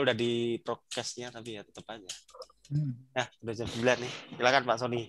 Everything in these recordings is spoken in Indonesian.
udah di prokesnya tapi ya tetap aja. Hmm. Nah, udah jam 9 nih. Silakan Pak Sony.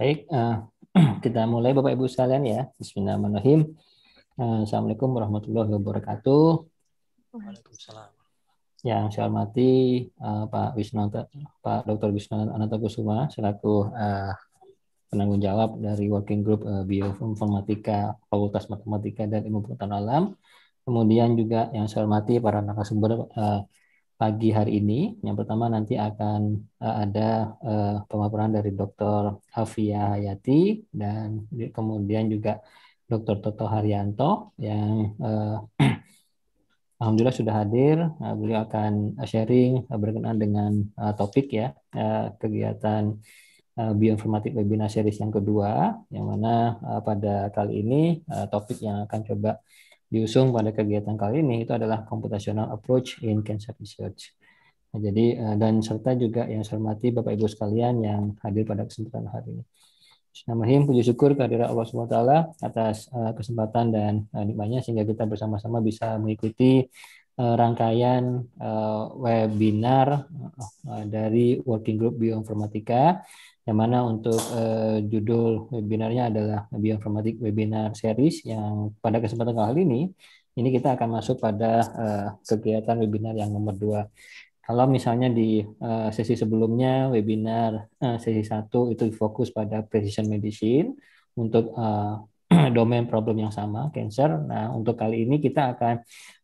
Baik, eh, kita mulai Bapak Ibu sekalian ya. Bismillahirrahmanirrahim. Uh, Assalamualaikum warahmatullahi wabarakatuh. Waalaikumsalam. Ya, yang saya hormati eh, Pak Wisnu Pak Dr. Wisnu Ananta selaku penanggung jawab dari working group uh, bioinformatika Fakultas Matematika dan Ilmu Pengetahuan Alam. Kemudian juga yang saya hormati para narasumber uh, pagi hari ini. Yang pertama nanti akan eh, ada eh, pemaparan dari Dr. Hafia Hayati dan kemudian juga Dr. Toto Haryanto yang eh, alhamdulillah sudah hadir. Eh, beliau akan sharing berkenaan dengan topik ya kegiatan bioinformatik webinar series yang kedua yang mana pada kali ini topik yang akan coba diusung pada kegiatan kali ini itu adalah computational approach in cancer research. Nah, jadi eh, dan serta juga yang saya hormati Bapak Ibu sekalian yang hadir pada kesempatan hari ini. Bismillahirrahmanirrahim. Puji syukur kehadirat Allah SWT atas eh, kesempatan dan eh, nikmatnya sehingga kita bersama-sama bisa mengikuti rangkaian webinar dari Working Group Bioinformatika yang mana untuk uh, judul webinarnya adalah bioinformatik webinar series yang pada kesempatan kali ini ini kita akan masuk pada uh, kegiatan webinar yang nomor dua. Kalau misalnya di uh, sesi sebelumnya webinar uh, sesi satu itu fokus pada precision medicine untuk uh, domain problem yang sama, cancer. Nah, untuk kali ini kita akan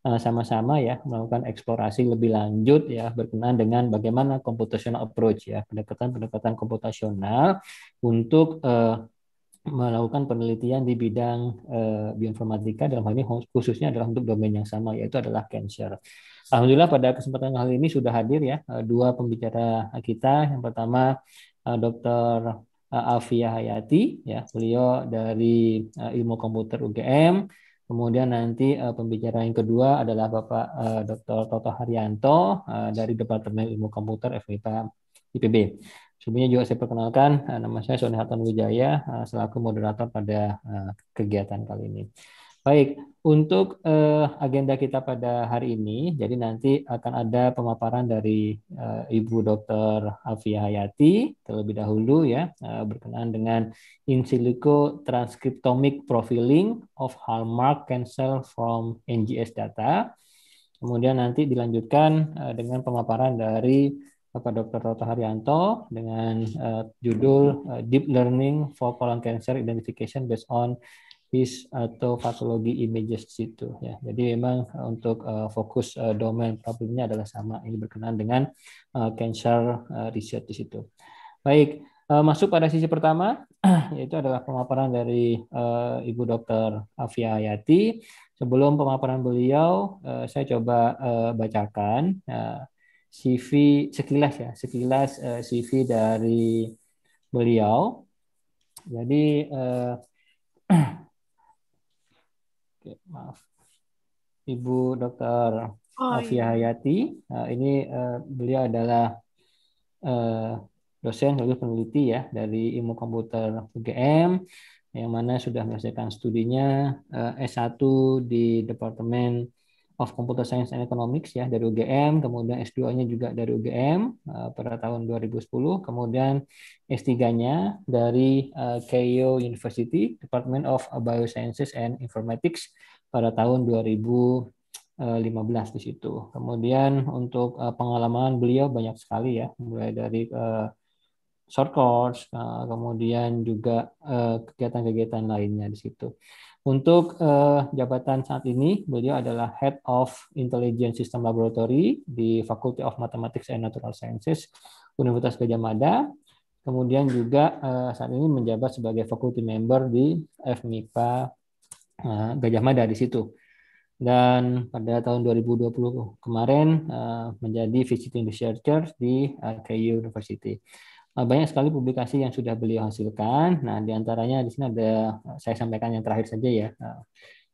eh, sama-sama ya melakukan eksplorasi lebih lanjut ya berkenaan dengan bagaimana computational approach ya, pendekatan-pendekatan komputasional untuk uh, melakukan penelitian di bidang uh, bioinformatika dalam hal ini khususnya adalah untuk domain yang sama yaitu adalah cancer. Alhamdulillah pada kesempatan kali ini sudah hadir ya dua pembicara kita. Yang pertama Dr. Eh, Afia Hayati ya beliau dari eh, ilmu komputer UGM kemudian nanti eh, pembicara yang kedua adalah Bapak Dr. Toto Haryanto dari Departemen Ilmu Komputer FIP IPB sebelumnya juga saya perkenalkan nama saya Sony Hartan Wijaya selaku moderator pada kegiatan kali ini Baik, untuk uh, agenda kita pada hari ini, jadi nanti akan ada pemaparan dari uh, Ibu Dr. Afia Hayati terlebih dahulu ya uh, berkenaan dengan in silico transcriptomic profiling of hallmark cancer from NGS data. Kemudian nanti dilanjutkan uh, dengan pemaparan dari Bapak Dr. Roto Haryanto dengan uh, judul uh, Deep Learning for Colon Cancer Identification based on his atau patologi images situ ya. Jadi memang eh, untuk uh, fokus uh, domain problemnya adalah sama ini berkenaan dengan uh, cancer uh, research di situ. Baik, uh, masuk pada sisi pertama yaitu adalah pemaparan dari uh, Ibu Dr. Afia Hayati. Sebelum pemaparan beliau uh, saya coba uh, bacakan uh, CV sekilas ya, sekilas uh, CV dari beliau. Jadi uh, Oke, maaf. Ibu Dr. Oh, Afia iya. Hayati. Nah, ini uh, beliau adalah uh, dosen sekaligus peneliti ya dari Ilmu Komputer UGM yang mana sudah menyelesaikan studinya uh, S1 di Departemen of Computer Science and Economics ya dari UGM, kemudian S2-nya juga dari UGM uh, eh, pada tahun 2010, kemudian S3-nya dari uh, Keio University, Department of Biosciences and Informatics pada tahun 2015 eh, di situ. Kemudian untuk pengalaman beliau banyak sekali ya, mulai dari uh, short course, uh, kemudian juga kegiatan-kegiatan lainnya di situ. Untuk uh, jabatan saat ini, beliau adalah Head of Intelligence System Laboratory di Faculty of Mathematics and Natural Sciences Universitas Gajah Mada. Kemudian juga uh, saat ini menjabat sebagai faculty member di FMIPA uh, eh, Gajah Mada di situ. Dan pada tahun 2020 kemarin uh, menjadi visiting researcher di uh, KU University. Eh, banyak sekali publikasi yang sudah beliau hasilkan. Nah, di antaranya di sini ada eh, saya sampaikan yang terakhir saja ya, eh,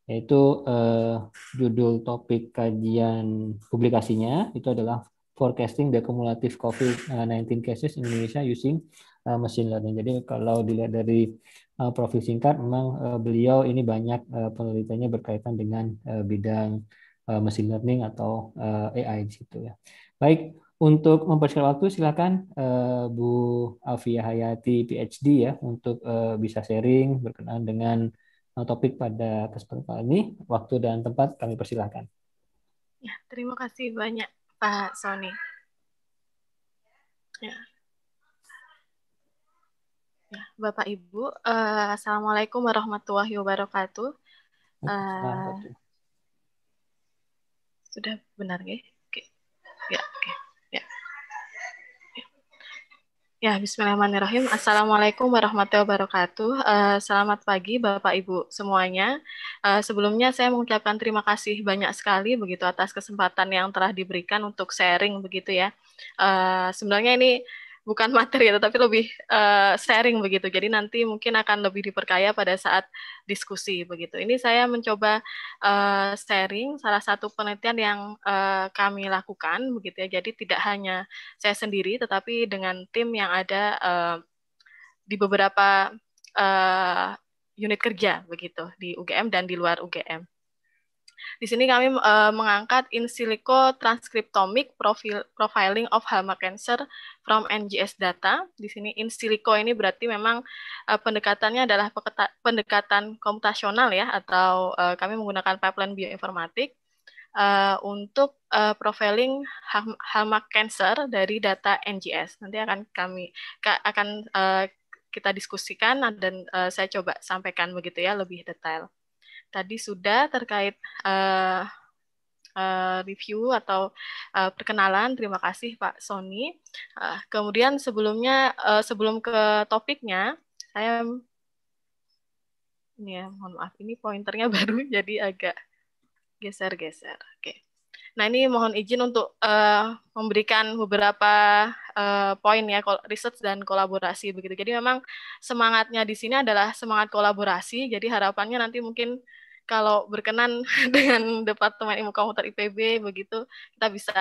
yaitu eh, judul topik kajian publikasinya itu adalah forecasting the cumulative COVID-19 cases in Indonesia using machine learning. Jadi kalau dilihat dari uh, profil singkat, memang beliau ini banyak penelitiannya berkaitan dengan bidang machine learning atau AI di situ ya. Baik, untuk mempersiapkan waktu silakan uh, Bu Alfia Hayati PhD ya untuk uh, bisa sharing berkenaan dengan uh, topik pada kesempatan kali ini. Waktu dan tempat kami persilahkan. Ya, terima kasih banyak Pak Sony. Ya. Ya, Bapak Ibu, uh, Assalamualaikum warahmatullahi wabarakatuh. Uh, sudah benar ya? Oke. Ya, oke. Ya, bismillahirrahmanirrahim. Assalamualaikum warahmatullahi wabarakatuh. Uh, selamat pagi Bapak Ibu semuanya. Uh, sebelumnya saya mengucapkan terima kasih banyak sekali begitu atas kesempatan yang telah diberikan untuk sharing begitu ya. Uh, sebenarnya ini bukan materi ya, tetapi lebih uh, sharing begitu. Jadi nanti mungkin akan lebih diperkaya pada saat diskusi begitu. Ini saya mencoba uh, sharing salah satu penelitian yang uh, kami lakukan begitu ya. Jadi tidak hanya saya sendiri tetapi dengan tim yang ada uh, di beberapa uh, unit kerja begitu di UGM dan di luar UGM. Di sini kami uh, mengangkat in silico transcriptomic profil, profiling of hama cancer from NGS data. Di sini in silico ini berarti memang uh, pendekatannya adalah pendekatan komputasional ya atau uh, kami menggunakan pipeline bioinformatik uh, untuk uh, profiling hama cancer dari data NGS. Nanti akan kami akan uh, kita diskusikan dan uh, saya coba sampaikan begitu ya lebih detail tadi sudah terkait uh, uh, review atau uh, perkenalan. Terima kasih Pak Sony. Uh, kemudian sebelumnya uh, sebelum ke topiknya, saya ini ya, mohon maaf ini pointernya baru jadi agak geser-geser. Oke. Nah ini mohon izin untuk uh, memberikan beberapa uh, poin ya riset dan kolaborasi begitu. Jadi memang semangatnya di sini adalah semangat kolaborasi. Jadi harapannya nanti mungkin kalau berkenan dengan Departemen Ilmu Komputer IPB begitu kita bisa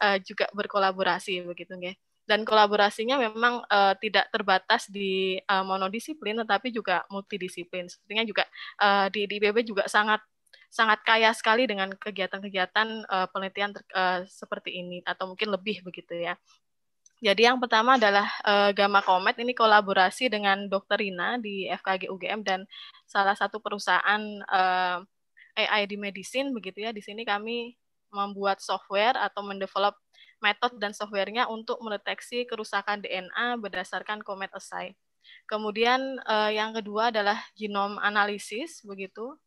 uh, juga berkolaborasi begitu nggih. Dan kolaborasinya memang uh, tidak terbatas di uh, monodisiplin tetapi juga multidisiplin. Sepertinya juga uh, di, di IPB juga sangat sangat kaya sekali dengan kegiatan-kegiatan uh, penelitian ter, uh, seperti ini atau mungkin lebih begitu ya. Jadi yang pertama adalah uh, Gamma Comet ini kolaborasi dengan Dr. Rina di FKG UGM dan salah satu perusahaan uh, eh, AI di medicine begitu ya. Di sini kami membuat software atau mendevelop metode dan softwarenya untuk mendeteksi kerusakan DNA berdasarkan Comet Assay. Kemudian uh, yang kedua adalah genome analisis begitu.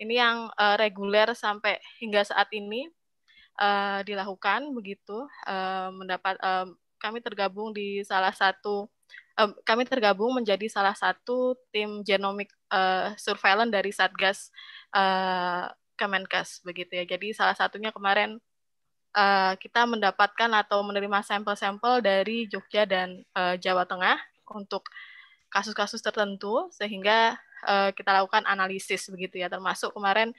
Ini yang uh, reguler sampai hingga saat ini uh, dilakukan begitu uh, mendapat uh, kami tergabung di salah satu kami tergabung menjadi salah satu tim genomic uh, surveillance dari Satgas uh, Kemenkes begitu ya. Jadi salah satunya kemarin uh, kita mendapatkan atau menerima sampel-sampel dari Jogja dan uh, Jawa Tengah untuk kasus-kasus tertentu sehingga uh, kita lakukan analisis begitu ya termasuk kemarin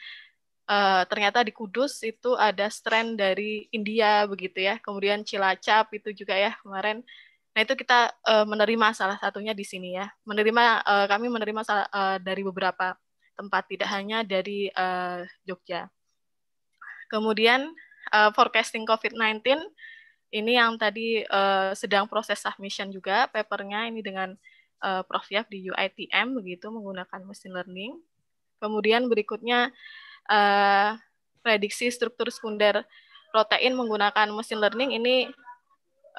uh, ternyata di Kudus itu ada tren dari India begitu ya. Kemudian Cilacap itu juga ya kemarin. Nah itu kita uh, menerima salah satunya di sini ya. Menerima uh, kami menerima salah, uh, dari beberapa tempat tidak hanya dari uh, Jogja. Kemudian uh, forecasting COVID-19 ini yang tadi uh, sedang proses submission juga papernya ini dengan Prof Yap di UITM begitu menggunakan machine learning. Kemudian berikutnya Eh, prediksi struktur sekunder protein menggunakan mesin learning ini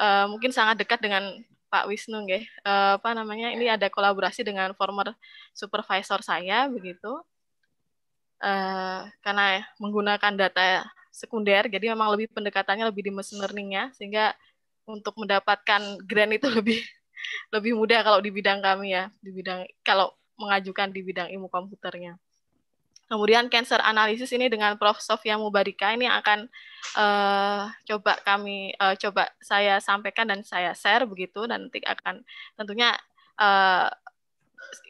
uh, mungkin sangat dekat dengan Pak Wisnu ya. Uh, apa namanya? Ini ada kolaborasi dengan former supervisor saya begitu. Uh, karena menggunakan data sekunder, jadi memang lebih pendekatannya lebih di mesin learningnya, sehingga untuk mendapatkan grant itu lebih lebih mudah kalau di bidang kami ya, di bidang kalau mengajukan di bidang ilmu komputernya. Kemudian cancer analisis ini dengan Prof. Sofia Mubarika ini akan uh, coba kami uh, coba saya sampaikan dan saya share begitu dan nanti akan tentunya uh,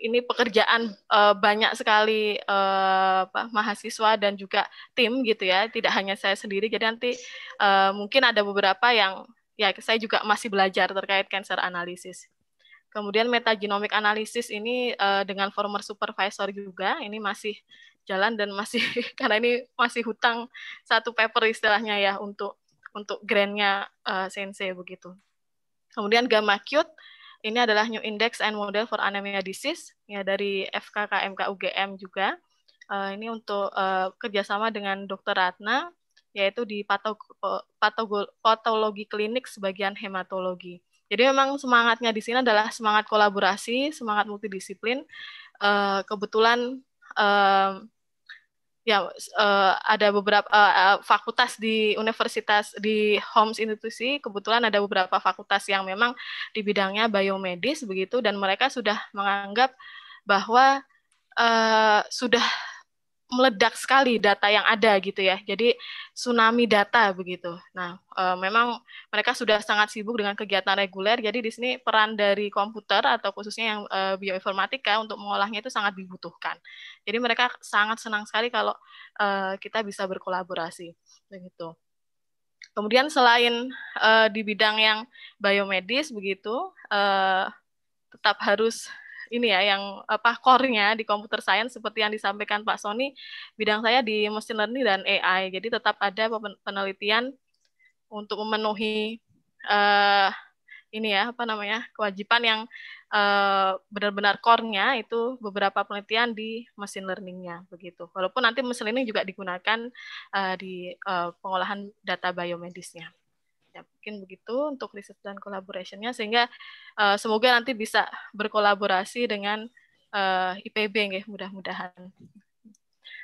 ini pekerjaan uh, banyak sekali uh, apa, mahasiswa dan juga tim gitu ya, tidak hanya saya sendiri. Jadi nanti uh, mungkin ada beberapa yang ya saya juga masih belajar terkait cancer analisis. Kemudian metagenomic analisis ini uh, dengan former supervisor juga, ini masih jalan dan masih karena ini masih hutang satu paper istilahnya ya untuk untuk grandnya uh, sensei begitu. Kemudian gamma cute ini adalah new index and model for anemia disease ya dari FKKMK UGM juga. Uh, ini untuk uh, kerjasama dengan Dr. Ratna yaitu di patog patologi klinik sebagian hematologi. Jadi memang semangatnya di sini adalah semangat kolaborasi, semangat multidisiplin. Uh, kebetulan um, ya uh, ada beberapa uh, fakultas di universitas di Homs institusi kebetulan ada beberapa fakultas yang memang di bidangnya biomedis begitu dan mereka sudah menganggap bahwa uh, sudah meledak sekali data yang ada gitu ya. Jadi tsunami data begitu. Nah, e, memang mereka sudah sangat sibuk dengan kegiatan reguler. Jadi di sini peran dari komputer atau khususnya yang e, bioinformatika untuk mengolahnya itu sangat dibutuhkan. Jadi mereka sangat senang sekali kalau e, kita bisa berkolaborasi begitu. Kemudian selain e, di bidang yang biomedis begitu, e, tetap harus ini ya yang apa core-nya di komputer science seperti yang disampaikan Pak Sony, bidang saya di machine learning dan AI. Jadi tetap ada penelitian untuk memenuhi uh, ini ya apa namanya kewajiban yang uh, benar-benar core-nya itu beberapa penelitian di machine learning-nya begitu. Walaupun nanti machine learning juga digunakan uh, di uh, pengolahan data biomedisnya. Ya, mungkin begitu untuk riset dan collaboration-nya sehingga uh, semoga nanti bisa berkolaborasi dengan uh, eh, IPB ya mudah-mudahan.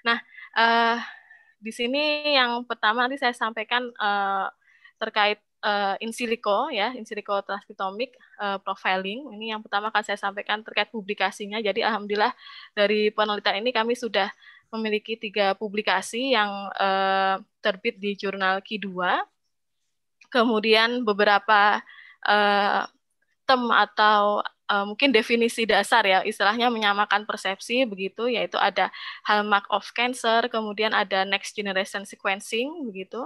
Nah, uh, di sini yang pertama nanti saya sampaikan uh, terkait uh, in silico ya, in silico transcriptomic uh, profiling. Ini yang pertama akan saya sampaikan terkait publikasinya. Jadi alhamdulillah dari penelitian ini kami sudah memiliki tiga publikasi yang uh, terbit di jurnal q 2 kemudian beberapa uh, tem atau uh, mungkin definisi dasar ya istilahnya menyamakan persepsi begitu yaitu ada hallmark of cancer kemudian ada next generation sequencing begitu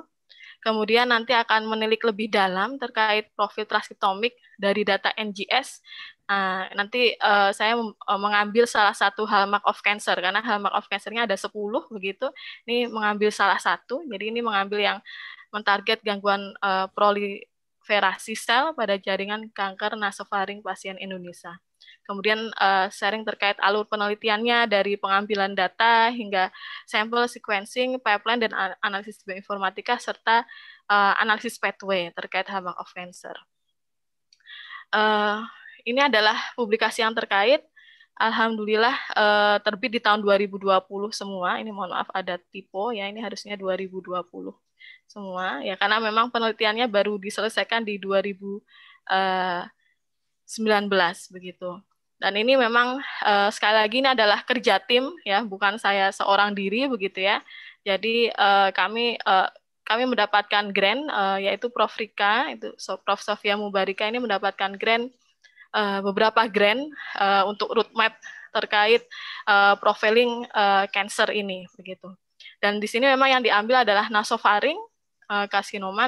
kemudian nanti akan menilik lebih dalam terkait profil transkriptomik dari data NGS uh, nah, nanti uh, saya mengambil salah satu hallmark of cancer karena hallmark of cancernya ada 10 begitu ini mengambil salah satu jadi ini mengambil yang mentarget gangguan uh, proliferasi sel pada jaringan kanker nasofaring pasien Indonesia. Kemudian uh, sharing terkait alur penelitiannya dari pengambilan data hingga sampel sequencing, pipeline dan analisis bioinformatika serta uh, analisis pathway terkait hama of cancer. Uh, ini adalah publikasi yang terkait. Alhamdulillah terbit di tahun 2020 semua. Ini mohon maaf ada typo ya, ini harusnya 2020 semua ya karena memang penelitiannya baru diselesaikan di 2019 eh, begitu. Dan ini memang uh, sekali lagi ini adalah kerja tim ya, bukan saya seorang diri begitu ya. Jadi eh, kami eh, kami mendapatkan grant eh, yaitu Prof Rika itu Prof Sofia Mubarika ini mendapatkan grant beberapa grant untuk roadmap terkait profiling cancer ini begitu. Dan di sini memang yang diambil adalah nasofaring uh,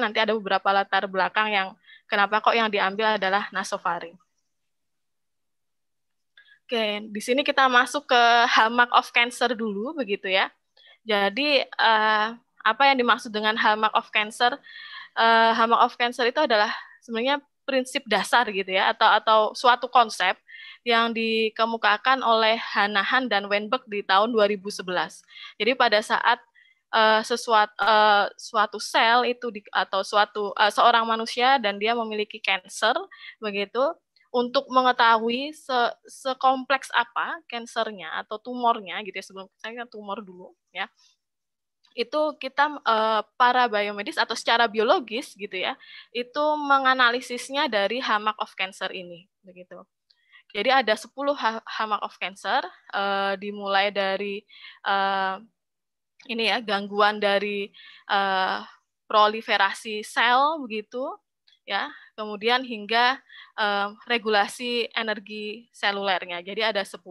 Nanti ada beberapa latar belakang yang kenapa kok yang diambil adalah nasofaring. Oke, di sini kita masuk ke hallmark of cancer dulu, begitu ya. Jadi eh, apa yang dimaksud dengan hallmark of cancer? Uh, eh, hallmark of cancer itu adalah sebenarnya prinsip dasar gitu ya, atau atau suatu konsep yang dikemukakan oleh Hanahan dan Weinberg di tahun 2011. Jadi pada saat uh, eh, sesuatu uh, eh, suatu sel itu di, atau suatu uh, seorang manusia dan dia memiliki cancer begitu untuk mengetahui se sekompleks apa kansernya atau tumornya gitu ya sebelum saya tumor dulu ya itu kita uh, para biomedis atau secara biologis gitu ya itu menganalisisnya dari hamak of cancer ini begitu. Jadi ada 10 hallmark of cancer uh, dimulai dari uh, ini ya gangguan dari uh, proliferasi sel begitu ya. Kemudian hingga uh, regulasi energi selulernya. Jadi ada 10.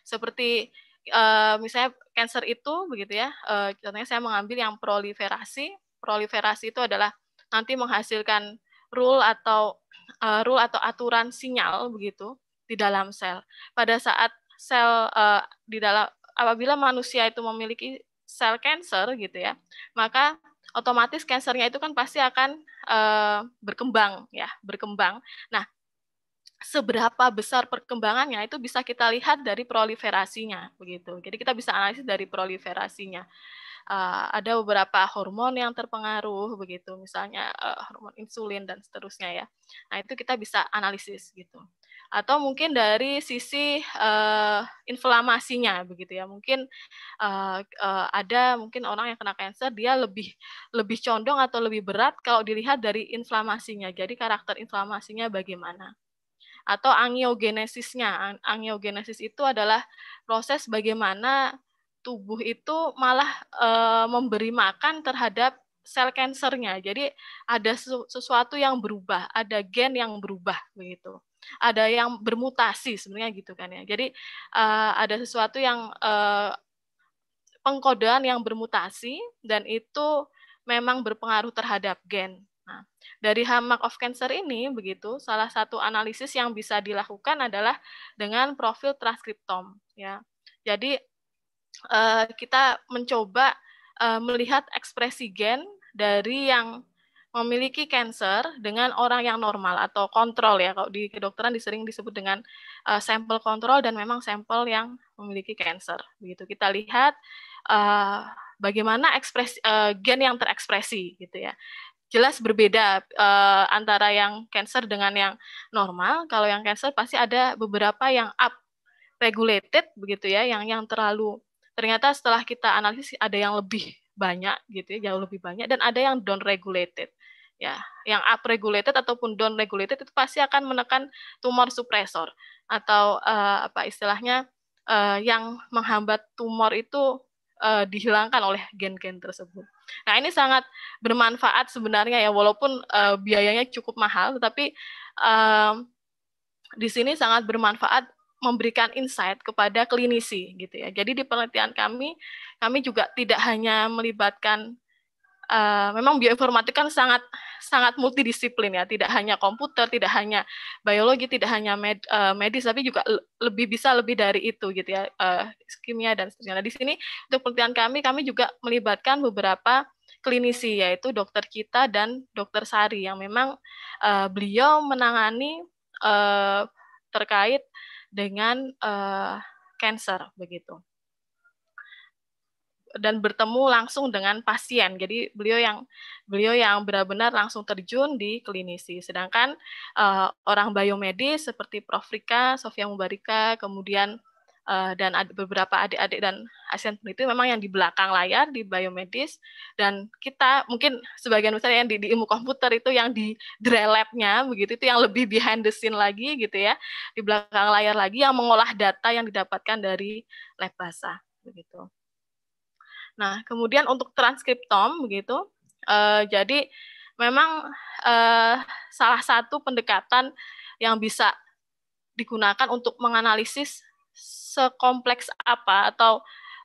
Seperti uh, misalnya cancer itu begitu ya. Uh, contohnya saya mengambil yang proliferasi. Proliferasi itu adalah nanti menghasilkan rule atau uh, rule atau aturan sinyal begitu di dalam sel. Pada saat sel uh, di dalam apabila manusia itu memiliki sel cancer gitu ya, maka otomatis kansernya itu kan pasti akan uh, berkembang ya, berkembang. Nah, seberapa besar perkembangannya itu bisa kita lihat dari proliferasinya begitu. Jadi kita bisa analisis dari proliferasinya uh, ada beberapa hormon yang terpengaruh begitu, misalnya uh, hormon insulin dan seterusnya ya. Nah itu kita bisa analisis gitu. Atau mungkin dari sisi uh, inflamasinya begitu ya, mungkin uh, uh, ada mungkin orang yang kena kanker dia lebih lebih condong atau lebih berat kalau dilihat dari inflamasinya. Jadi karakter inflamasinya bagaimana? atau angiogenesisnya. Angiogenesis itu adalah proses bagaimana tubuh itu malah e, memberi makan terhadap sel kansernya. Jadi ada sesuatu yang berubah, ada gen yang berubah begitu. Ada yang bermutasi sebenarnya gitu kan ya. Jadi e, ada sesuatu yang e, pengkodean yang bermutasi dan itu memang berpengaruh terhadap gen. Nah, dari Hammock of Cancer ini begitu, salah satu analisis yang bisa dilakukan adalah dengan profil transkriptom ya. Jadi uh, kita mencoba uh, melihat ekspresi gen dari yang memiliki kanker dengan orang yang normal atau kontrol ya kalau di kedokteran disering disebut dengan uh, sampel kontrol dan memang sampel yang memiliki kanker begitu kita lihat uh, bagaimana ekspresi uh, gen yang terekspresi gitu ya jelas berbeda uh, antara yang kanker dengan yang normal kalau yang kanker pasti ada beberapa yang up regulated begitu ya yang yang terlalu ternyata setelah kita analisis ada yang lebih banyak gitu ya, jauh lebih banyak dan ada yang down regulated. Ya, yang up regulated ataupun down regulated itu pasti akan menekan tumor suppressor atau uh, apa istilahnya uh, yang menghambat tumor itu uh, dihilangkan oleh gen-gen tersebut. Nah, ini sangat bermanfaat sebenarnya ya walaupun uh, biayanya cukup mahal tetapi uh, di sini sangat bermanfaat memberikan insight kepada klinisi gitu ya. Jadi di penelitian kami kami juga tidak hanya melibatkan uh, memang bioinformatika kan sangat sangat multidisiplin ya, tidak hanya komputer, tidak hanya biologi, tidak hanya med, uh, medis tapi juga lebih bisa lebih dari itu gitu ya, uh, kimia dan seterusnya. Nah, di sini untuk penelitian kami kami juga melibatkan beberapa klinisi yaitu dokter kita dan dokter Sari yang memang uh, beliau menangani uh, terkait dengan uh, cancer begitu dan bertemu langsung dengan pasien. Jadi beliau yang beliau yang benar-benar langsung terjun di klinisi. Sedangkan uh, orang biomedis seperti Prof Rika, Sofia Mubarika, kemudian uh, dan ad, beberapa adik-adik dan asisten peneliti memang yang di belakang layar di biomedis dan kita mungkin sebagian besar yang di, di ilmu komputer itu yang di dry labnya begitu itu yang lebih behind the scene lagi gitu ya di belakang layar lagi yang mengolah data yang didapatkan dari lab basah begitu. Nah kemudian untuk transkriptom begitu uh, jadi memang uh, salah satu pendekatan yang bisa digunakan untuk menganalisis sekompleks apa atau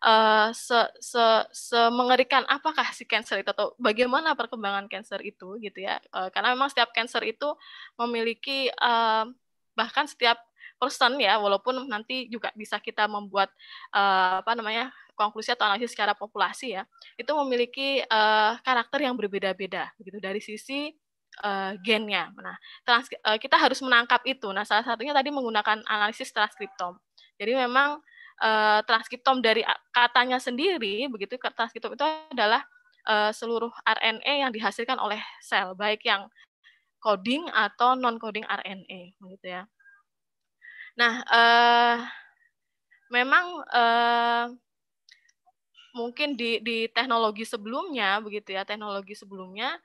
uh, se, se, se mengerikan apakah si cancer itu atau bagaimana perkembangan cancer itu gitu ya uh, karena memang setiap cancer itu memiliki uh, bahkan setiap person ya walaupun nanti juga bisa kita membuat uh, apa namanya konklusi atau analisis secara populasi ya itu memiliki uh, karakter yang berbeda-beda begitu dari sisi uh, gennya. Nah, trans, uh, kita harus menangkap itu. Nah, salah satunya tadi menggunakan analisis transkriptom. Jadi memang uh, transkriptom dari katanya sendiri begitu transkriptom itu adalah uh, seluruh RNA e yang dihasilkan oleh sel baik yang coding atau non coding RNA e, begitu ya. Nah, uh, memang uh, mungkin di, di teknologi sebelumnya begitu ya teknologi sebelumnya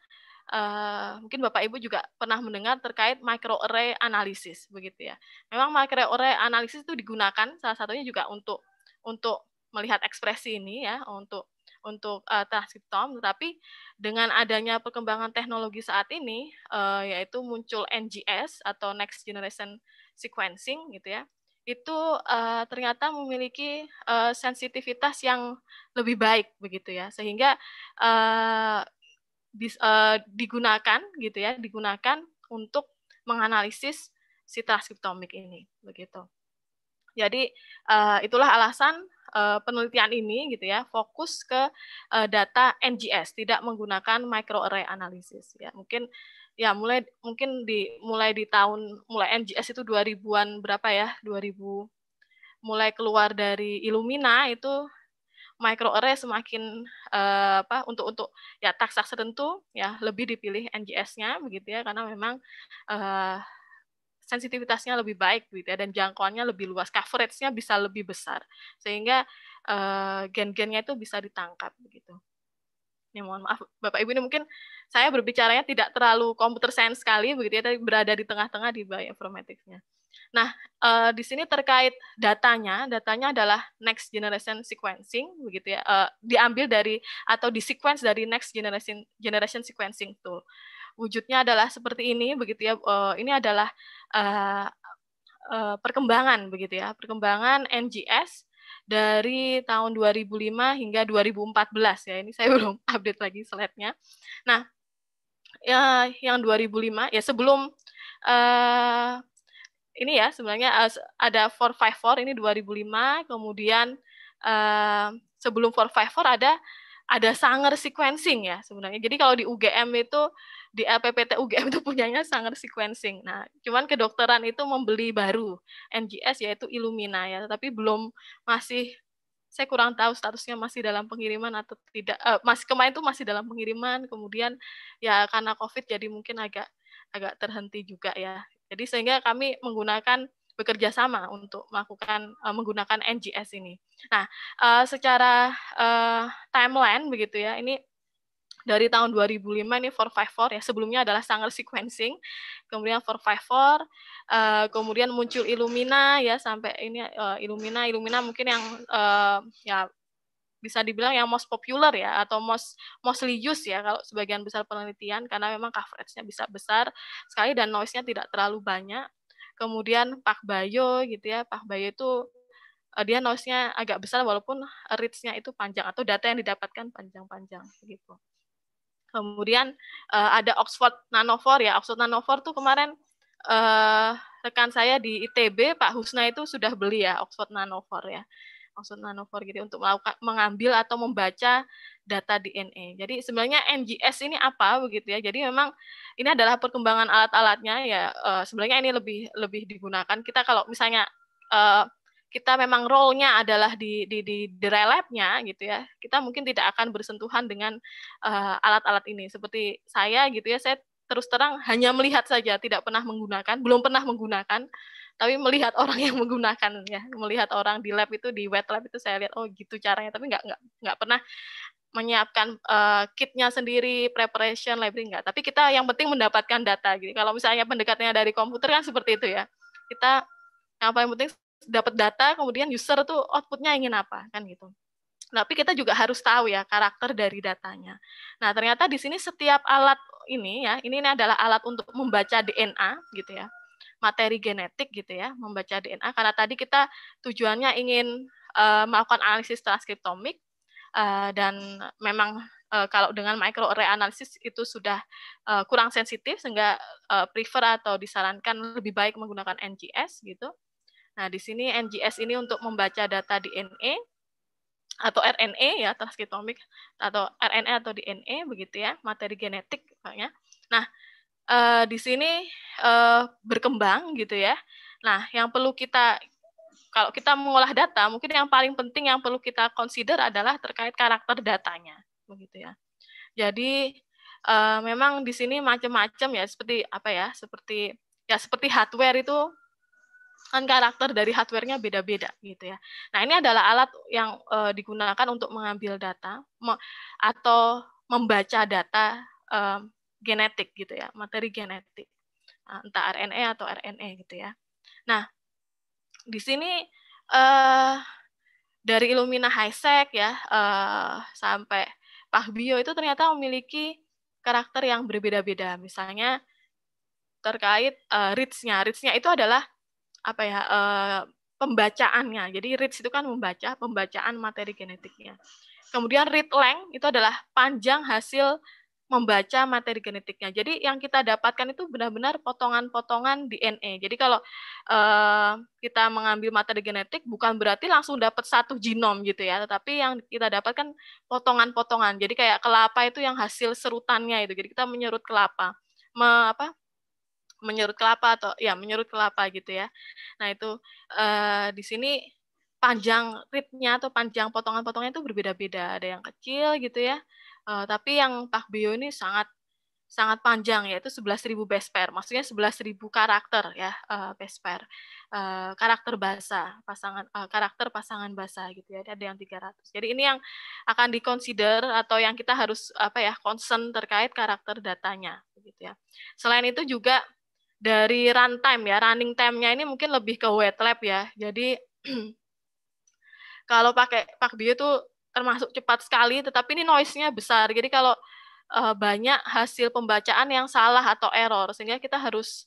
uh, mungkin Bapak Ibu juga pernah mendengar terkait microarray analysis begitu ya. Memang microarray analysis itu digunakan salah satunya juga untuk untuk melihat ekspresi ini ya, untuk untuk uh, transkriptom, tetapi dengan adanya perkembangan teknologi saat ini uh, yaitu muncul NGS atau next generation sequencing gitu ya. Itu uh, ternyata memiliki uh, sensitivitas yang lebih baik begitu ya. Sehingga uh, dis, uh, digunakan gitu ya, digunakan untuk menganalisis si transkriptomik ini begitu. Jadi uh, itulah alasan uh, penelitian ini gitu ya fokus ke uh, data NGS tidak menggunakan microarray analysis ya mungkin ya mulai mungkin di mulai di tahun mulai NGS itu 2000-an berapa ya 2000 mulai keluar dari Illumina itu microarray semakin uh, apa untuk untuk ya taksa tertentu ya lebih dipilih NGS-nya begitu ya karena memang uh, sensitivitasnya lebih baik begitu ya dan jangkauannya lebih luas, coverage-nya bisa lebih besar sehingga uh, gen-gennya itu bisa ditangkap begitu. Ini mohon maaf Bapak Ibu ini mungkin saya berbicaranya tidak terlalu komputer science sekali begitu ya, tapi berada di tengah-tengah di bioinformatics-nya. Nah, uh, di sini terkait datanya, datanya adalah next generation sequencing, begitu ya, uh, diambil dari atau di sequence dari next generation generation sequencing tool. Wujudnya adalah seperti ini, begitu ya. Uh, ini adalah uh, uh, perkembangan, begitu ya, perkembangan NGS dari tahun 2005 hingga 2014 ya. Ini saya belum update lagi slide-nya. Nah, ya, yang 2005 ya sebelum uh, ini ya sebenarnya eh, ada 454 ini 2005 kemudian uh, sebelum 454 ada ada Sanger sequencing ya sebenarnya. Jadi kalau di UGM itu di LPPT UGM itu punyanya Sanger sequencing. Nah, cuman kedokteran itu membeli baru NGS yaitu Illumina ya, tapi belum masih saya kurang tahu statusnya masih dalam pengiriman atau tidak. Eh, masih kemarin itu masih dalam pengiriman, kemudian ya karena COVID jadi mungkin agak agak terhenti juga ya. Jadi sehingga kami menggunakan bekerja sama untuk melakukan uh, menggunakan NGS ini. Nah, uh, secara uh, timeline begitu ya, ini dari tahun 2005 ini 454 ya sebelumnya adalah Sanger sequencing, kemudian 454, uh, kemudian muncul Illumina ya sampai ini uh, Illumina, Illumina mungkin yang uh, ya bisa dibilang yang most popular ya atau most mostly used ya kalau sebagian besar penelitian karena memang coveragenya bisa besar sekali dan noise-nya tidak terlalu banyak. Kemudian Pak Bayo gitu ya, Pak Bayo itu eh, dia noise-nya agak besar walaupun reach-nya itu panjang atau data yang didapatkan panjang-panjang begitu. Kemudian eh, ada Oxford Nanofor ya. Oxford Nanofor tuh kemarin eh, rekan saya di ITB Pak Husna itu sudah beli ya Oxford Nanofor ya maksud nanofor gitu untuk melakukan mengambil atau membaca data DNA. Jadi sebenarnya NGS ini apa begitu ya? Jadi memang ini adalah perkembangan alat-alatnya ya. Uh, sebenarnya ini lebih lebih digunakan kita kalau misalnya uh, kita memang role-nya adalah di di di, di gitu ya. Kita mungkin tidak akan bersentuhan dengan eh, alat-alat uh, alat -alat ini. Seperti saya gitu ya, saya terus terang hanya melihat saja, tidak pernah menggunakan, belum pernah menggunakan tapi melihat orang yang menggunakan ya melihat orang di lab itu di wet lab itu saya lihat oh gitu caranya tapi nggak nggak nggak pernah menyiapkan uh, kitnya sendiri preparation library enggak tapi kita yang penting mendapatkan data gitu kalau misalnya pendekatannya dari komputer kan seperti itu ya kita yang paling penting dapat data kemudian user tuh outputnya ingin apa kan gitu tapi kita juga harus tahu ya karakter dari datanya. Nah ternyata di sini setiap alat ini ya, ini adalah alat untuk membaca DNA gitu ya materi genetik gitu ya, membaca DNA karena tadi kita tujuannya ingin uh, melakukan analisis transkriptomik uh, dan memang uh, kalau dengan microarray analisis itu sudah uh, kurang sensitif sehingga uh, prefer atau disarankan lebih baik menggunakan NGS gitu. Nah, di sini NGS ini untuk membaca data DNA atau RNA ya transkriptomik atau RNA atau DNA begitu ya, materi genetik makanya Nah, uh, di sini uh, berkembang gitu ya. Nah, yang perlu kita kalau kita mengolah data, mungkin yang paling penting yang perlu kita consider adalah terkait karakter datanya, begitu ya. Jadi uh, memang di sini macam-macam ya, seperti apa ya, seperti ya seperti hardware itu kan karakter dari hardware beda-beda gitu ya. Nah ini adalah alat yang uh, digunakan untuk mengambil data me, atau membaca data genetik gitu ya, materi genetik. Nah, entah RNA e atau RNA e gitu ya. Nah, di sini eh, dari Illumina HiSec ya eh, sampai Pahbio itu ternyata memiliki karakter yang berbeda-beda. Misalnya terkait eh, reads nya reads nya itu adalah apa ya? Eh, pembacaannya. Jadi reads itu kan membaca pembacaan materi genetiknya. Kemudian read length itu adalah panjang hasil membaca materi genetiknya. Jadi yang kita dapatkan itu benar-benar potongan-potongan DNA. E. Jadi kalau eh, kita mengambil materi genetik bukan berarti langsung dapat satu genom gitu ya, tetapi yang kita dapatkan potongan-potongan. Jadi kayak kelapa itu yang hasil serutannya itu. Jadi kita menyerut kelapa. Me, apa? menyerut kelapa atau ya menyerut kelapa gitu ya. Nah, itu eh, di sini panjang ribnya atau panjang potongan-potongannya itu berbeda-beda. Ada yang kecil gitu ya, Uh, tapi yang Takbio ini sangat sangat panjang yaitu 11.000 base pair. Maksudnya 11.000 karakter ya uh, eh, base pair. Uh, karakter bahasa, pasangan uh, karakter pasangan bahasa gitu ya. Ada yang 300. Jadi ini yang akan dikonsider atau yang kita harus apa ya, concern terkait karakter datanya gitu ya. Selain itu juga dari runtime ya, running time-nya ini mungkin lebih ke wet lab ya. Jadi kalau pakai PakBio Bio itu termasuk cepat sekali, tetapi ini noise-nya besar. Jadi kalau uh, banyak hasil pembacaan yang salah atau error, sehingga kita harus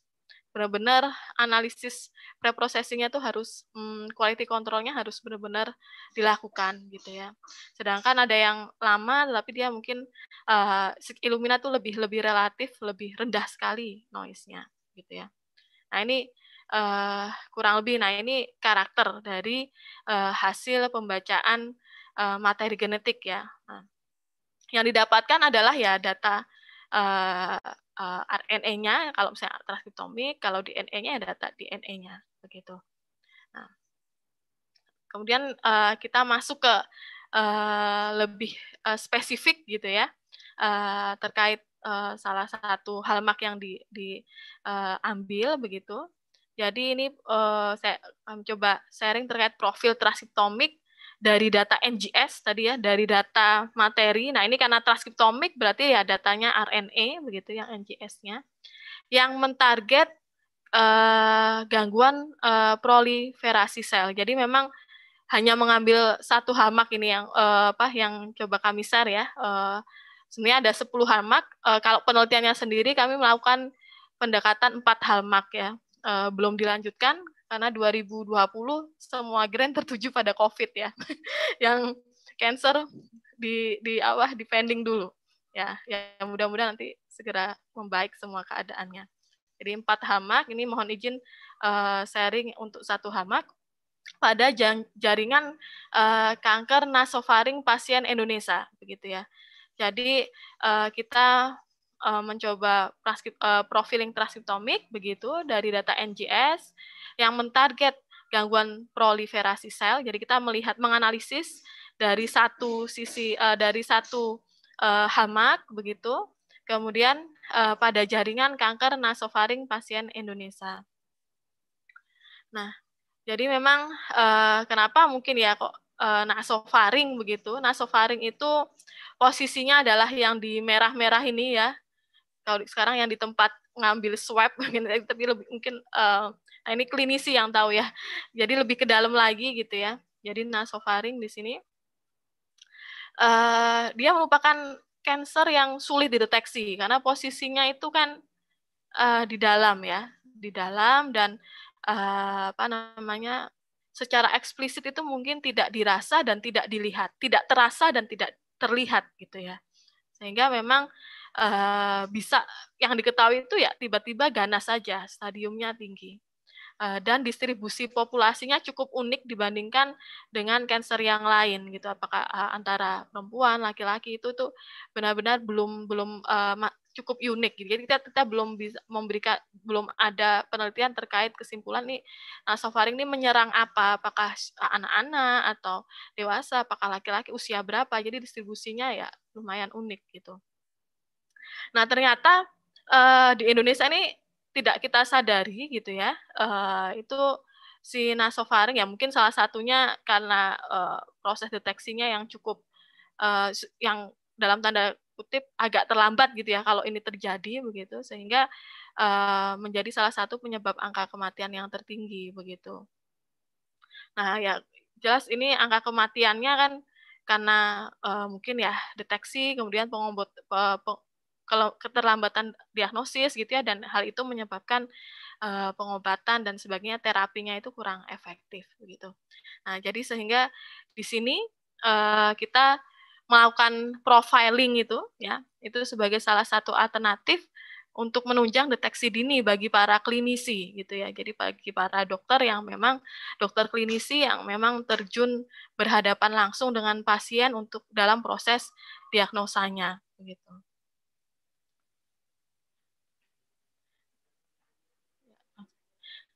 benar-benar analisis preprocessingnya tuh harus hmm, quality control-nya harus benar-benar dilakukan gitu ya. Sedangkan ada yang lama tapi dia mungkin uh, Illumina tuh lebih lebih relatif lebih rendah sekali noise-nya gitu ya. Nah ini uh, kurang lebih nah ini karakter dari uh, hasil pembacaan uh, materi genetik ya. Nah, yang didapatkan adalah ya data uh, eh, uh, eh, RNA-nya, kalau misalnya transkriptomik, kalau DNA-nya ya data DNA-nya begitu. Nah, kemudian uh, kita masuk ke uh, lebih uh, spesifik gitu ya uh, terkait uh, salah satu hal mak yang diambil di, uh, begitu. Jadi ini uh, saya um, coba sharing terkait profil transkriptomik dari data NGS tadi ya, dari data materi. Nah, ini karena transkriptomik berarti ya datanya RNA e begitu yang NGS-nya yang mentarget eh, gangguan eh, proliferasi sel. Jadi memang hanya mengambil satu hamak ini yang eh, apa yang coba kami share ya. Eh, sebenarnya ada 10 hamak. Eh, kalau penelitiannya sendiri kami melakukan pendekatan empat hamak ya. Eh, belum dilanjutkan karena 2020 semua grand tertuju pada COVID ya, yang cancer di di awal pending dulu ya, Yang ya, mudah-mudahan nanti segera membaik semua keadaannya. Jadi empat hamak ini mohon izin uh, sharing untuk satu hamak pada jaringan uh, kanker nasofaring pasien Indonesia begitu ya. Jadi uh, kita mencoba profiling transkriptomik begitu dari data NGS yang mentarget gangguan proliferasi sel. Jadi kita melihat menganalisis dari satu sisi uh, dari satu uh, hamak begitu. Kemudian uh, pada jaringan kanker nasofaring pasien Indonesia. Nah, jadi memang uh, kenapa mungkin ya kok uh, nasofaring begitu? Nasofaring itu posisinya adalah yang di merah-merah ini ya. Kalau sekarang yang di tempat ngambil swab mungkin tapi lebih mungkin uh, Nah, ini klinisi yang tahu ya. Jadi lebih ke dalam lagi gitu ya. Jadi nasofaring di sini uh, dia merupakan cancer yang sulit dideteksi karena posisinya itu kan uh, di dalam ya, di dalam dan uh, apa namanya secara eksplisit itu mungkin tidak dirasa dan tidak dilihat, tidak terasa dan tidak terlihat gitu ya. Sehingga memang uh, bisa yang diketahui itu ya tiba-tiba ganas saja, stadiumnya tinggi. Eh, dan distribusi populasinya cukup unik dibandingkan dengan kanker yang lain gitu apakah eh, antara perempuan laki-laki itu tuh benar-benar belum belum eh, cukup unik gitu. Jadi kita kita belum bisa memberikan belum ada penelitian terkait kesimpulan nih nasofaring sofaring ini menyerang apa apakah anak-anak atau dewasa apakah laki-laki usia berapa jadi distribusinya ya lumayan unik gitu. Nah ternyata di Indonesia ini tidak kita sadari gitu ya uh, itu si nasofaring ya mungkin salah satunya karena uh, proses deteksinya yang cukup uh, yang dalam tanda kutip agak terlambat gitu ya kalau ini terjadi begitu sehingga uh, menjadi salah satu penyebab angka kematian yang tertinggi begitu. Nah ya jelas ini angka kematiannya kan karena uh, mungkin ya deteksi kemudian pengobot, uh, kalau keterlambatan diagnosis gitu ya dan hal itu menyebabkan uh, pengobatan dan sebagainya terapinya itu kurang efektif gitu. Nah, jadi sehingga di sini uh, kita melakukan profiling itu ya, itu sebagai salah satu alternatif untuk menunjang deteksi dini bagi para klinisi gitu ya. Jadi bagi para dokter yang memang dokter klinisi yang memang terjun berhadapan langsung dengan pasien untuk dalam proses diagnosanya gitu.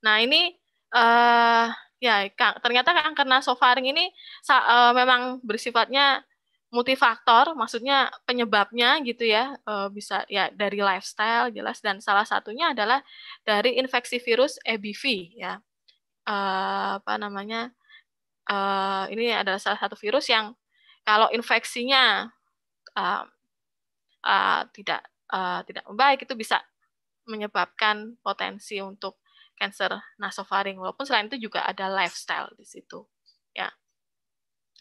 Nah ini uh, ya ternyata kanker nasofaring ini uh, memang bersifatnya multifaktor, maksudnya penyebabnya gitu ya, uh, bisa ya dari lifestyle jelas dan salah satunya adalah dari infeksi virus EBV ya. Uh, apa namanya? Uh, ini adalah salah satu virus yang kalau infeksinya uh, uh, tidak uh, tidak baik itu bisa menyebabkan potensi untuk kanker nasofaring. Walaupun selain itu juga ada lifestyle di situ. Ya.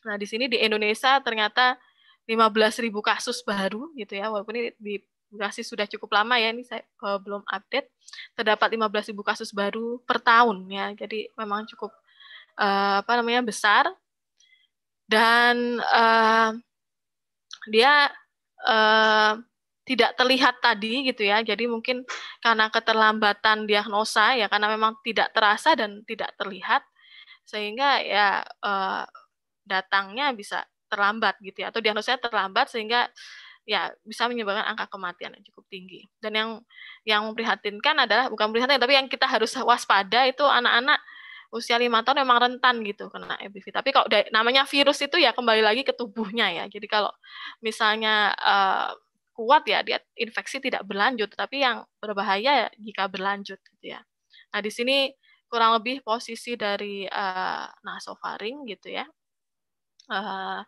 Nah, di sini di Indonesia ternyata 15.000 kasus baru gitu ya. Walaupun ini di durasi sudah cukup lama ya, ini saya eh, belum update. Terdapat 15.000 kasus baru per tahun ya. Jadi memang cukup uh, apa namanya besar. Dan uh, dia uh, tidak terlihat tadi gitu ya. Jadi mungkin karena keterlambatan diagnosa ya karena memang tidak terasa dan tidak terlihat sehingga ya eh, datangnya bisa terlambat gitu ya atau diagnosanya terlambat sehingga ya bisa menyebabkan angka kematian yang cukup tinggi. Dan yang yang memprihatinkan adalah bukan prihatin tapi yang kita harus waspada itu anak-anak usia lima tahun memang rentan gitu kena EBV. Tapi kalau namanya virus itu ya kembali lagi ke tubuhnya ya. Jadi kalau misalnya eh, kuat ya dia infeksi tidak berlanjut, tapi yang berbahaya ya jika berlanjut gitu ya. Nah, di sini kurang lebih posisi dari uh, nasofaring gitu ya. Uh,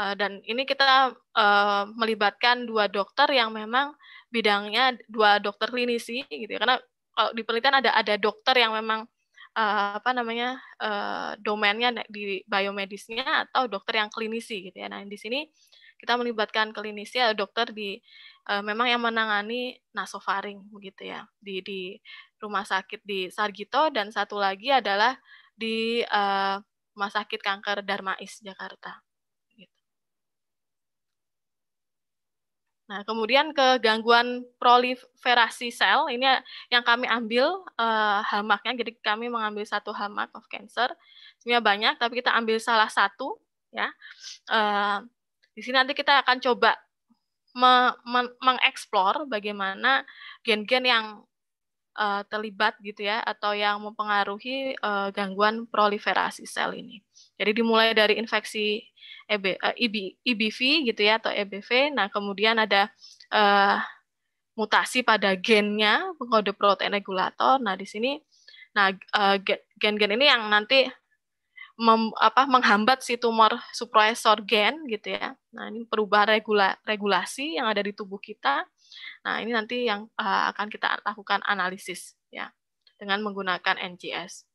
uh, dan ini kita uh, melibatkan dua dokter yang memang bidangnya dua dokter klinisi gitu ya. Karena kalau di penelitian ada ada dokter yang memang uh, apa namanya uh, domainnya di biomedisnya atau dokter yang klinisi gitu ya. Nah di sini kita melibatkan klinisi atau dokter di uh, memang yang menangani nasofaring begitu ya di di rumah sakit di Sargito dan satu lagi adalah di uh, rumah sakit kanker Darmais Jakarta. Gitu. Nah, kemudian ke gangguan proliferasi sel, ini yang kami ambil uh, hamaknya, jadi kami mengambil satu hamak of cancer. Sebenarnya banyak, tapi kita ambil salah satu, ya. Uh, di sini nanti kita akan coba me me mengeksplor bagaimana gen-gen yang uh, terlibat gitu ya atau yang mempengaruhi uh, gangguan proliferasi sel ini. Jadi dimulai dari infeksi EB, uh, eh, e e gitu ya atau EBV. Nah kemudian ada uh, mutasi pada gennya pengkode protein regulator. Nah di sini, nah gen-gen uh, ini yang nanti mem, apa, menghambat si tumor supresor gen gitu ya. Nah ini perubahan regula, regulasi yang ada di tubuh kita. Nah ini nanti yang uh, akan kita lakukan analisis ya dengan menggunakan NGS.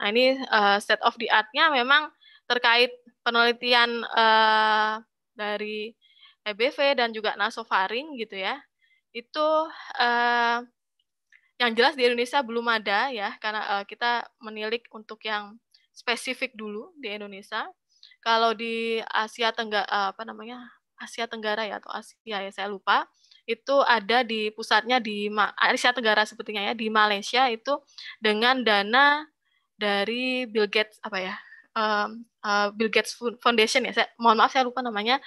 Nah ini uh, eh, state of the art-nya memang terkait penelitian uh, dari EBV dan juga nasofaring gitu ya. Itu uh, yang jelas di Indonesia belum ada ya karena uh, kita menilik untuk yang spesifik dulu di Indonesia. Kalau di Asia Tenggara uh, eh, apa namanya? Asia Tenggara ya atau Asia ya saya lupa. Itu ada di pusatnya di Ma Asia Tenggara sepertinya ya di Malaysia itu dengan dana dari Bill Gates apa ya? Um, uh, Bill Gates Foundation ya. Saya, mohon maaf saya lupa namanya.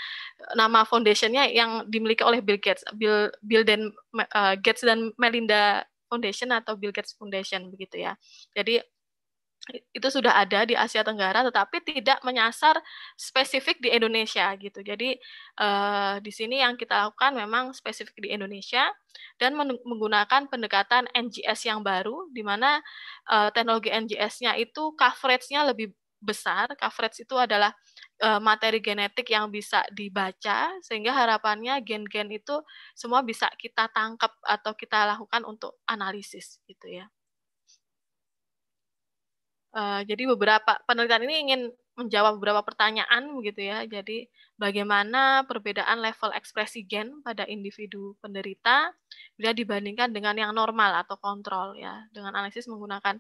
Nama foundationnya yang dimiliki oleh Bill Gates, Bill Bill dan uh, Gates dan Melinda Foundation atau Bill Gates Foundation begitu ya. Jadi itu sudah ada di Asia Tenggara tetapi tidak menyasar spesifik di Indonesia gitu. Jadi eh, di sini yang kita lakukan memang spesifik di Indonesia dan menggunakan pendekatan NGS yang baru di mana eh, teknologi NGS-nya itu coverage-nya lebih besar. Coverage itu adalah Eh, materi genetik yang bisa dibaca sehingga harapannya gen-gen itu semua bisa kita tangkap atau kita lakukan untuk analisis gitu ya. Uh, jadi beberapa penelitian ini ingin menjawab beberapa pertanyaan begitu ya. Jadi bagaimana perbedaan level ekspresi gen pada individu penderita bila dibandingkan dengan yang normal atau kontrol ya. Dengan analisis menggunakan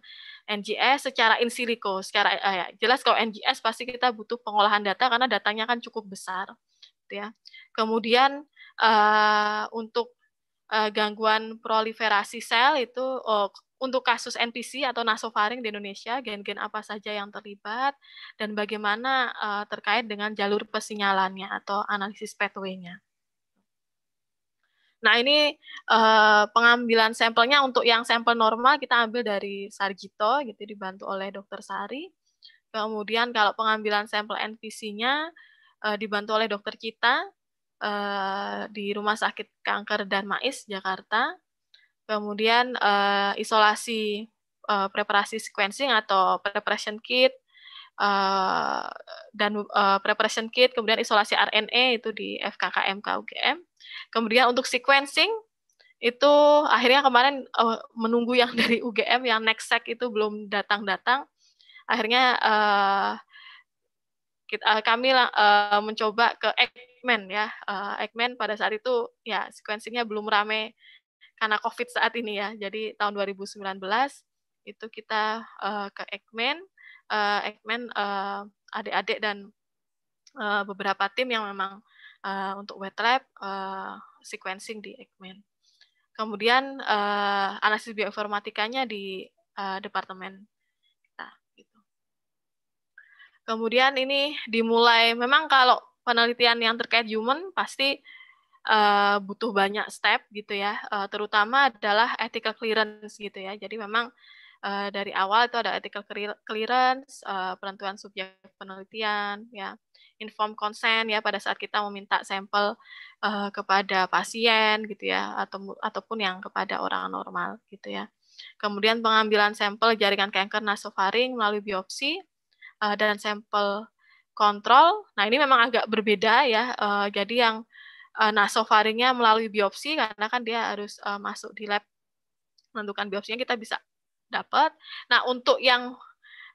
NGS secara in silico, secara eh, ya, jelas kalau NGS pasti kita butuh pengolahan data karena datanya kan cukup besar gitu ya. Kemudian uh, untuk uh, gangguan proliferasi sel itu oh, untuk kasus NPC atau nasofaring di Indonesia, gen-gen apa saja yang terlibat, dan bagaimana uh, terkait dengan jalur persinyalannya atau analisis pathway-nya. Nah, ini uh, pengambilan sampelnya untuk yang sampel normal kita ambil dari Sargito, gitu dibantu oleh Dokter Sari. Kemudian kalau pengambilan sampel NPC-nya uh, eh, dibantu oleh dokter kita uh, di Rumah Sakit Kanker dan Mais Jakarta kemudian uh, isolasi uh, preparasi sequencing atau preparation kit uh, dan uh, preparation kit kemudian isolasi RNA e itu di FKKM KUGM kemudian untuk sequencing itu akhirnya kemarin uh, menunggu yang dari UGM yang next sec itu belum datang-datang akhirnya uh, kita, uh, kami uh, mencoba ke Ekman ya uh, Ekman pada saat itu ya sequencingnya belum rame karena COVID saat ini ya. Jadi tahun 2019 itu kita uh, ke Ekmen, uh, Ekmen uh, adik-adik dan uh, beberapa tim yang memang uh, untuk wet lab uh, sequencing di Ekmen. Kemudian uh, analisis bioinformatikanya di uh, departemen gitu. Kemudian ini dimulai memang kalau penelitian yang terkait human pasti uh, butuh banyak step gitu ya, uh, terutama adalah ethical clearance gitu ya. Jadi memang uh, dari awal itu ada ethical clearance, uh, penentuan subjek penelitian, ya, inform consent ya pada saat kita meminta sampel uh, kepada pasien gitu ya, atau ataupun yang kepada orang normal gitu ya. Kemudian pengambilan sampel jaringan kanker nasofaring melalui biopsi uh, dan sampel kontrol. Nah ini memang agak berbeda ya. Uh, jadi yang uh, eh, nasofaringnya melalui biopsi karena kan dia harus uh, masuk di lab menentukan biopsinya kita bisa dapat. Nah untuk yang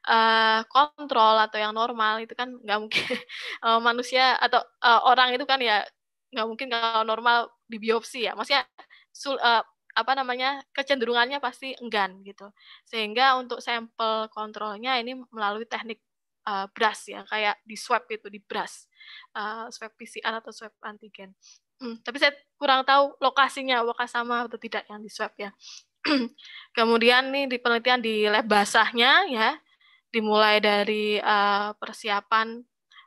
uh, kontrol atau yang normal itu kan nggak mungkin uh, manusia atau uh, orang itu kan ya nggak mungkin kalau normal di biopsi ya. Maksudnya sul, uh, apa namanya kecenderungannya pasti enggan gitu. Sehingga untuk sampel kontrolnya ini melalui teknik uh, brush ya kayak di swab itu di brush uh, swab PCR atau swab antigen. Hmm, tapi saya kurang tahu lokasinya apakah sama atau tidak yang di swab ya. Kemudian nih di penelitian di lab basahnya ya dimulai dari uh, persiapan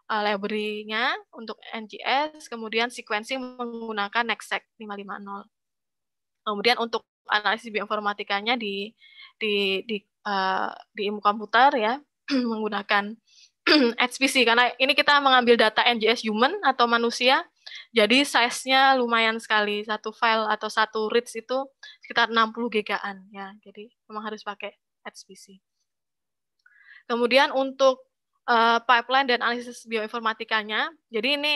uh, eh, library-nya untuk NGS, kemudian sequencing menggunakan NextSeq 550. Kemudian untuk analisis bioinformatikanya di di di uh, di ilmu komputer ya menggunakan HPC karena ini kita mengambil data NGS human atau manusia. Jadi size-nya lumayan sekali. Satu file atau satu reads itu sekitar 60 gigaan ya. Jadi memang harus pakai HPC. Kemudian untuk uh, pipeline dan analisis bioinformatikanya, jadi ini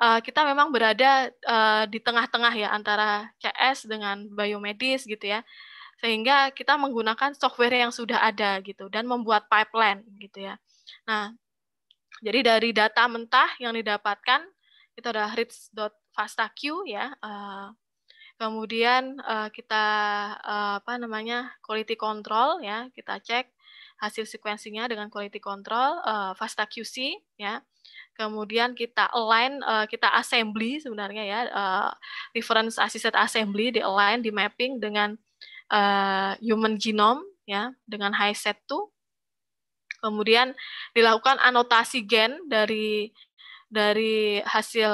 uh, kita memang berada uh, di tengah-tengah ya antara CS dengan biomedis gitu ya. Sehingga kita menggunakan software yang sudah ada gitu dan membuat pipeline gitu ya. Nah, jadi dari data mentah yang didapatkan itu ada reads.fastaq ya. Eh, kemudian eh, kita eh, apa namanya quality control ya, kita cek hasil sequencing-nya dengan quality control Fasta QC ya. Kemudian kita align kita assembly sebenarnya ya reference assisted assembly di align di mapping dengan human genome ya dengan high set 2 Kemudian dilakukan anotasi gen dari dari hasil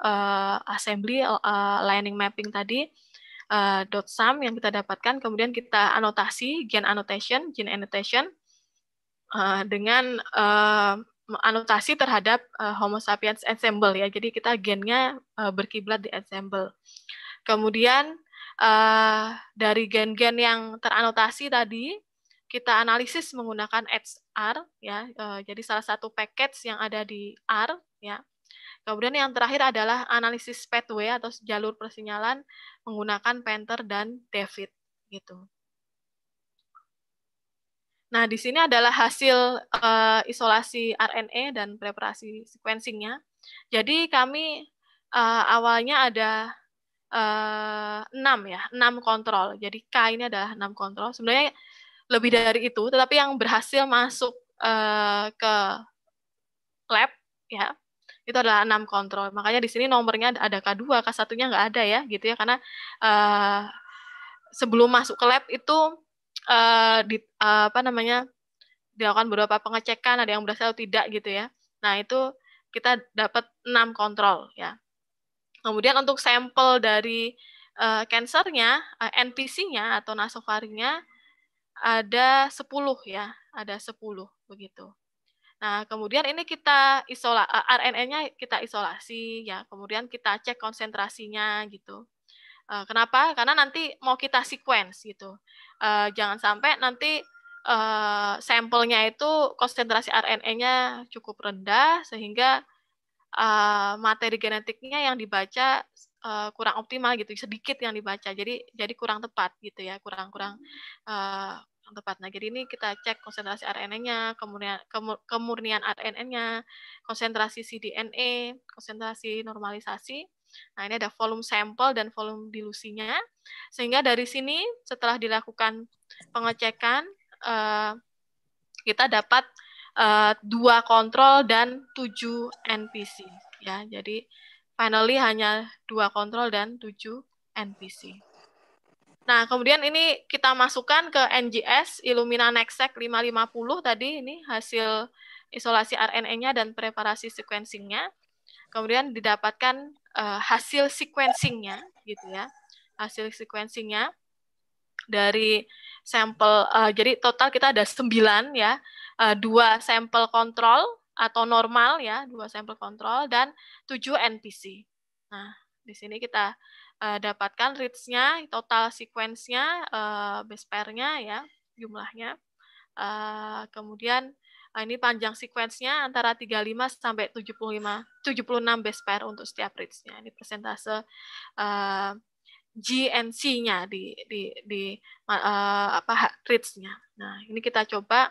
uh, assembly uh, lining mapping tadi uh, dot sum yang kita dapatkan kemudian kita anotasi gen annotation gene annotation uh, dengan uh, anotasi terhadap uh, Homo sapiens ensemble ya jadi kita gennya uh, berkiblat di ensemble kemudian uh, dari gen-gen yang teranotasi tadi kita analisis menggunakan HR ya. Eh, jadi salah satu package yang ada di R ya. Kemudian yang terakhir adalah analisis pathway atau jalur persinyalan menggunakan Panther dan David gitu. Nah, di sini adalah hasil uh, isolasi RNA e dan preparasi sequencingnya. Jadi kami uh, awalnya ada uh, ya, enam kontrol. Jadi K ini adalah enam kontrol. Sebenarnya lebih dari itu, tetapi yang berhasil masuk uh, ke lab ya itu adalah enam kontrol. Makanya di sini nomornya ada K2, K1-nya nggak ada ya, gitu ya, karena uh, sebelum masuk ke lab itu uh, di, uh, apa namanya dilakukan beberapa pengecekan, ada yang berhasil atau tidak gitu ya. Nah itu kita dapat enam kontrol ya. Kemudian untuk sampel dari uh, uh, NPC-nya atau nasofaringnya ada 10 ya, ada 10 begitu. Nah, kemudian ini kita isola eh, RNA-nya kita isolasi ya, kemudian kita cek konsentrasinya gitu. Eh, kenapa? Karena nanti mau kita sequence gitu. Eh, jangan sampai nanti sampelnya itu konsentrasi RNA-nya cukup rendah sehingga materi genetiknya yang dibaca kurang optimal gitu sedikit yang dibaca jadi jadi kurang tepat gitu ya kurang kurang yang tepat. Nah, jadi ini kita cek konsentrasi RNA-nya, kemurnian kemurnian RNA-nya, konsentrasi cDNA, konsentrasi normalisasi. Nah, ini ada volume sampel dan volume dilusinya. Sehingga dari sini setelah dilakukan pengecekan eh, kita dapat eh, dua kontrol dan tujuh NPC ya. Jadi finally hanya dua kontrol dan tujuh NPC. Nah, kemudian ini kita masukkan ke NGS Illumina Nextec 550 tadi ini hasil isolasi RNA-nya dan preparasi sequencing-nya. Kemudian didapatkan uh, hasil sequencing-nya gitu ya. Hasil sequencing-nya dari sampel uh, jadi total kita ada 9 ya. Uh, dua sampel kontrol atau normal ya, dua sampel kontrol dan 7 NPC. Nah, di sini kita uh, dapatkan reach-nya, total sequence-nya, uh, base pair-nya ya, jumlahnya. Uh, kemudian uh, ini panjang sequence-nya antara 35 sampai 75, 76 base pair untuk setiap reach-nya. Ini persentase uh, GNC-nya di di di uh, apa reach-nya. Nah, ini kita coba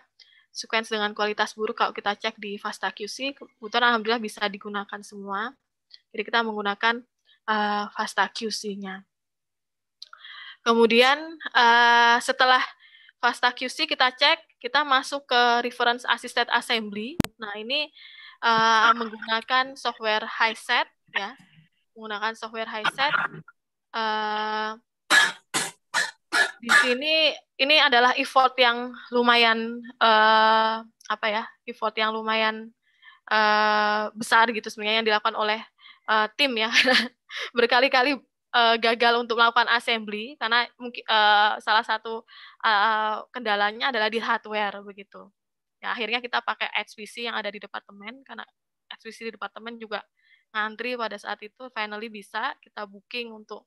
sequence dengan kualitas buruk kalau kita cek di FastaQC, kebetulan alhamdulillah bisa digunakan semua. Jadi kita menggunakan uh, Fasta QC-nya. Kemudian uh, setelah Fasta QC kita cek, kita masuk ke reference assisted assembly. Nah, ini uh, menggunakan software HiSet ya. Menggunakan software HiSet. Uh, di sini ini adalah effort yang lumayan uh, apa ya? Effort yang lumayan uh, besar gitu sebenarnya yang dilakukan oleh uh, tim ya. berkali-kali uh, gagal untuk melakukan assembly karena mungkin uh, salah satu uh, kendalanya adalah di hardware begitu. Ya akhirnya kita pakai HPC yang ada di departemen karena HPC di departemen juga ngantri pada saat itu finally bisa kita booking untuk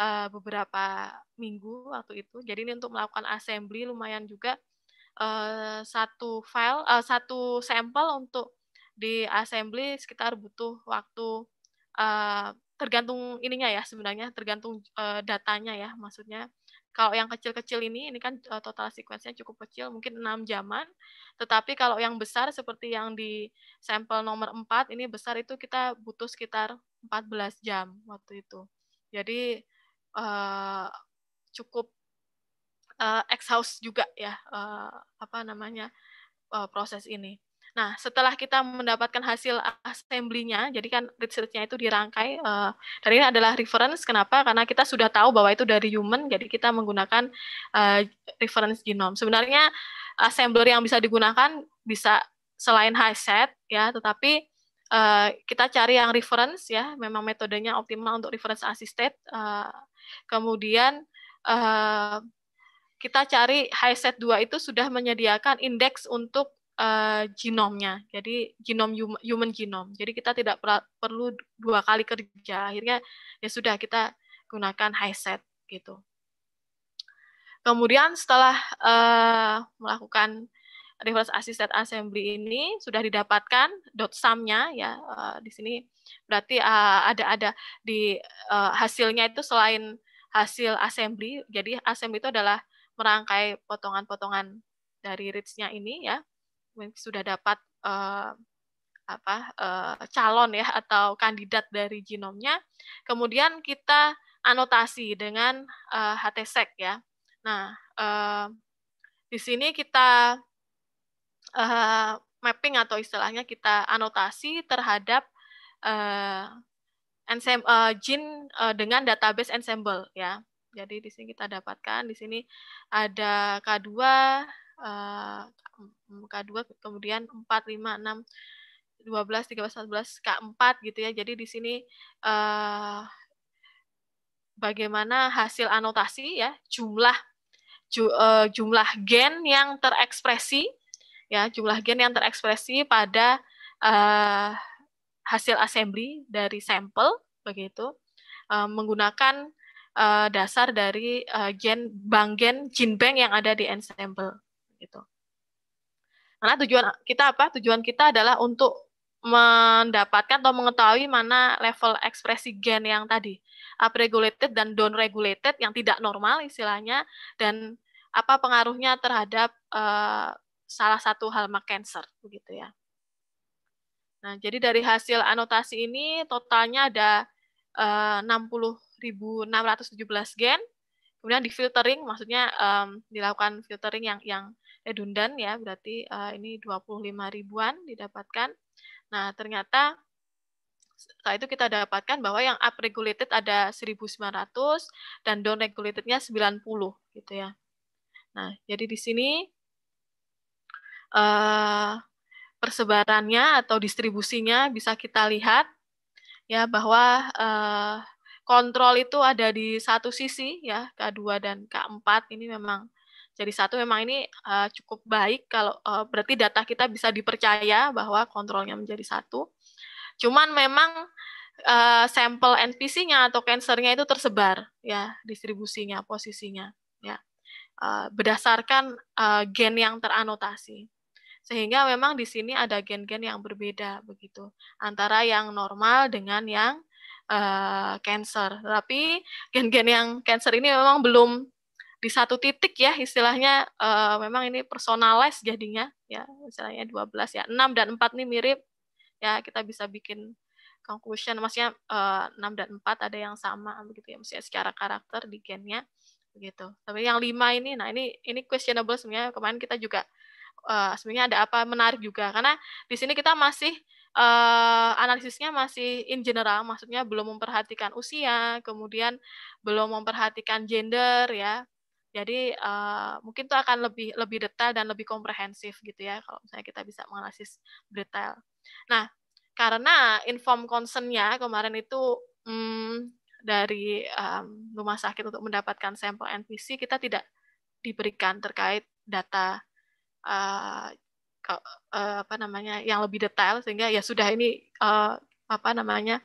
uh, beberapa minggu waktu itu. Jadi ini untuk melakukan assembly lumayan juga uh, satu file uh, satu sampel untuk di assembly sekitar butuh waktu uh, tergantung ininya ya sebenarnya tergantung uh, datanya ya maksudnya kalau yang kecil-kecil ini ini kan uh, total sequence-nya cukup kecil mungkin enam jaman tetapi kalau yang besar seperti yang di sampel nomor 4 ini besar itu kita butuh sekitar 14 jam waktu itu jadi uh, cukup uh, exhaust juga ya uh, apa namanya uh, proses ini Nah, setelah kita mendapatkan hasil assembly-nya, jadi kan research-nya itu dirangkai, uh, eh, ini kan adalah reference, kenapa? Karena kita sudah tahu bahwa itu dari human, jadi kita menggunakan uh, reference genome. Sebenarnya assembler yang bisa digunakan bisa selain high set, ya, tetapi uh, kita cari yang reference, ya, memang metodenya optimal untuk reference assisted. Uh, kemudian, uh, kita cari high set 2 itu sudah menyediakan indeks untuk Eh, genomnya. Jadi genom human genome. Jadi kita tidak perlu dua kali kerja. Akhirnya ya sudah kita gunakan high set gitu. Kemudian setelah uh, melakukan reverse assisted assembly ini sudah didapatkan dot sum ya uh, di sini berarti uh, ada ada di uh, hasilnya itu selain hasil assembly jadi assembly itu adalah merangkai potongan-potongan dari reads nya ini ya sudah dapat uh, apa uh, calon ya atau kandidat dari genomnya, kemudian kita anotasi dengan uh, eh, HTSEC ya. Nah uh, di sini kita uh, mapping atau istilahnya kita anotasi terhadap uh, uh, gene uh, dengan database ensemble ya. Jadi di sini kita dapatkan di sini ada K2, Eh, K2 kemudian 4 5 6 12 13 14 K4 gitu ya. Jadi di sini uh, bagaimana hasil anotasi ya, jumlah ju, uh, jumlah gen yang terekspresi ya, jumlah gen yang terekspresi pada uh, hasil assembly dari sampel begitu uh, menggunakan uh, dasar dari uh, gen bank gen gene bank yang ada di ensemble gitu. Karena tujuan kita apa? Tujuan kita adalah untuk mendapatkan atau mengetahui mana level ekspresi gen yang tadi upregulated dan downregulated yang tidak normal istilahnya dan apa pengaruhnya terhadap uh, salah satu hama cancer begitu ya. Nah, jadi dari hasil anotasi ini totalnya ada eh, uh, 60.617 gen. Kemudian di filtering maksudnya um, dilakukan filtering yang yang redundant eh, ya, berarti uh, ini 25 ribuan didapatkan. Nah, ternyata setelah itu kita dapatkan bahwa yang up regulated ada 1900 dan down regulatednya 90 gitu ya. Nah, jadi di sini uh, persebarannya atau distribusinya bisa kita lihat ya bahwa uh, kontrol itu ada di satu sisi ya K2 dan K4 ini memang jadi satu memang ini uh, cukup baik kalau uh, berarti data kita bisa dipercaya bahwa kontrolnya menjadi satu. Cuman memang uh, sampel NPC-nya atau kancer-nya itu tersebar ya distribusinya, posisinya ya. Uh, berdasarkan uh, gen yang teranotasi. Sehingga memang di sini ada gen-gen yang berbeda begitu antara yang normal dengan yang uh, cancer. Tapi gen-gen yang cancer ini memang belum di satu titik ya istilahnya uh, memang ini personalize jadinya ya misalnya 12 ya 6 dan 4 nih mirip ya kita bisa bikin conclusion maksudnya uh, eh, 6 dan 4 ada yang sama begitu ya maksudnya secara karakter di gennya begitu. Tapi yang 5 ini nah ini ini questionable sebenarnya kemarin kita juga uh, sebenarnya ada apa menarik juga karena di sini kita masih uh, analisisnya masih in general, maksudnya belum memperhatikan usia, kemudian belum memperhatikan gender ya, jadi uh, mungkin itu akan lebih lebih detail dan lebih komprehensif gitu ya kalau misalnya kita bisa menganalisis detail. Nah, karena inform concernnya kemarin itu hmm, dari um, rumah sakit untuk mendapatkan sampel NPC kita tidak diberikan terkait data uh, ke, uh, apa namanya yang lebih detail sehingga ya sudah ini uh, apa namanya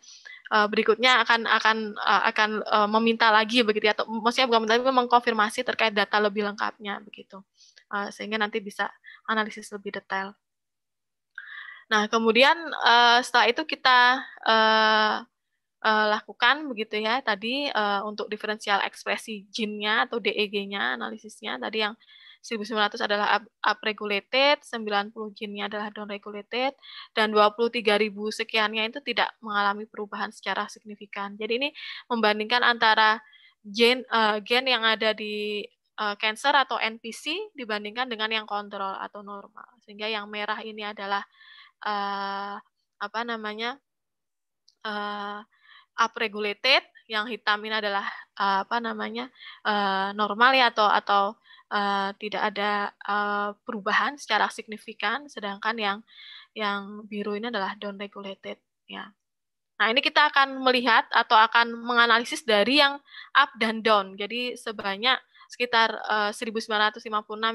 uh, berikutnya akan akan uh, akan uh, meminta lagi begitu ya, atau maksudnya bukan meminta tapi mengkonfirmasi terkait data lebih lengkapnya begitu uh, sehingga nanti bisa analisis lebih detail. Nah kemudian uh, setelah itu kita uh, uh, lakukan begitu ya tadi uh, untuk diferensial ekspresi jinnya atau DEG-nya analisisnya tadi yang 1900 adalah up, up regulated, 90 gennya adalah down regulated, dan 23.000 sekiannya itu tidak mengalami perubahan secara signifikan. Jadi ini membandingkan antara gen uh, gen yang ada di uh, cancer atau NPC dibandingkan dengan yang kontrol atau normal. Sehingga yang merah ini adalah uh, apa namanya uh, upregulated, yang hitam ini adalah uh, apa namanya uh, normal ya atau atau uh, tidak ada uh, perubahan secara signifikan, sedangkan yang yang biru ini adalah down regulated ya. Nah, ini kita akan melihat atau akan menganalisis dari yang up dan down. Jadi sebanyak sekitar eh, uh, 1956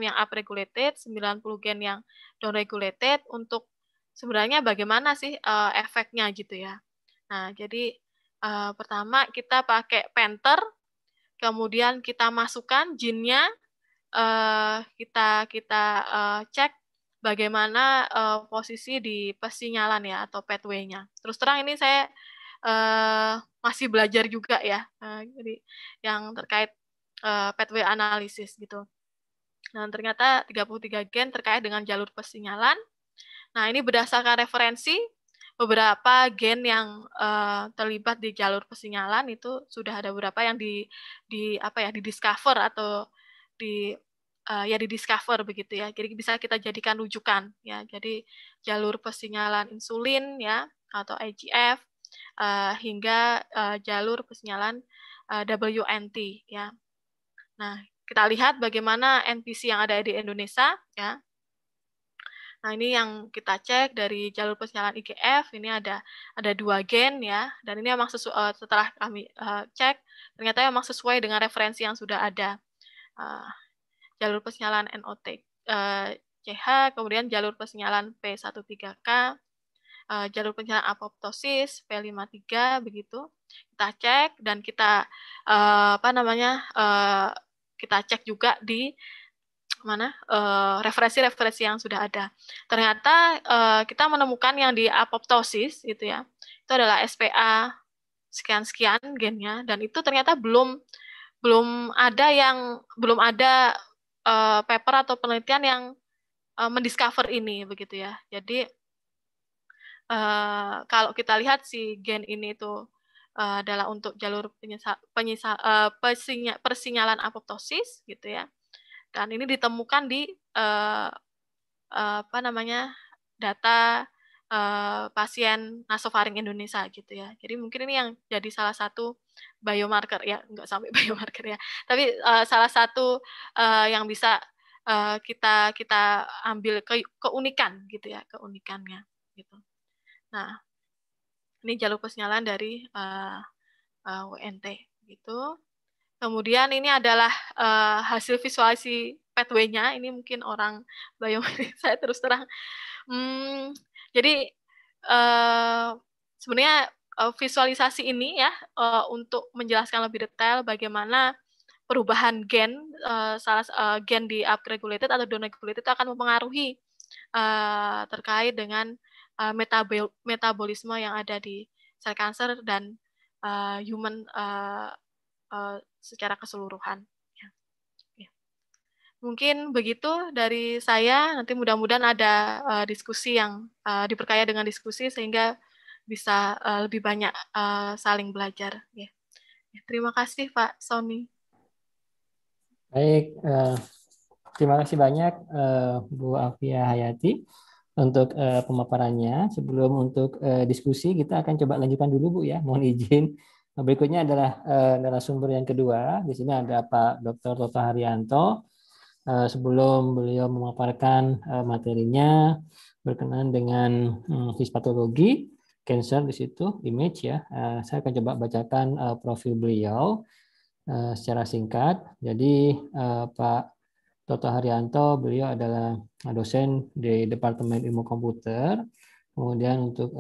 yang up regulated, 90 gen yang down regulated untuk sebenarnya bagaimana sih uh, efeknya gitu ya. Nah, jadi uh, pertama kita pakai Panther, kemudian kita masukkan jinnya Eh, kita kita uh, cek bagaimana uh, posisi di persinyalan ya atau pathway-nya. Terus terang ini saya uh, masih belajar juga ya, uh, jadi yang terkait uh, pathway analisis gitu. Nah, ternyata 33 gen terkait dengan jalur persinyalan. Nah, ini berdasarkan referensi beberapa gen yang uh, terlibat di jalur persinyalan itu sudah ada beberapa yang di di apa ya, di discover atau di uh, ya didiscover begitu ya. Jadi bisa kita jadikan rujukan ya. Jadi jalur persinyalan insulin ya atau IGF uh, eh, hingga uh, jalur persinyalan uh, WNT ya. Nah, kita lihat bagaimana NPC yang ada di Indonesia ya. Nah, ini yang kita cek dari jalur persinyalan IGF, ini ada ada dua gen ya, dan ini memang sesu, setelah kami uh, cek, ternyata memang sesuai dengan referensi yang sudah ada. Uh, jalur persinyalan NOT uh, eh, CH, kemudian jalur persinyalan P13K, uh, eh, jalur persinyalan apoptosis P53 begitu. Kita cek dan kita uh, apa namanya? Uh, kita cek juga di mana referensi-referensi yang sudah ada. Ternyata kita menemukan yang di apoptosis itu ya. Itu adalah SPA sekian-sekian gennya dan itu ternyata belum belum ada yang belum ada uh, paper atau penelitian yang uh, mendiscover ini begitu ya. Jadi uh, kalau kita lihat si gen ini itu uh, adalah untuk jalur penyisa, penyisa, uh, persinyalan apoptosis gitu ya. Dan ini ditemukan di uh, uh, apa namanya data Eh, pasien nasofaring Indonesia gitu ya. Jadi mungkin ini yang jadi salah satu biomarker ya, nggak sampai biomarker ya, tapi uh, salah satu uh, yang bisa uh, kita kita ambil ke, keunikan gitu ya, keunikannya gitu. Nah, ini jalur persinyalan dari uh, uh, WNT gitu. Kemudian ini adalah uh, hasil visualisasi pathway-nya. Ini mungkin orang biomarker saya terus terang. Hmm, jadi uh, sebenarnya uh, visualisasi ini ya uh, untuk menjelaskan lebih detail bagaimana perubahan gen uh, salah uh, gen di upregulated atau downregulated itu akan mempengaruhi uh, terkait dengan uh, metabol metabolisme yang ada di sel kanker dan uh, human uh, uh, secara keseluruhan. Mungkin begitu dari saya. Nanti mudah-mudahan ada uh, diskusi yang uh, diperkaya dengan diskusi sehingga bisa uh, lebih banyak uh, saling belajar. Yeah. Ya, terima kasih Pak Sony. Baik, uh, terima kasih banyak uh, Bu Alfia Hayati untuk uh, pemaparannya. Sebelum untuk uh, diskusi, kita akan coba lanjutkan dulu Bu ya. Mohon izin. Berikutnya adalah uh, narasumber yang kedua. Di sini ada Pak Dr. Toto Haryanto Eh, sebelum beliau memaparkan eh, materinya berkenaan dengan histopatologi hmm, cancer di situ image ya. Eh, saya akan coba bacakan profil beliau secara singkat. Jadi Pak Toto Haryanto beliau adalah dosen di Departemen Ilmu Komputer. Kemudian untuk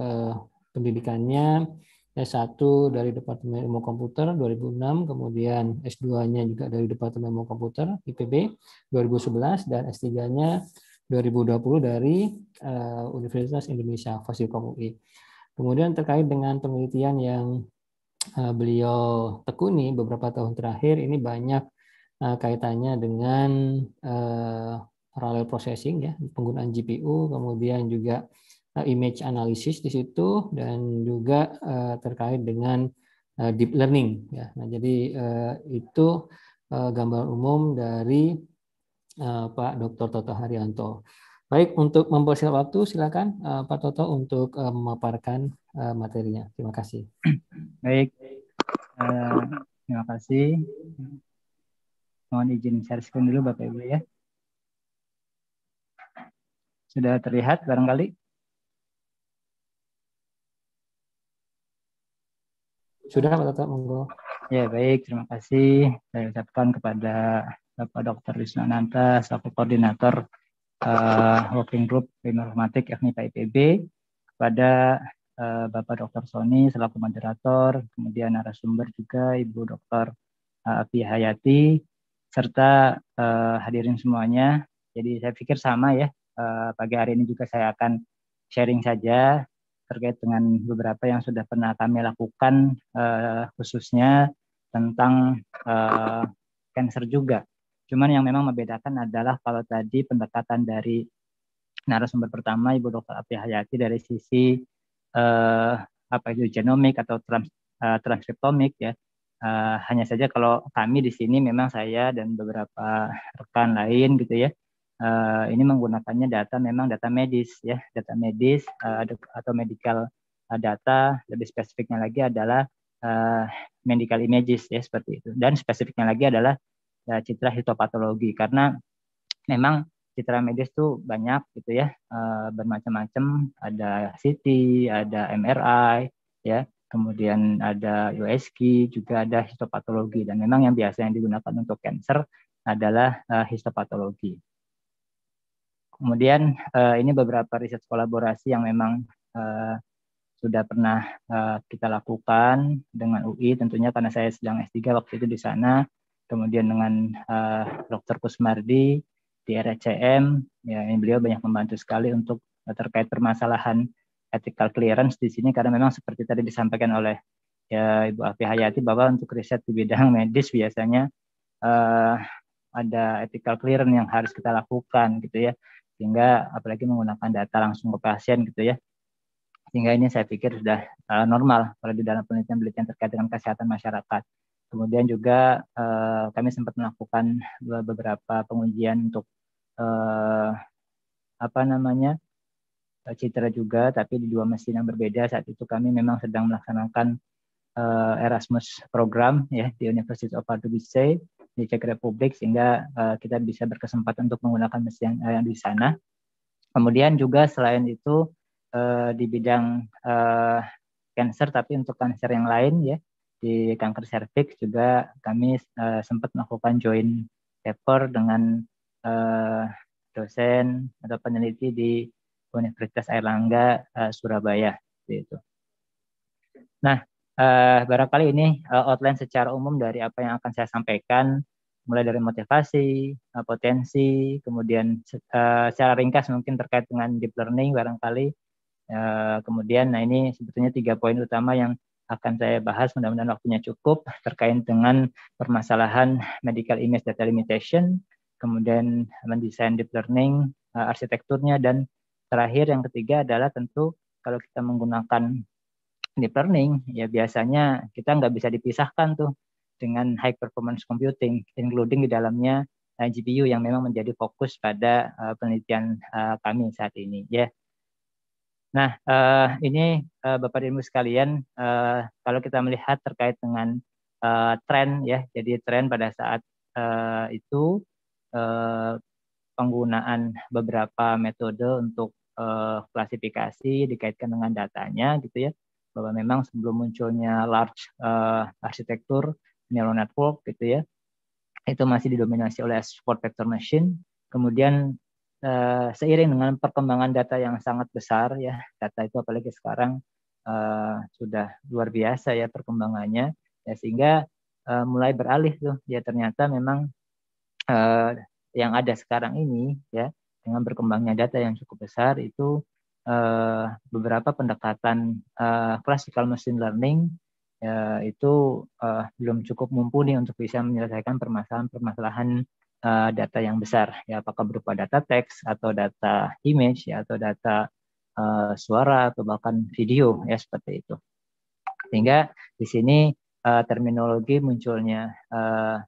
pendidikannya S1 dari Departemen Ilmu Komputer 2006, kemudian S2-nya juga dari Departemen Ilmu Komputer IPB 2011 dan S3-nya 2020 dari uh, Universitas Indonesia Fasilkom UI. Kemudian terkait dengan penelitian yang uh, beliau tekuni beberapa tahun terakhir ini banyak uh, kaitannya dengan uh, parallel processing ya, penggunaan GPU, kemudian juga Eh, image analysis di situ dan juga eh, terkait dengan eh, deep learning ya. Nah, jadi itu gambar umum dari Pak Dr. Toto Haryanto. Baik, untuk mempersingkat waktu silakan Pak Toto untuk memaparkan materinya. Terima kasih. Baik. terima kasih. Mohon izin share screen dulu Bapak Ibu ya. Sudah terlihat barangkali? Sudah Pak Toto, monggo. Ya baik, terima kasih. Saya ucapkan kepada Bapak Dr. Wisnu Ananta, selaku koordinator uh, Working Group Informatik yakni PIPB, kepada uh, Bapak Dr. Sony selaku moderator, kemudian narasumber juga Ibu Dr. Eh, Api Hayati, serta uh, hadirin semuanya. Jadi saya pikir sama ya, uh, pagi hari ini juga saya akan sharing saja terkait dengan beberapa yang sudah pernah kami lakukan uh, khususnya tentang uh, cancer juga. Cuman yang memang membedakan adalah kalau tadi pendekatan dari narasumber pertama Ibu Dr. Api Hayati dari sisi uh, apa itu genomik atau trans, uh, transkriptomik ya. Uh, hanya saja kalau kami di sini memang saya dan beberapa rekan lain gitu ya uh, ini menggunakannya data memang data medis ya data medis uh, atau medical eh, data lebih spesifiknya lagi adalah uh, medical images ya seperti itu dan spesifiknya lagi adalah uh, citra histopatologi karena memang citra medis tuh banyak gitu ya uh, bermacam-macam ada CT ada MRI ya kemudian ada USG juga ada histopatologi dan memang yang biasa yang digunakan untuk cancer adalah uh, histopatologi Kemudian uh, ini beberapa riset kolaborasi yang memang uh, sudah pernah uh, kita lakukan dengan UI tentunya karena saya sedang S3 waktu itu di sana. Kemudian dengan uh, Dr. Kusmardi di RCM, ya ini beliau banyak membantu sekali untuk uh, terkait permasalahan ethical clearance di sini karena memang seperti tadi disampaikan oleh ya Ibu Afi Hayati bahwa untuk riset di bidang medis biasanya uh, ada ethical clearance yang harus kita lakukan gitu ya sehingga apalagi menggunakan data langsung ke pasien gitu ya sehingga ini saya pikir sudah uh, normal kalau di dalam penelitian-penelitian terkait dengan kesehatan masyarakat. Kemudian juga uh, kami sempat melakukan beberapa pengujian untuk uh, apa namanya citra juga, tapi di dua mesin yang berbeda. Saat itu kami memang sedang melaksanakan uh, Erasmus program ya di University of Pardubice di Czech Republik sehingga uh, kita bisa berkesempatan untuk menggunakan mesin yang, eh, yang di sana. Kemudian juga selain itu uh, di bidang uh, cancer tapi untuk kanker yang lain ya di kanker cervix juga kami uh, sempat melakukan join paper dengan uh, dosen atau peneliti di Universitas Airlangga uh, Surabaya itu. Nah, uh, barangkali ini uh, outline secara umum dari apa yang akan saya sampaikan, mulai dari motivasi, uh, potensi, kemudian uh, secara ringkas mungkin terkait dengan deep learning barangkali, uh, kemudian nah ini sebetulnya tiga poin utama yang akan saya bahas mudah-mudahan waktunya cukup terkait dengan permasalahan medical image data limitation, kemudian mendesain deep learning, uh, arsitekturnya dan terakhir yang ketiga adalah tentu kalau kita menggunakan deep learning ya biasanya kita nggak bisa dipisahkan tuh dengan high performance computing including di dalamnya uh, eh, GPU yang memang menjadi fokus pada uh, penelitian uh, kami saat ini ya. Yeah. Nah, uh, ini uh, Bapak Ibu sekalian uh, kalau kita melihat terkait dengan uh, tren ya. Jadi tren pada saat uh, itu uh, penggunaan beberapa metode untuk uh, klasifikasi dikaitkan dengan datanya gitu ya bahwa memang sebelum munculnya large uh, arsitektur neural network gitu ya itu masih didominasi oleh support vector machine kemudian uh, seiring dengan perkembangan data yang sangat besar ya data itu apalagi sekarang uh, sudah luar biasa ya perkembangannya ya sehingga uh, mulai beralih tuh ya ternyata memang uh, yang ada sekarang ini ya dengan berkembangnya data yang cukup besar itu uh, beberapa pendekatan uh, classical machine learning uh, itu uh, belum cukup mumpuni untuk bisa menyelesaikan permasalahan-permasalahan uh, data yang besar ya apakah berupa data teks atau data image ya atau data uh, suara atau bahkan video ya seperti itu sehingga di sini uh, terminologi munculnya uh,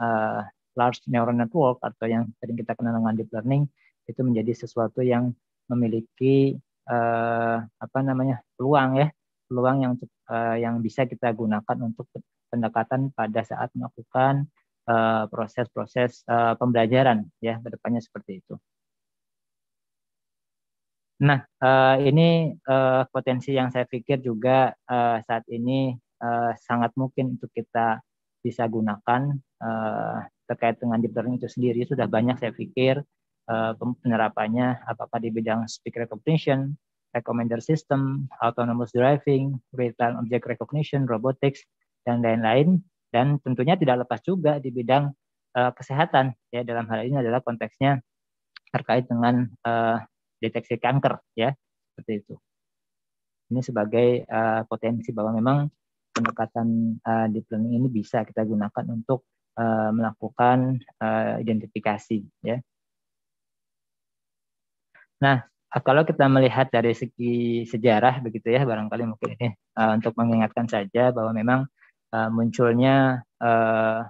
uh, large neural network atau yang sering kita kenal dengan deep learning itu menjadi sesuatu yang memiliki uh, apa namanya peluang ya peluang yang uh, yang bisa kita gunakan untuk pendekatan pada saat melakukan eh, proses-proses uh, uh, pembelajaran ya kedepannya seperti itu. Nah uh, ini uh, potensi yang saya pikir juga uh, saat ini uh, sangat mungkin untuk kita bisa gunakan uh, terkait dengan deep learning itu sendiri sudah banyak saya pikir Eh, penerapannya apakah di bidang speak recognition, recommender system, autonomous driving, real-time object recognition, robotics, dan lain-lain. Dan tentunya tidak lepas juga di bidang uh, kesehatan. Ya, dalam hal ini adalah konteksnya terkait dengan uh, deteksi kanker, ya, seperti itu. Ini sebagai uh, potensi bahwa memang pendekatan uh, deep learning ini bisa kita gunakan untuk uh, melakukan uh, identifikasi, ya. Nah, kalau kita melihat dari segi sejarah begitu ya, barangkali mungkin ini uh, untuk mengingatkan saja bahwa memang uh, munculnya uh,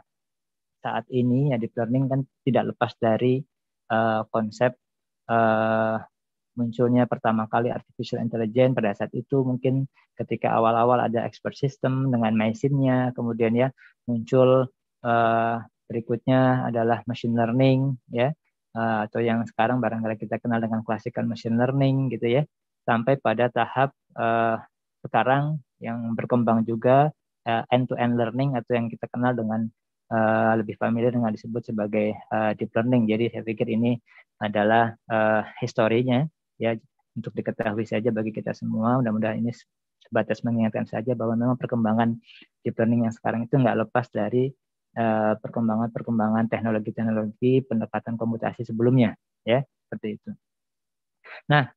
saat ini ya deep learning kan tidak lepas dari uh, konsep uh, munculnya pertama kali artificial intelligence pada saat itu mungkin ketika awal-awal ada expert system dengan mesinnya kemudian ya muncul uh, berikutnya adalah machine learning ya Ah, atau yang sekarang barangkali kita kenal dengan classical machine learning gitu ya sampai pada tahap uh, sekarang yang berkembang juga uh, eh, end to end learning atau yang kita kenal dengan uh, lebih familiar dengan disebut sebagai uh, deep learning jadi saya pikir ini adalah uh, historinya ya untuk diketahui saja bagi kita semua mudah-mudahan ini sebatas mengingatkan saja bahwa memang perkembangan deep learning yang sekarang itu nggak lepas dari perkembangan-perkembangan eh, teknologi-teknologi pendekatan komputasi sebelumnya ya seperti itu. Nah,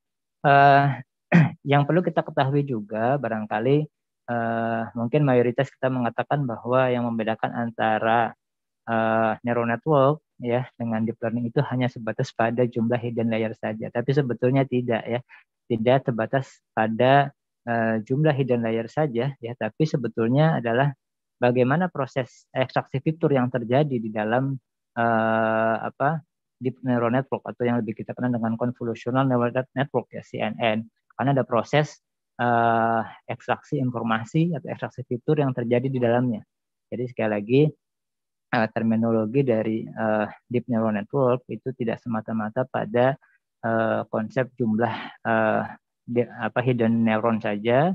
uh, yang perlu kita ketahui juga barangkali uh, mungkin mayoritas kita mengatakan bahwa yang membedakan antara uh, neural network ya dengan deep learning itu hanya sebatas pada jumlah hidden layer saja, tapi sebetulnya tidak ya. Tidak terbatas pada uh, jumlah hidden layer saja ya tapi sebetulnya adalah bagaimana proses ekstraksi fitur yang terjadi di dalam uh, apa deep neural network atau yang lebih kita kenal dengan convolutional neural network ya CNN karena ada proses uh, ekstraksi informasi atau ekstraksi fitur yang terjadi di dalamnya. Jadi sekali lagi uh, terminologi dari uh, deep neural network itu tidak semata-mata pada uh, konsep jumlah uh, di, apa hidden neuron saja,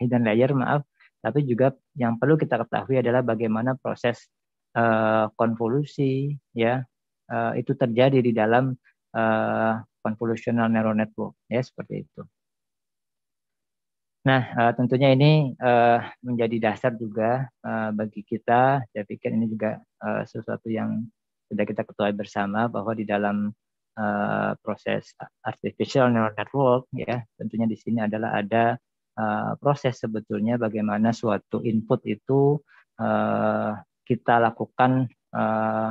hidden layer maaf, tapi juga yang perlu kita ketahui adalah bagaimana proses uh, konvolusi ya uh, itu terjadi di dalam uh, convolutional neural network ya seperti itu. Nah, uh, tentunya ini uh, menjadi dasar juga uh, bagi kita. Saya pikir ini juga uh, sesuatu yang sudah kita ketahui bersama bahwa di dalam uh, proses artificial neural network ya tentunya di sini adalah ada Eh, proses sebetulnya bagaimana suatu input itu uh, kita lakukan uh,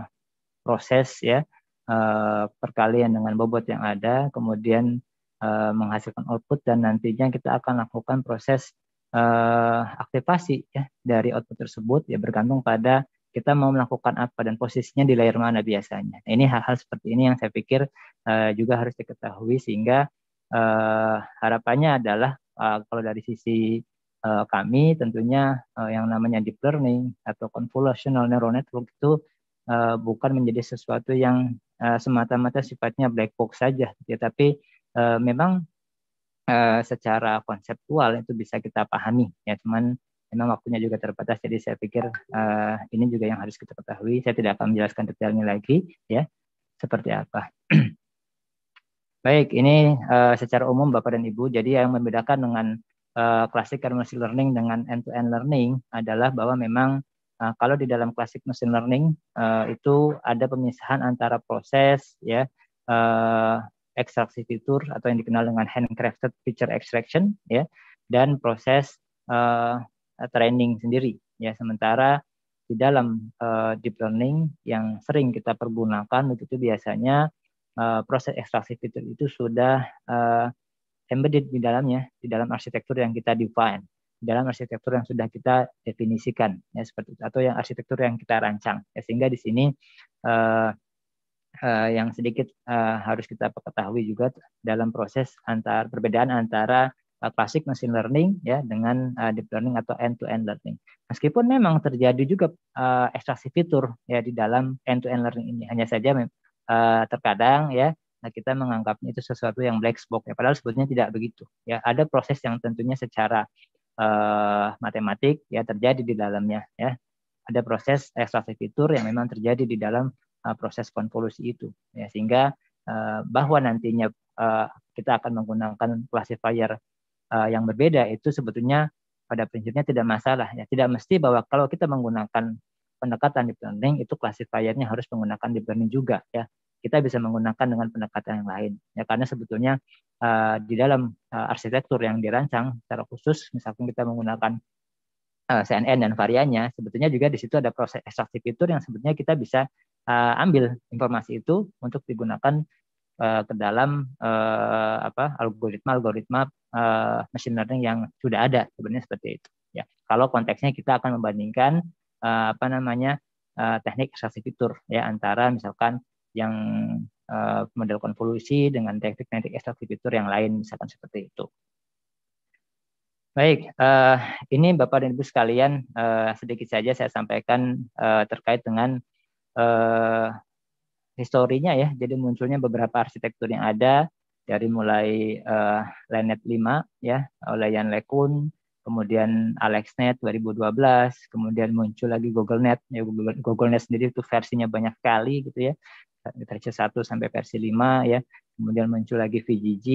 proses ya uh, perkalian dengan bobot yang ada, kemudian uh, menghasilkan output dan nantinya kita akan lakukan proses uh, aktivasi ya dari output tersebut ya bergantung pada kita mau melakukan apa dan posisinya di layar mana biasanya. Nah, ini hal-hal seperti ini yang saya pikir uh, juga harus diketahui sehingga uh, harapannya adalah Eh, kalau dari sisi uh, kami tentunya uh, yang namanya deep learning atau convolutional neural network itu uh, bukan menjadi sesuatu yang uh, semata-mata sifatnya black box saja, gitu ya, tapi uh, memang uh, secara konseptual itu bisa kita pahami, ya cuman memang waktunya juga terbatas, jadi saya pikir uh, ini juga yang harus kita ketahui. Saya tidak akan menjelaskan detailnya lagi, ya seperti apa. Baik, ini uh, secara umum Bapak dan Ibu. Jadi yang membedakan dengan uh, klasik machine learning dengan end-to-end -end learning adalah bahwa memang uh, kalau di dalam klasik machine learning uh, itu ada pemisahan antara proses ya uh, ekstraksi fitur atau yang dikenal dengan handcrafted feature extraction ya dan proses uh, training sendiri ya sementara di dalam uh, deep learning yang sering kita pergunakan itu biasanya Eh, proses ekstraksi fitur itu sudah uh, embedded di dalamnya, di dalam arsitektur yang kita define, di dalam arsitektur yang sudah kita definisikan, ya seperti itu, atau yang arsitektur yang kita rancang, ya, sehingga di sini uh, uh, yang sedikit uh, harus kita ketahui juga dalam proses antar perbedaan antara uh, klasik machine learning ya dengan uh, deep learning atau end to end learning. Meskipun memang terjadi juga uh, ekstraksi fitur ya di dalam end to end learning ini, hanya saja Eh, terkadang ya nah kita menganggapnya itu sesuatu yang black box ya padahal sebetulnya tidak begitu ya ada proses yang tentunya secara uh, matematik ya terjadi di dalamnya ya ada proses ekstraksi fitur yang memang terjadi di dalam uh, proses konvolusi itu ya sehingga uh, bahwa nantinya uh, kita akan menggunakan classifier uh, yang berbeda itu sebetulnya pada prinsipnya tidak masalah ya tidak mesti bahwa kalau kita menggunakan pendekatan deep learning itu klasifikasinya harus menggunakan deep learning juga ya kita bisa menggunakan dengan pendekatan yang lain ya karena sebetulnya uh, di dalam uh, arsitektur yang dirancang secara khusus misalkan kita menggunakan uh, eh, CNN dan variannya sebetulnya juga di situ ada proses ekstraktif fitur yang sebetulnya kita bisa uh, ambil informasi itu untuk digunakan uh, ke dalam uh, apa algoritma algoritma uh, machine learning yang sudah ada sebenarnya seperti itu ya kalau konteksnya kita akan membandingkan uh, apa namanya uh, teknik ekstraksi ya antara misalkan yang uh, model konvolusi dengan teknik-teknik ekstraksi fitur yang lain misalkan seperti itu. Baik, uh, ini Bapak dan Ibu sekalian uh, sedikit saja saya sampaikan uh, terkait dengan uh, historinya ya. Jadi munculnya beberapa arsitektur yang ada dari mulai uh, Lenet 5 ya oleh yang LeCun, kemudian AlexNet 2012, kemudian muncul lagi GoogleNet. Ya, Google, GoogleNet sendiri itu versinya banyak sekali gitu ya, versi 1 sampai versi 5 ya. Kemudian muncul lagi VGG,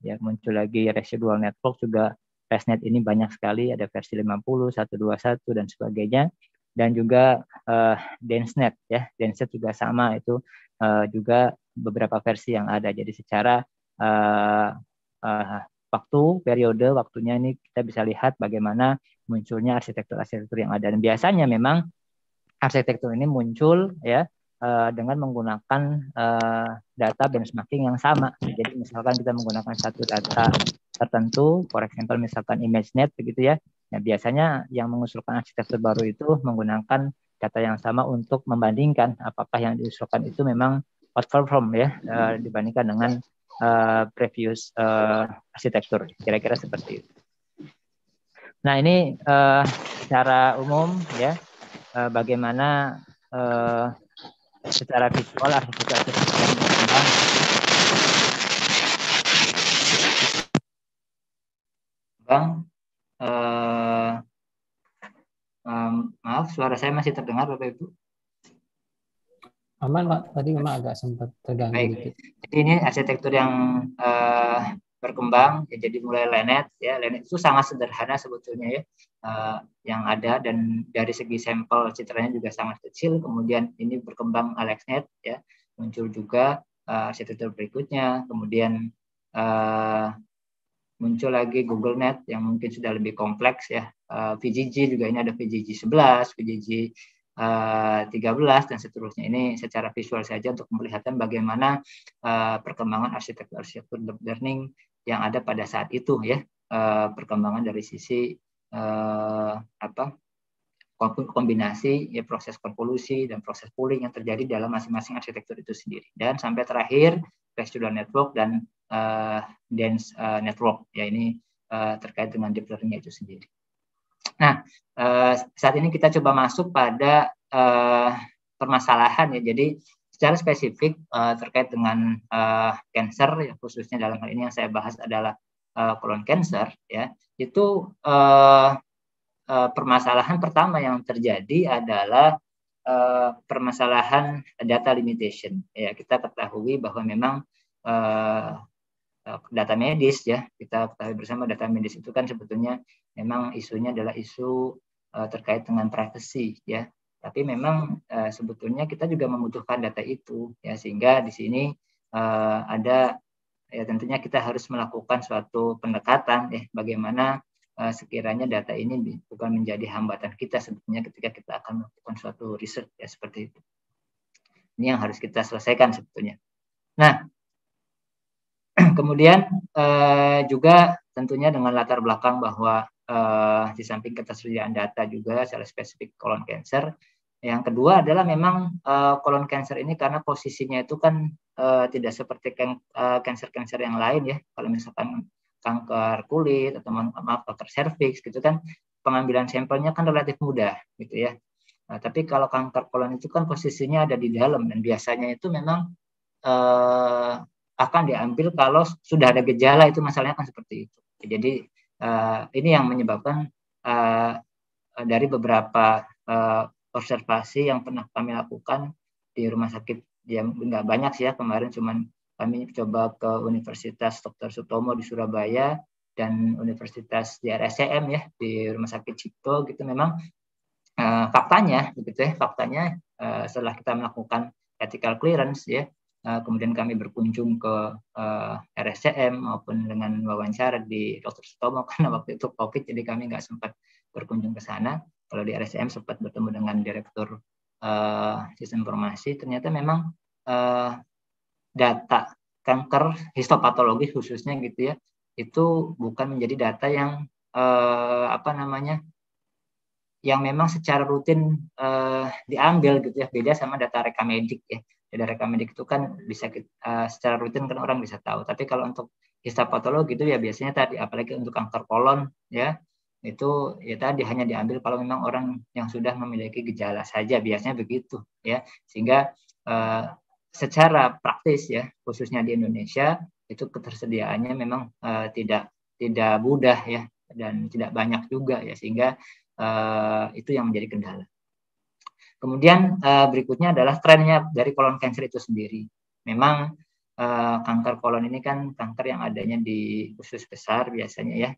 ya muncul lagi residual network juga ResNet ini banyak sekali, ada versi 50, 121 dan sebagainya. Dan juga uh, DenseNet ya, DenseNet juga sama itu uh, juga beberapa versi yang ada. Jadi secara uh, uh, waktu, periode, waktunya ini kita bisa lihat bagaimana munculnya arsitektur-arsitektur yang ada. Dan biasanya memang arsitektur ini muncul ya eh, dengan menggunakan eh, data benchmarking yang sama. Jadi misalkan kita menggunakan satu data tertentu, for example misalkan ImageNet begitu ya. Nah biasanya yang mengusulkan arsitektur baru itu menggunakan data yang sama untuk membandingkan apakah yang diusulkan itu memang outperform ya eh, dibandingkan dengan uh, previous uh, arsitektur. Kira-kira seperti itu. Nah ini uh, secara umum ya uh, bagaimana uh, secara visual arsitektur berkembang. Bang, uh, um, maaf suara saya masih terdengar Bapak Ibu. Aman Pak, tadi memang agak sempat terganggu Baik. Gitu. Jadi ini arsitektur yang uh, berkembang, ya, jadi mulai Lenet, ya Lenet itu sangat sederhana sebetulnya ya uh, yang ada dan dari segi sampel citranya juga sangat kecil. Kemudian ini berkembang AlexNet, ya muncul juga uh, arsitektur berikutnya. Kemudian uh, muncul lagi Google Net yang mungkin sudah lebih kompleks ya. Uh, VGG juga ini ada VGG 11, VGG 13 eh, dan seterusnya ini secara visual saja untuk melihatkan bagaimana eh, perkembangan arsitektur arsitektur learning yang ada pada saat itu ya eh, perkembangan dari sisi apa kombinasi ya proses konvolusi dan proses pooling yang terjadi dalam masing-masing arsitektur itu sendiri dan sampai terakhir residual network dan uh, dense uh, network ya ini uh, terkait dengan deep learning itu sendiri. Nah, eh, saat ini kita coba masuk pada eh, permasalahan ya. Jadi secara spesifik eh, terkait dengan eh, cancer ya khususnya dalam hal ini yang saya bahas adalah eh, colon cancer ya. Itu eh, eh, permasalahan pertama yang terjadi adalah Uh, permasalahan data limitation. Ya, kita ketahui bahwa memang uh, Eh, data medis ya kita ketahui bersama data medis itu kan sebetulnya memang isunya adalah isu eh, terkait dengan privasi ya tapi memang eh, sebetulnya kita juga membutuhkan data itu ya sehingga di sini ada ya tentunya kita harus melakukan suatu pendekatan ya bagaimana sekiranya data ini bukan menjadi hambatan kita sebetulnya ketika kita akan melakukan suatu riset ya seperti itu ini yang harus kita selesaikan sebetulnya nah Kemudian eh, juga tentunya dengan latar belakang bahwa eh, di samping ketersediaan data juga secara spesifik kolon cancer, yang kedua adalah memang uh, kolon cancer ini karena posisinya itu kan uh, tidak seperti kanker-kanker eh, uh, yang lain ya. Kalau misalkan kanker kulit atau maaf kanker serviks gitu kan pengambilan sampelnya kan relatif mudah gitu ya. Nah, tapi kalau kanker kolon itu kan posisinya ada di dalam dan biasanya itu memang uh, akan diambil kalau sudah ada gejala itu masalahnya akan seperti itu. Jadi uh, ini yang menyebabkan uh, dari beberapa uh, observasi yang pernah kami lakukan di rumah sakit yang nggak banyak sih ya kemarin cuman kami coba ke Universitas Dr. Sutomo di Surabaya dan Universitas di RSCM ya di Rumah Sakit Cipto gitu memang uh, faktanya begitu ya faktanya uh, setelah kita melakukan ethical clearance ya Eh, kemudian kami berkunjung ke eh, RSCM maupun dengan wawancara di Dr. Sutomo karena waktu itu COVID jadi kami nggak sempat berkunjung ke sana. Kalau di RSCM sempat bertemu dengan Direktur uh, Sistem Informasi, ternyata memang data kanker histopatologi khususnya gitu ya itu bukan menjadi data yang eh, apa namanya yang memang secara rutin eh, diambil gitu ya beda sama data rekamedik ya dari medik itu kan bisa kita, uh, eh, secara rutin kan orang bisa tahu. Tapi kalau untuk histopatologi itu ya biasanya tadi apalagi untuk kanker kolon ya itu ya tadi hanya diambil kalau memang orang yang sudah memiliki gejala saja biasanya begitu ya sehingga uh, secara praktis ya khususnya di Indonesia itu ketersediaannya memang uh, tidak tidak mudah ya dan tidak banyak juga ya sehingga uh, itu yang menjadi kendala. Kemudian uh, berikutnya adalah trennya dari kolon kanker itu sendiri. Memang uh, kanker kolon ini kan kanker yang adanya di usus besar biasanya ya.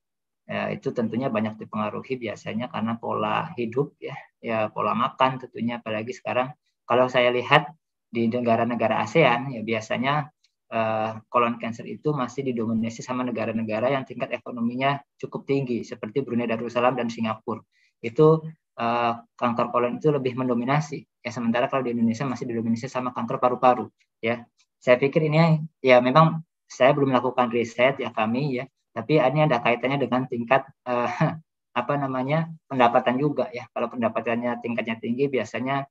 Uh, itu tentunya banyak dipengaruhi biasanya karena pola hidup ya, ya pola makan tentunya apalagi sekarang kalau saya lihat di negara-negara ASEAN ya biasanya uh, kolon kanker itu masih didominasi sama negara-negara yang tingkat ekonominya cukup tinggi seperti Brunei Darussalam dan Singapura. Itu uh, kanker kolon itu lebih mendominasi. Ya sementara kalau di Indonesia masih didominasi sama kanker paru-paru. Ya, saya pikir ini ya memang saya belum melakukan riset ya kami ya, tapi ini ada kaitannya dengan tingkat uh, apa namanya pendapatan juga ya. Kalau pendapatannya tingkatnya tinggi biasanya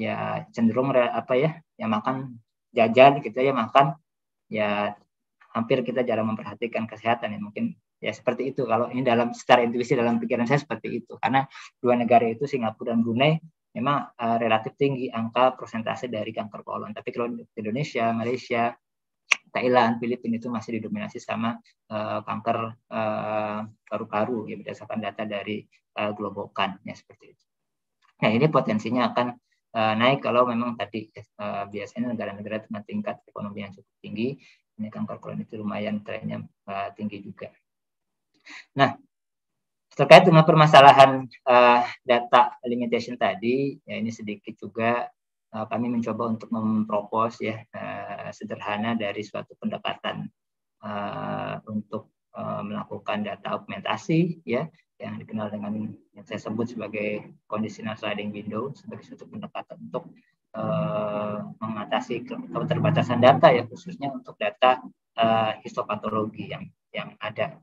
ya cenderung apa ya, ya makan jajan gitu ya makan ya hampir kita jarang memperhatikan kesehatan ya mungkin ya seperti itu kalau ini dalam secara intuisi dalam pikiran saya seperti itu karena dua negara itu Singapura dan Brunei memang uh, relatif tinggi angka persentase dari kanker kolon tapi kalau Indonesia Malaysia Thailand Filipina itu masih didominasi sama uh, kanker paru eh, paru-paru ya berdasarkan data dari uh, Globokan ya seperti itu nah ini potensinya akan uh, naik kalau memang tadi uh, biasanya negara-negara dengan tingkat ekonomi yang cukup tinggi ini kanker kolon itu lumayan trennya uh, tinggi juga Nah, terkait dengan permasalahan uh, data limitation tadi, ya ini sedikit juga uh, kami mencoba untuk mempropos ya uh, sederhana dari suatu pendekatan uh, untuk uh, melakukan data augmentasi ya yang dikenal dengan yang saya sebut sebagai conditional sliding window sebagai suatu pendekatan untuk uh, mengatasi keterbatasan data ya khususnya untuk data uh, histopatologi yang yang ada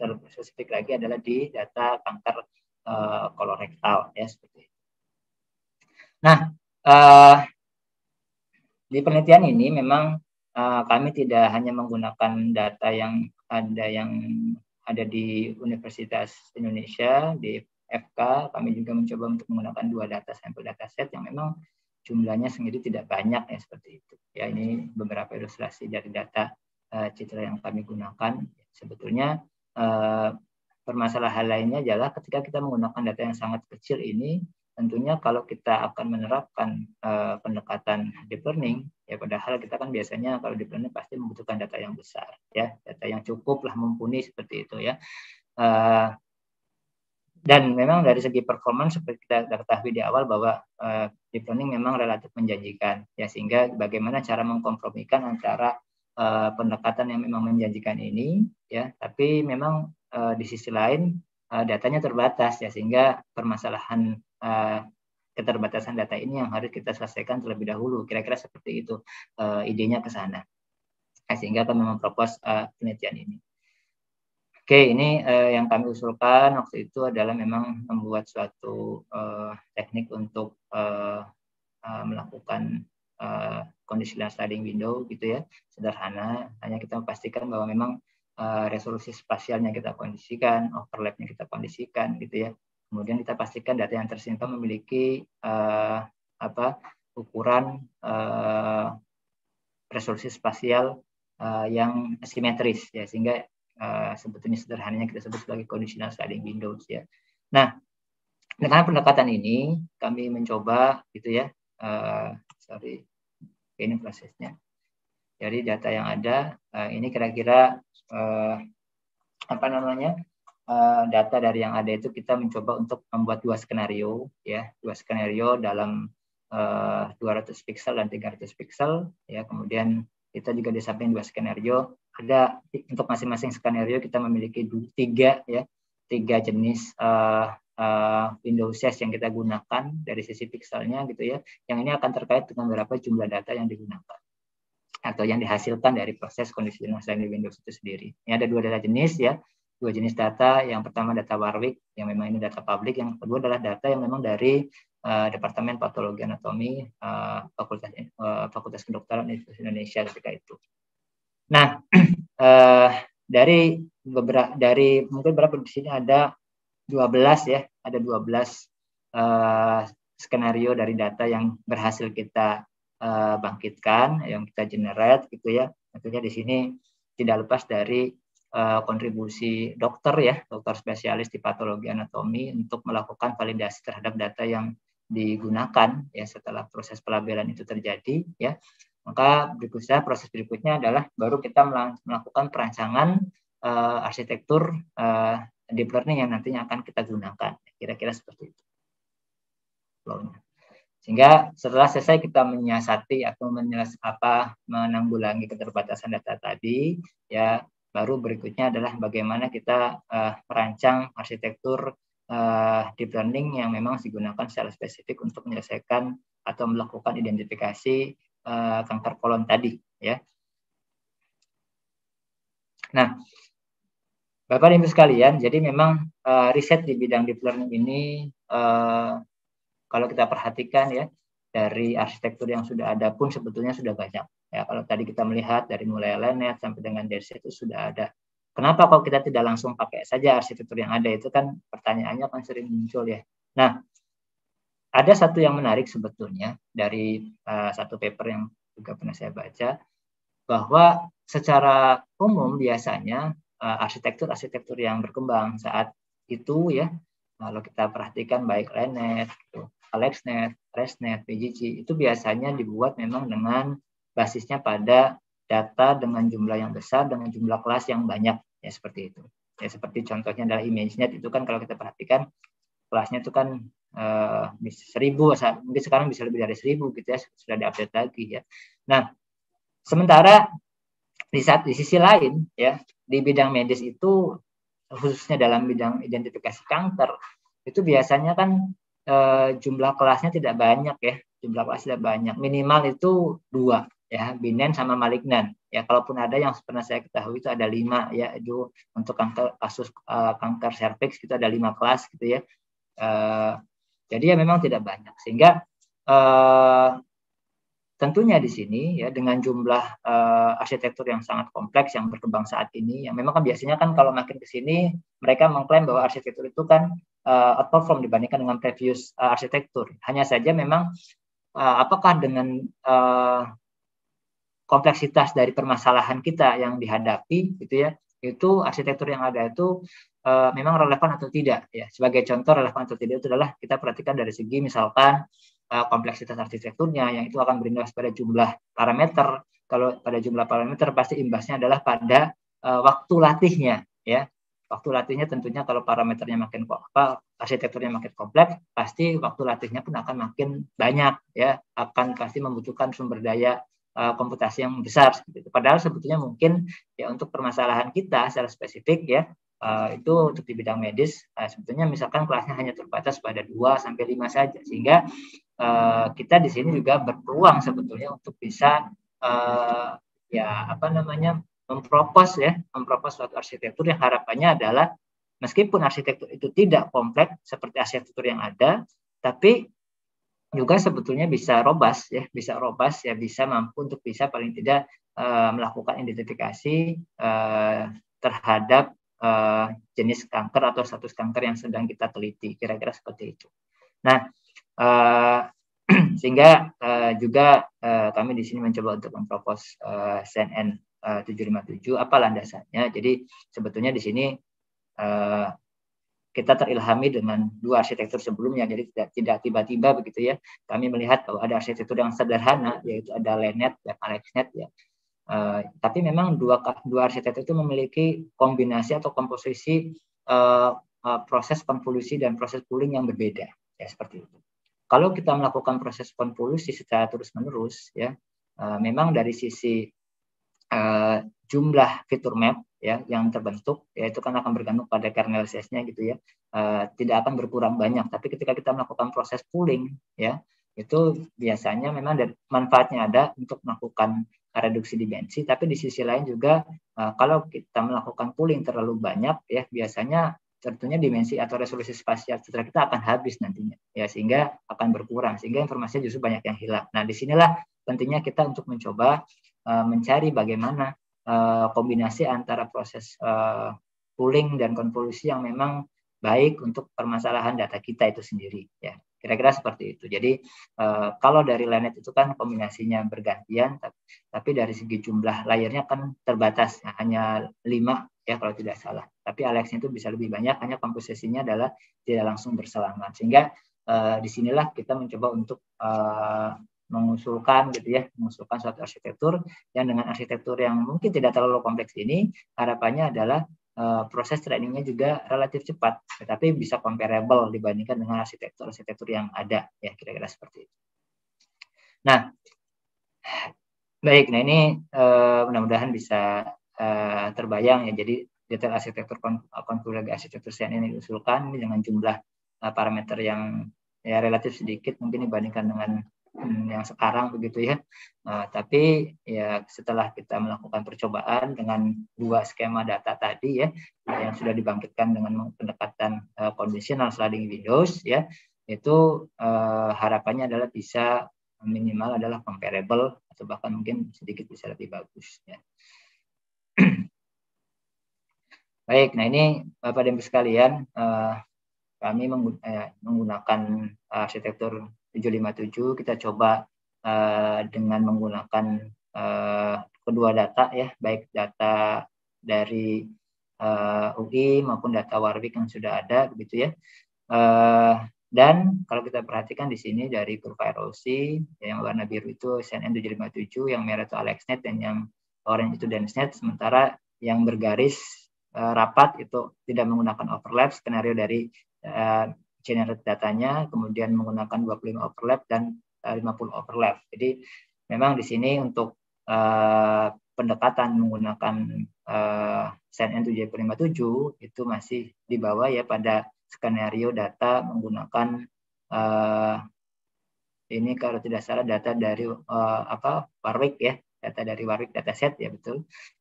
secara spesifik lagi adalah di data kanker uh, kolorektal ya seperti itu. Nah, uh, di penelitian ini memang uh, kami tidak hanya menggunakan data yang ada yang ada di Universitas Indonesia di FK, kami juga mencoba untuk menggunakan dua data sampel data set yang memang jumlahnya sendiri tidak banyak ya seperti itu. Ya ini beberapa ilustrasi dari data uh, citra yang kami gunakan. Sebetulnya uh, permasalahan lainnya adalah ketika kita menggunakan data yang sangat kecil ini tentunya kalau kita akan menerapkan uh, pendekatan deep learning ya padahal kita kan biasanya kalau deep learning pasti membutuhkan data yang besar ya data yang cukup lah mumpuni seperti itu ya uh, dan memang dari segi performa seperti kita ketahui di awal bahwa uh, deep learning memang relatif menjanjikan ya sehingga bagaimana cara mengkompromikan antara Eh, pendekatan yang memang menjanjikan ini ya tapi memang uh, di sisi lain uh, datanya terbatas ya sehingga permasalahan uh, keterbatasan data ini yang harus kita selesaikan terlebih dahulu kira-kira seperti itu uh, idenya ke sana nah, sehingga kami mempropos uh, penelitian ini Oke, ini uh, yang kami usulkan waktu itu adalah memang membuat suatu uh, teknik untuk uh, melakukan uh, sliding window gitu ya sederhana hanya kita pastikan bahwa memang uh, resolusi spasialnya kita kondisikan overlapnya kita kondisikan gitu ya kemudian kita pastikan data yang tersimpan memiliki uh, apa ukuran uh, resolusi spasial uh, yang simetris ya sehingga uh, sebetulnya sederhananya kita sebut sebagai conditional sliding windows gitu ya nah dengan pendekatan ini kami mencoba gitu ya uh, sorry ini prosesnya dari data yang ada eh, ini kira-kira eh, apa namanya eh, data dari yang ada itu kita mencoba untuk membuat dua skenario ya dua skenario dalam 200 pixel dan 300 pixel ya kemudian kita juga disamping dua skenario ada untuk masing-masing skenario kita memiliki tiga ya tiga jenis uh, Windows size yang kita gunakan dari sisi pixelnya gitu ya. Yang ini akan terkait dengan berapa jumlah data yang digunakan atau yang dihasilkan dari proses kondisi selain di Windows itu sendiri. Ini ada dua data jenis ya, dua jenis data. Yang pertama data Warwick yang memang ini data publik, yang kedua adalah data yang memang dari uh, Departemen Patologi Anatomi uh, Fakultas uh, Fakultas Kedokteran Universitas Indonesia ketika itu. Nah, uh, dari beberapa dari mungkin berapa di sini ada 12 ya, ada 12 uh, eh, skenario dari data yang berhasil kita uh, bangkitkan, yang kita generate gitu ya. Tentunya di sini tidak lepas dari uh, kontribusi dokter ya, dokter spesialis di patologi anatomi untuk melakukan validasi terhadap data yang digunakan ya setelah proses pelabelan itu terjadi ya. Maka berikutnya proses berikutnya adalah baru kita melakukan perancangan uh, arsitektur uh, deep learning yang nantinya akan kita gunakan. Kira-kira seperti itu. Sehingga setelah selesai kita menyiasati atau menyelesa apa menanggulangi keterbatasan data tadi, ya baru berikutnya adalah bagaimana kita uh, merancang arsitektur uh, deep learning yang memang digunakan secara spesifik untuk menyelesaikan atau melakukan identifikasi uh, kanker kolon tadi, ya. Nah, Bapak Ibu sekalian, jadi memang uh, riset di bidang deep learning ini uh, kalau kita perhatikan ya dari arsitektur yang sudah ada pun sebetulnya sudah banyak. Ya, kalau tadi kita melihat dari mulai LNet sampai dengan DC itu sudah ada. Kenapa kalau kita tidak langsung pakai saja arsitektur yang ada itu kan pertanyaannya kan sering muncul ya. Nah, ada satu yang menarik sebetulnya dari uh, satu paper yang juga pernah saya baca bahwa secara umum biasanya Eh, arsitektur-arsitektur yang berkembang saat itu ya. Kalau kita perhatikan baik Lenet, gitu, AlexNet, ResNet, PGG itu biasanya dibuat memang dengan basisnya pada data dengan jumlah yang besar dengan jumlah kelas yang banyak ya seperti itu. Ya seperti contohnya adalah ImageNet itu kan kalau kita perhatikan kelasnya itu kan uh, seribu mungkin sekarang bisa lebih dari seribu gitu ya sudah diupdate lagi ya. Nah sementara di saat di sisi lain ya di bidang medis itu khususnya dalam bidang identifikasi kanker itu biasanya kan e, jumlah kelasnya tidak banyak ya jumlah kelas tidak banyak minimal itu dua ya binen sama malignan ya kalaupun ada yang pernah saya ketahui itu ada lima ya itu untuk kanker kasus e, kanker serviks itu ada lima kelas gitu ya e, jadi ya memang tidak banyak sehingga e, Tentunya di sini ya dengan jumlah uh, arsitektur yang sangat kompleks yang berkembang saat ini, yang memang kan biasanya kan kalau makin ke sini mereka mengklaim bahwa arsitektur itu kan uh, outperform dibandingkan dengan previous uh, arsitektur. Hanya saja memang uh, apakah dengan uh, kompleksitas dari permasalahan kita yang dihadapi gitu ya, itu arsitektur yang ada itu uh, memang relevan atau tidak ya. Sebagai contoh relevan atau tidak itu adalah kita perhatikan dari segi misalkan Eh, kompleksitas arsitekturnya yang itu akan berimbas pada jumlah parameter. Kalau pada jumlah parameter pasti imbasnya adalah pada uh, waktu latihnya ya. Waktu latihnya tentunya kalau parameternya makin apa arsitekturnya makin kompleks, pasti waktu latihnya pun akan makin banyak ya, akan pasti membutuhkan sumber daya eh, komputasi yang besar seperti Padahal sebetulnya mungkin ya untuk permasalahan kita secara spesifik ya itu untuk di bidang medis uh, sebetulnya misalkan kelasnya hanya terbatas pada 2 sampai 5 saja sehingga Eh, kita di sini juga berpeluang sebetulnya untuk bisa uh, ya apa namanya mempropos ya mempropos suatu arsitektur yang harapannya adalah meskipun arsitektur itu tidak kompleks seperti arsitektur yang ada tapi juga sebetulnya bisa robas ya bisa robas ya bisa mampu untuk bisa paling tidak uh, melakukan identifikasi uh, terhadap uh, jenis kanker atau status kanker yang sedang kita teliti kira-kira seperti itu. Nah Eh, sehingga uh, juga uh, kami di sini mencoba untuk mempropos uh, CNN uh, 757 apa landasannya. Jadi sebetulnya di sini uh, kita terilhami dengan dua arsitektur sebelumnya. Jadi tidak tidak tiba-tiba begitu ya. Kami melihat kalau ada arsitektur yang sederhana yaitu ada Lenet dan AlexNet ya. Uh, tapi memang dua dua arsitektur itu memiliki kombinasi atau komposisi uh, uh, proses konvolusi dan proses pooling yang berbeda ya seperti itu. Kalau kita melakukan proses konvolusi secara terus-menerus, ya, eh, memang dari sisi eh, jumlah fitur map ya yang terbentuk ya itu kan akan bergantung pada kernel size-nya gitu ya eh, tidak akan berkurang banyak tapi ketika kita melakukan proses pooling ya itu biasanya memang manfaatnya ada untuk melakukan reduksi dimensi tapi di sisi lain juga kalau kita melakukan pooling terlalu banyak ya biasanya tentunya dimensi atau resolusi spasial citra kita akan habis nantinya ya sehingga akan berkurang sehingga informasinya justru banyak yang hilang nah disinilah pentingnya kita untuk mencoba uh, mencari bagaimana uh, kombinasi antara proses uh, pooling dan konvolusi yang memang baik untuk permasalahan data kita itu sendiri ya kira-kira seperti itu jadi uh, kalau dari lanet itu kan kombinasinya bergantian tapi, dari segi jumlah layarnya kan terbatas ya, hanya lima ya kalau tidak salah. Tapi Alexnya itu bisa lebih banyak, hanya komposisinya adalah tidak langsung bersalaman. Sehingga eh, disinilah kita mencoba untuk eh, mengusulkan gitu ya, mengusulkan suatu arsitektur yang dengan arsitektur yang mungkin tidak terlalu kompleks ini harapannya adalah uh, proses trainingnya juga relatif cepat, tetapi bisa comparable dibandingkan dengan arsitektur-arsitektur yang ada ya kira-kira seperti itu. Nah, baik, nah ini uh, mudah-mudahan bisa uh, terbayang ya. Jadi detail arsitektur konfigurasi arsitektur CNN ini diusulkan dengan jumlah uh, parameter yang ya relatif sedikit mungkin dibandingkan dengan hmm, yang sekarang begitu ya. Uh, tapi ya setelah kita melakukan percobaan dengan dua skema data tadi ya yang sudah dibangkitkan dengan pendekatan uh, conditional sliding windows ya itu uh, harapannya adalah bisa minimal adalah comparable atau bahkan mungkin sedikit bisa lebih bagus ya. Baik, nah ini Bapak dan Ibu sekalian, uh, kami eh, menggunakan arsitektur 757, kita coba uh, dengan menggunakan uh, kedua data ya, baik data dari uh, UI maupun data Warwick yang sudah ada begitu ya. Uh, dan kalau kita perhatikan di sini dari kurva erosi yang warna biru itu SNN 757, yang merah itu AlexNet dan yang orange itu dense net sementara yang bergaris uh, rapat itu tidak menggunakan overlap skenario dari uh, generate datanya kemudian menggunakan 25 overlap dan eh, uh, 50 overlap. Jadi memang di sini untuk uh, pendekatan menggunakan uh, SAN N757 itu masih di bawah ya pada skenario data menggunakan uh, ini kalau tidak salah data dari uh, apa Warwick ya data dari Warwick dataset ya betul.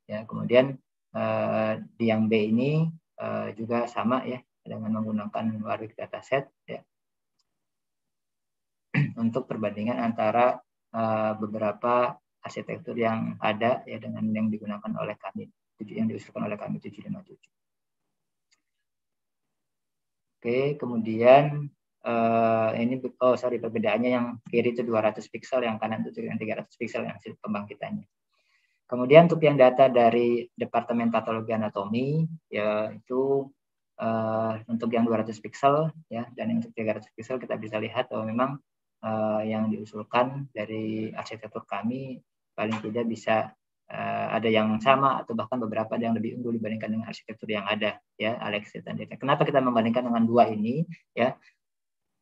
Ya, kemudian eh, di yang B ini eh, juga sama ya dengan menggunakan Warwick dataset ya. Untuk perbandingan antara eh, beberapa arsitektur yang ada ya dengan yang digunakan oleh kami yang diusulkan oleh kami 757. Oke, kemudian uh, ini oh sorry perbedaannya yang kiri itu 200 pixel yang kanan itu 300 pixel yang hasil pembangkitannya kemudian untuk yang data dari departemen patologi anatomi ya itu uh, untuk yang 200 pixel ya dan yang untuk 300 pixel kita bisa lihat bahwa memang uh, yang diusulkan dari arsitektur kami paling tidak bisa uh, ada yang sama atau bahkan beberapa yang lebih unggul dibandingkan dengan arsitektur yang ada ya Alex dan Kenapa kita membandingkan dengan dua ini ya?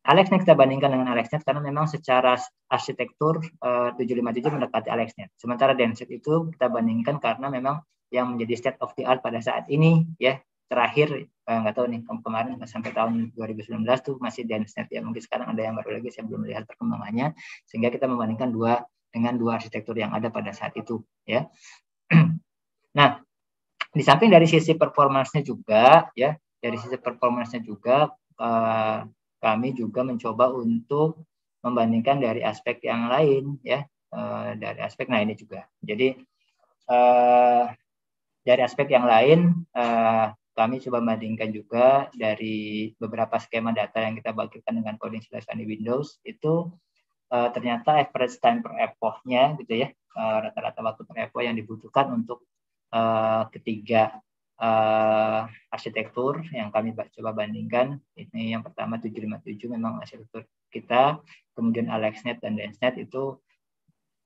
AlexNet kita bandingkan dengan AlexNet karena memang secara arsitektur eh, uh, 757 mendekati AlexNet. Sementara DenSet itu kita bandingkan karena memang yang menjadi state of the art pada saat ini ya terakhir eh, nggak eh, tahu nih kemarin sampai tahun 2019 tuh masih DenSet ya mungkin sekarang ada yang baru lagi saya belum melihat perkembangannya sehingga kita membandingkan dua dengan dua arsitektur yang ada pada saat itu ya nah di samping dari sisi performansnya juga ya dari sisi performansnya juga uh, kami juga mencoba untuk membandingkan dari aspek yang lain ya uh, dari aspek nah ini juga jadi uh, dari aspek yang lain uh, kami coba bandingkan juga dari beberapa skema data yang kita bagikan dengan coding selesai di Windows itu uh, ternyata average time per epoch-nya gitu ya rata-rata uh, waktu per epoch yang dibutuhkan untuk uh, ketiga uh, arsitektur yang kami coba bandingkan. Ini yang pertama 757 memang arsitektur kita, kemudian AlexNet dan DenseNet itu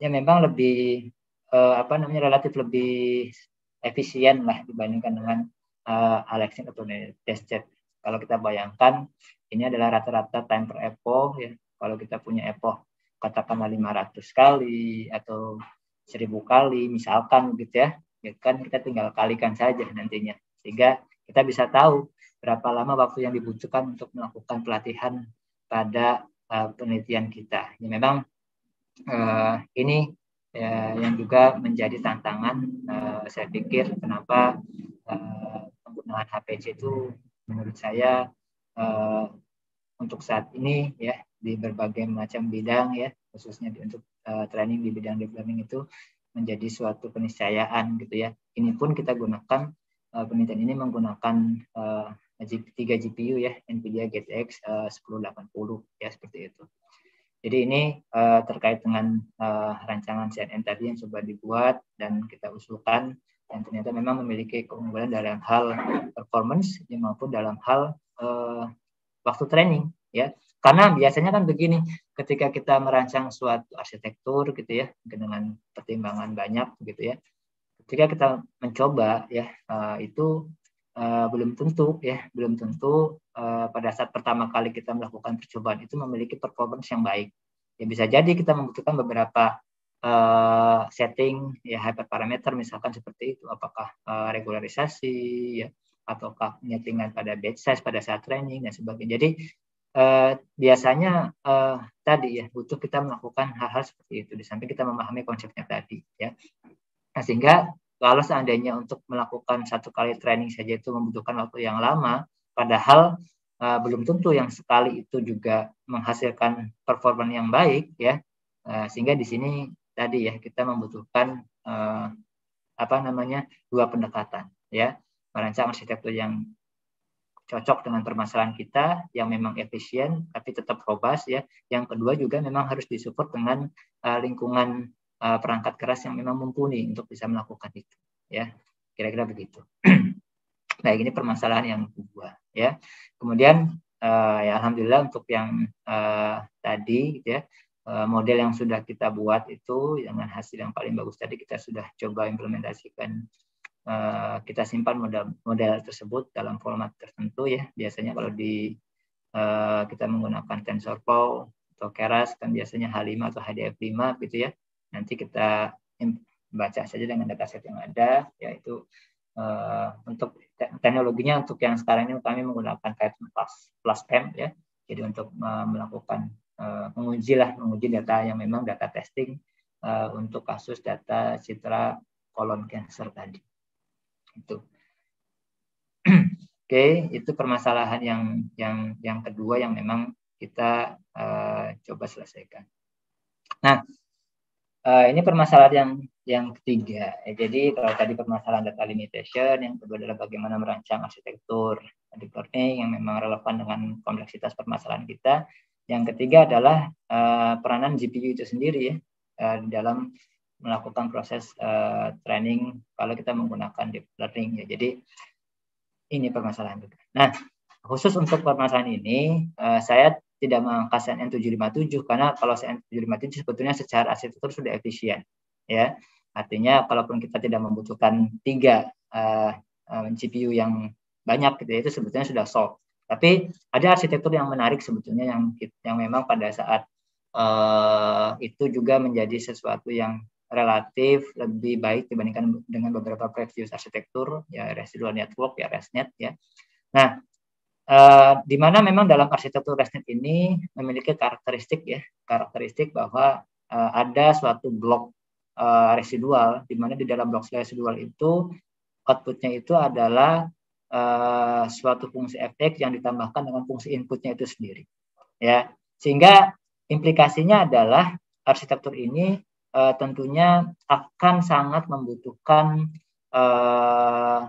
ya memang lebih uh, apa namanya relatif lebih efisien lah dibandingkan dengan uh, AlexNet atau DenseNet. Kalau kita bayangkan ini adalah rata-rata time per epo ya. Kalau kita punya epo katakanlah 500 kali atau 1000 kali misalkan gitu ya ya kan kita tinggal kalikan saja nantinya sehingga kita bisa tahu berapa lama waktu yang dibutuhkan untuk melakukan pelatihan pada uh, penelitian kita. Ya, memang uh, ini ya, yang juga menjadi tantangan uh, saya pikir kenapa uh, penggunaan HPC itu menurut saya uh, untuk saat ini ya di berbagai macam bidang ya khususnya di, untuk uh, training di bidang deep learning itu menjadi suatu keniscayaan gitu ya. Ini pun kita gunakan uh, eh, penelitian ini menggunakan uh, eh, 3 GPU ya, NVIDIA GTX uh, 1080 ya seperti itu. Jadi ini uh, terkait dengan uh, rancangan CNN tadi yang sudah dibuat dan kita usulkan dan ternyata memang memiliki keunggulan dalam hal performance ya, maupun dalam hal uh, waktu training ya karena biasanya kan begini, ketika kita merancang suatu arsitektur gitu ya, dengan pertimbangan banyak gitu ya. Ketika kita mencoba ya, eh, itu eh, belum tentu ya, belum tentu eh, pada saat pertama kali kita melakukan percobaan itu memiliki performance yang baik. Ya bisa jadi kita membutuhkan beberapa uh, setting ya hyperparameter misalkan seperti itu, apakah uh, regularisasi ya ataukah penyetingan pada batch size pada saat training dan sebagainya. Jadi eh, biasanya eh, tadi ya butuh kita melakukan hal-hal seperti itu di samping kita memahami konsepnya tadi ya nah, sehingga kalau seandainya untuk melakukan satu kali training saja itu membutuhkan waktu yang lama padahal eh, belum tentu yang sekali itu juga menghasilkan performa yang baik ya eh, sehingga di sini tadi ya kita membutuhkan eh, apa namanya dua pendekatan ya merancang arsitektur yang cocok dengan permasalahan kita yang memang efisien tapi tetap robust ya. Yang kedua juga memang harus disupport dengan uh, lingkungan uh, perangkat keras yang memang mumpuni untuk bisa melakukan itu ya. Kira-kira begitu. nah, ini permasalahan yang kedua ya. Kemudian uh, ya alhamdulillah untuk yang uh, tadi gitu ya model yang sudah kita buat itu dengan hasil yang paling bagus tadi kita sudah coba implementasikan Eh, kita simpan model, model tersebut dalam format tertentu ya. Biasanya kalau di uh, kita menggunakan TensorFlow atau Keras kan biasanya H5 atau HDF5 gitu ya. Nanti kita baca saja dengan dataset yang ada yaitu uh, untuk teknologinya untuk yang sekarang ini kami menggunakan Python plus plus PEM ya. Jadi untuk uh, melakukan uh, menguji lah menguji data yang memang data testing uh, untuk kasus data citra kolon cancer tadi itu oke okay, itu permasalahan yang yang yang kedua yang memang kita uh, coba selesaikan nah uh, ini permasalahan yang yang ketiga ya, jadi kalau tadi permasalahan data limitation yang kedua adalah bagaimana merancang arsitektur deep learning yang memang relevan dengan kompleksitas permasalahan kita yang ketiga adalah uh, peranan GPU itu sendiri ya uh, dalam melakukan proses uh, training kalau kita menggunakan deep learning ya. Jadi ini permasalahan juga. Nah, khusus untuk permasalahan ini uh, saya tidak mengangkat CN 757 karena kalau CN 757 sebetulnya secara arsitektur sudah efisien ya. Artinya kalaupun kita tidak membutuhkan tiga uh, eh, GPU yang banyak gitu ya, itu sebetulnya sudah solve. Tapi ada arsitektur yang menarik sebetulnya yang yang memang pada saat uh, itu juga menjadi sesuatu yang relatif lebih baik dibandingkan dengan beberapa previous arsitektur ya residual network ya ResNet ya. Nah, Uh, di mana memang dalam arsitektur ResNet ini memiliki karakteristik ya karakteristik bahwa uh, ada suatu blok uh, residual di mana di dalam blok residual itu outputnya itu adalah uh, suatu fungsi efek yang ditambahkan dengan fungsi inputnya itu sendiri ya sehingga implikasinya adalah arsitektur ini uh, tentunya akan sangat membutuhkan uh,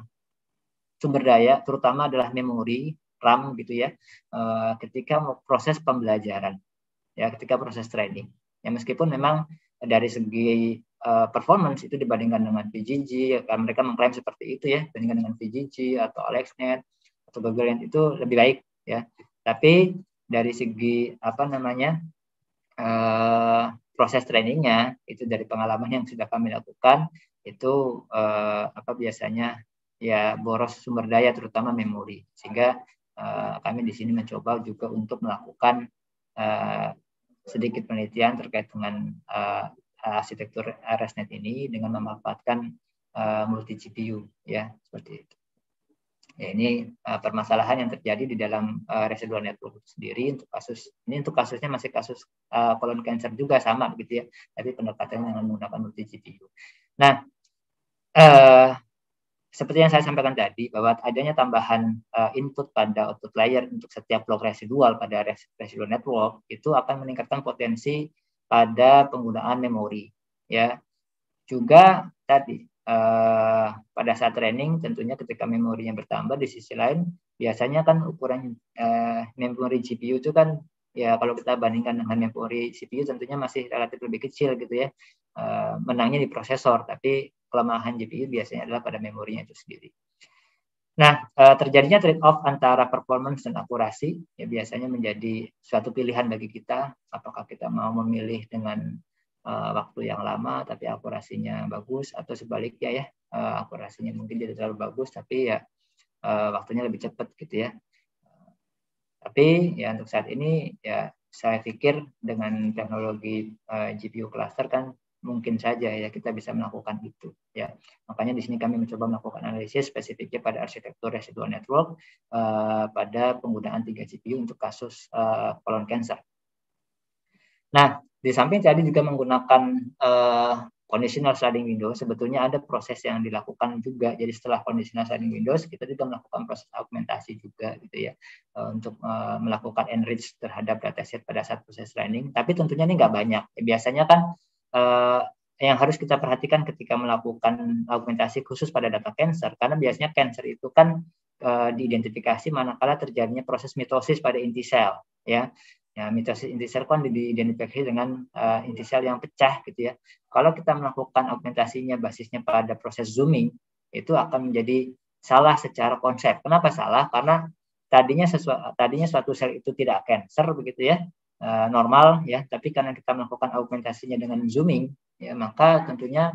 sumber daya, terutama adalah memori RAM gitu ya, uh, ketika proses pembelajaran, ya ketika proses training. Ya meskipun memang dari segi uh, performance itu dibandingkan dengan VGG, kan ya, mereka mengklaim seperti itu ya, dibandingkan dengan VGG atau AlexNet atau Lens itu lebih baik ya. Tapi dari segi apa namanya proses trainingnya itu dari pengalaman yang sudah kami lakukan itu eh, apa biasanya ya boros sumber daya terutama memori sehingga eh, kami di sini mencoba juga untuk melakukan eh, sedikit penelitian terkait dengan eh, arsitektur ResNet ini dengan memanfaatkan eh, multi GPU ya seperti itu. Ya, ini uh, permasalahan yang terjadi di dalam uh, residual network sendiri untuk kasus ini untuk kasusnya masih kasus uh, eh, kolon cancer juga sama begitu ya, tapi pendekatannya dengan menggunakan multi GPU. Nah, uh, seperti yang saya sampaikan tadi bahwa adanya tambahan uh, input pada output layer untuk setiap blok residual pada res residual network itu akan meningkatkan potensi pada penggunaan memori ya. Juga tadi eh, pada saat training tentunya ketika memorinya bertambah di sisi lain biasanya kan ukuran eh, memori GPU itu kan ya kalau kita bandingkan dengan memori CPU tentunya masih relatif lebih kecil gitu ya eh, menangnya di prosesor tapi kelemahan GPU biasanya adalah pada memorinya itu sendiri. Nah, eh, terjadinya trade-off antara performance dan akurasi ya biasanya menjadi suatu pilihan bagi kita apakah kita mau memilih dengan Eh, waktu yang lama tapi akurasinya bagus atau sebaliknya ya eh, akurasinya mungkin tidak terlalu bagus tapi ya eh, waktunya lebih cepat gitu ya tapi ya untuk saat ini ya saya pikir dengan teknologi GPU cluster kan mungkin saja ya kita bisa melakukan itu ya makanya di sini kami mencoba melakukan analisis spesifiknya pada arsitektur residual network pada penggunaan 3 GPU untuk kasus colon cancer. Nah, di samping tadi juga menggunakan uh, conditional sliding window, sebetulnya ada proses yang dilakukan juga. Jadi setelah conditional sliding window, kita juga melakukan proses augmentasi juga gitu ya eh, untuk uh, melakukan enrich terhadap dataset pada saat proses training. Tapi tentunya ini nggak banyak. Biasanya kan uh, yang harus kita perhatikan ketika melakukan augmentasi khusus pada data cancer karena biasanya cancer itu kan diidentifikasi manakala terjadinya proses mitosis pada inti sel ya Ya, mitosis sel kan diidentifikasi dengan uh, eh, sel yang pecah gitu ya. Kalau kita melakukan augmentasinya basisnya pada proses zooming, itu akan menjadi salah secara konsep. Kenapa salah? Karena tadinya sesuatu tadinya suatu sel itu tidak cancer begitu ya uh, normal ya tapi karena kita melakukan augmentasinya dengan zooming ya maka tentunya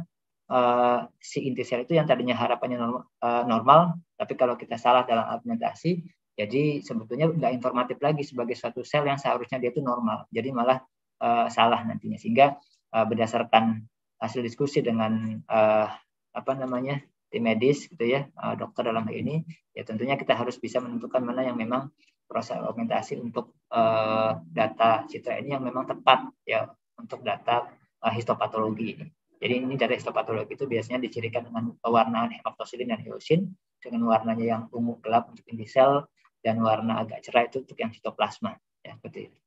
uh, si inti sel itu yang tadinya harapannya normal, uh, normal tapi kalau kita salah dalam augmentasi jadi sebetulnya nggak informatif lagi sebagai suatu sel yang seharusnya dia itu normal. Jadi malah uh, salah nantinya. Sehingga uh, berdasarkan hasil diskusi dengan uh, apa namanya tim medis gitu ya uh, dokter dalam hal ini ya tentunya kita harus bisa menentukan mana yang memang proses augmentasi untuk uh, data citra ini yang memang tepat ya untuk data uh, histopatologi ini. Jadi ini dari histopatologi itu biasanya dicirikan dengan pewarnaan hematosilin dan eosin dengan warnanya yang ungu gelap untuk inti sel, dan warna agak cerah itu untuk yang sitoplasma ya seperti itu.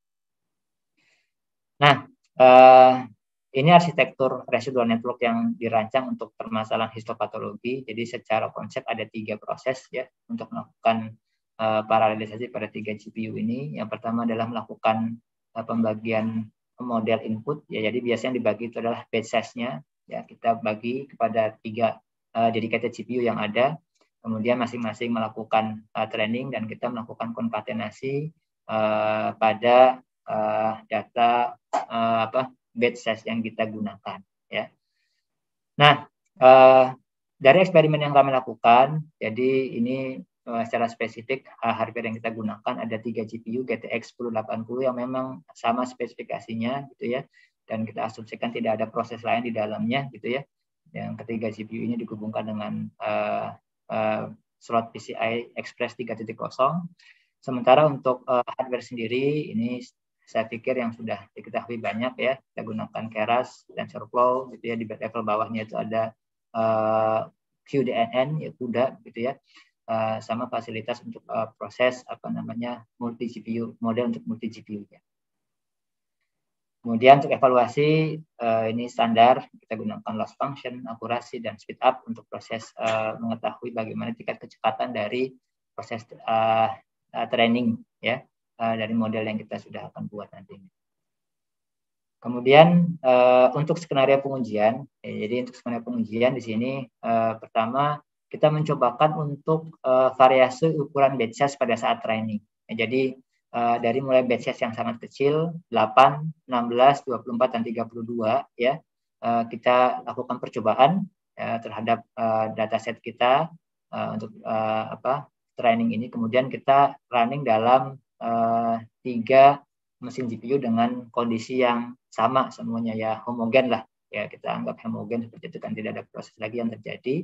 Nah, eh, ini arsitektur residual network yang dirancang untuk permasalahan histopatologi. Jadi secara konsep ada tiga proses ya untuk melakukan eh, paralelisasi pada tiga GPU ini. Yang pertama adalah melakukan eh, pembagian model input ya. Jadi biasanya yang dibagi itu adalah batch size-nya ya kita bagi kepada tiga uh, dedicated GPU yang ada Kemudian masing-masing melakukan uh, training dan kita melakukan konkatenasi uh, pada uh, data uh, apa batch size yang kita gunakan ya. Nah, uh, dari eksperimen yang kami lakukan, jadi ini secara spesifik uh, hardware yang kita gunakan ada tiga GPU GTX 1080 yang memang sama spesifikasinya gitu ya dan kita asumsikan tidak ada proses lain di dalamnya gitu ya. Yang ketiga GPU ini dihubungkan dengan uh, Eh, slot PCI Express 3.0. Sementara untuk eh, hardware sendiri ini saya pikir yang sudah diketahui banyak ya kita gunakan Keras dan Serflow gitu ya di level bawahnya itu ada uh, eh, QDNN ya kuda gitu ya uh, sama fasilitas untuk uh, proses apa namanya multi GPU model untuk multi GPU ya. Kemudian untuk evaluasi uh, ini standar kita gunakan loss function, akurasi dan speed up untuk proses uh, mengetahui bagaimana tingkat kecepatan dari proses uh, uh, training ya uh, dari model yang kita sudah akan buat nantinya. Kemudian uh, untuk skenario pengujian, ya, jadi untuk skenario pengujian di sini uh, pertama kita mencobakan untuk uh, variasi ukuran batch size pada saat training. Ya, jadi uh, dari mulai batch size yang sangat kecil 8, 16, 24 dan 32 ya. Uh, kita lakukan percobaan uh, terhadap uh, dataset kita uh, untuk uh, apa training ini kemudian kita running dalam uh, tiga mesin GPU dengan kondisi yang sama semuanya ya homogen lah ya kita anggap homogen seperti itu kan tidak ada proses lagi yang terjadi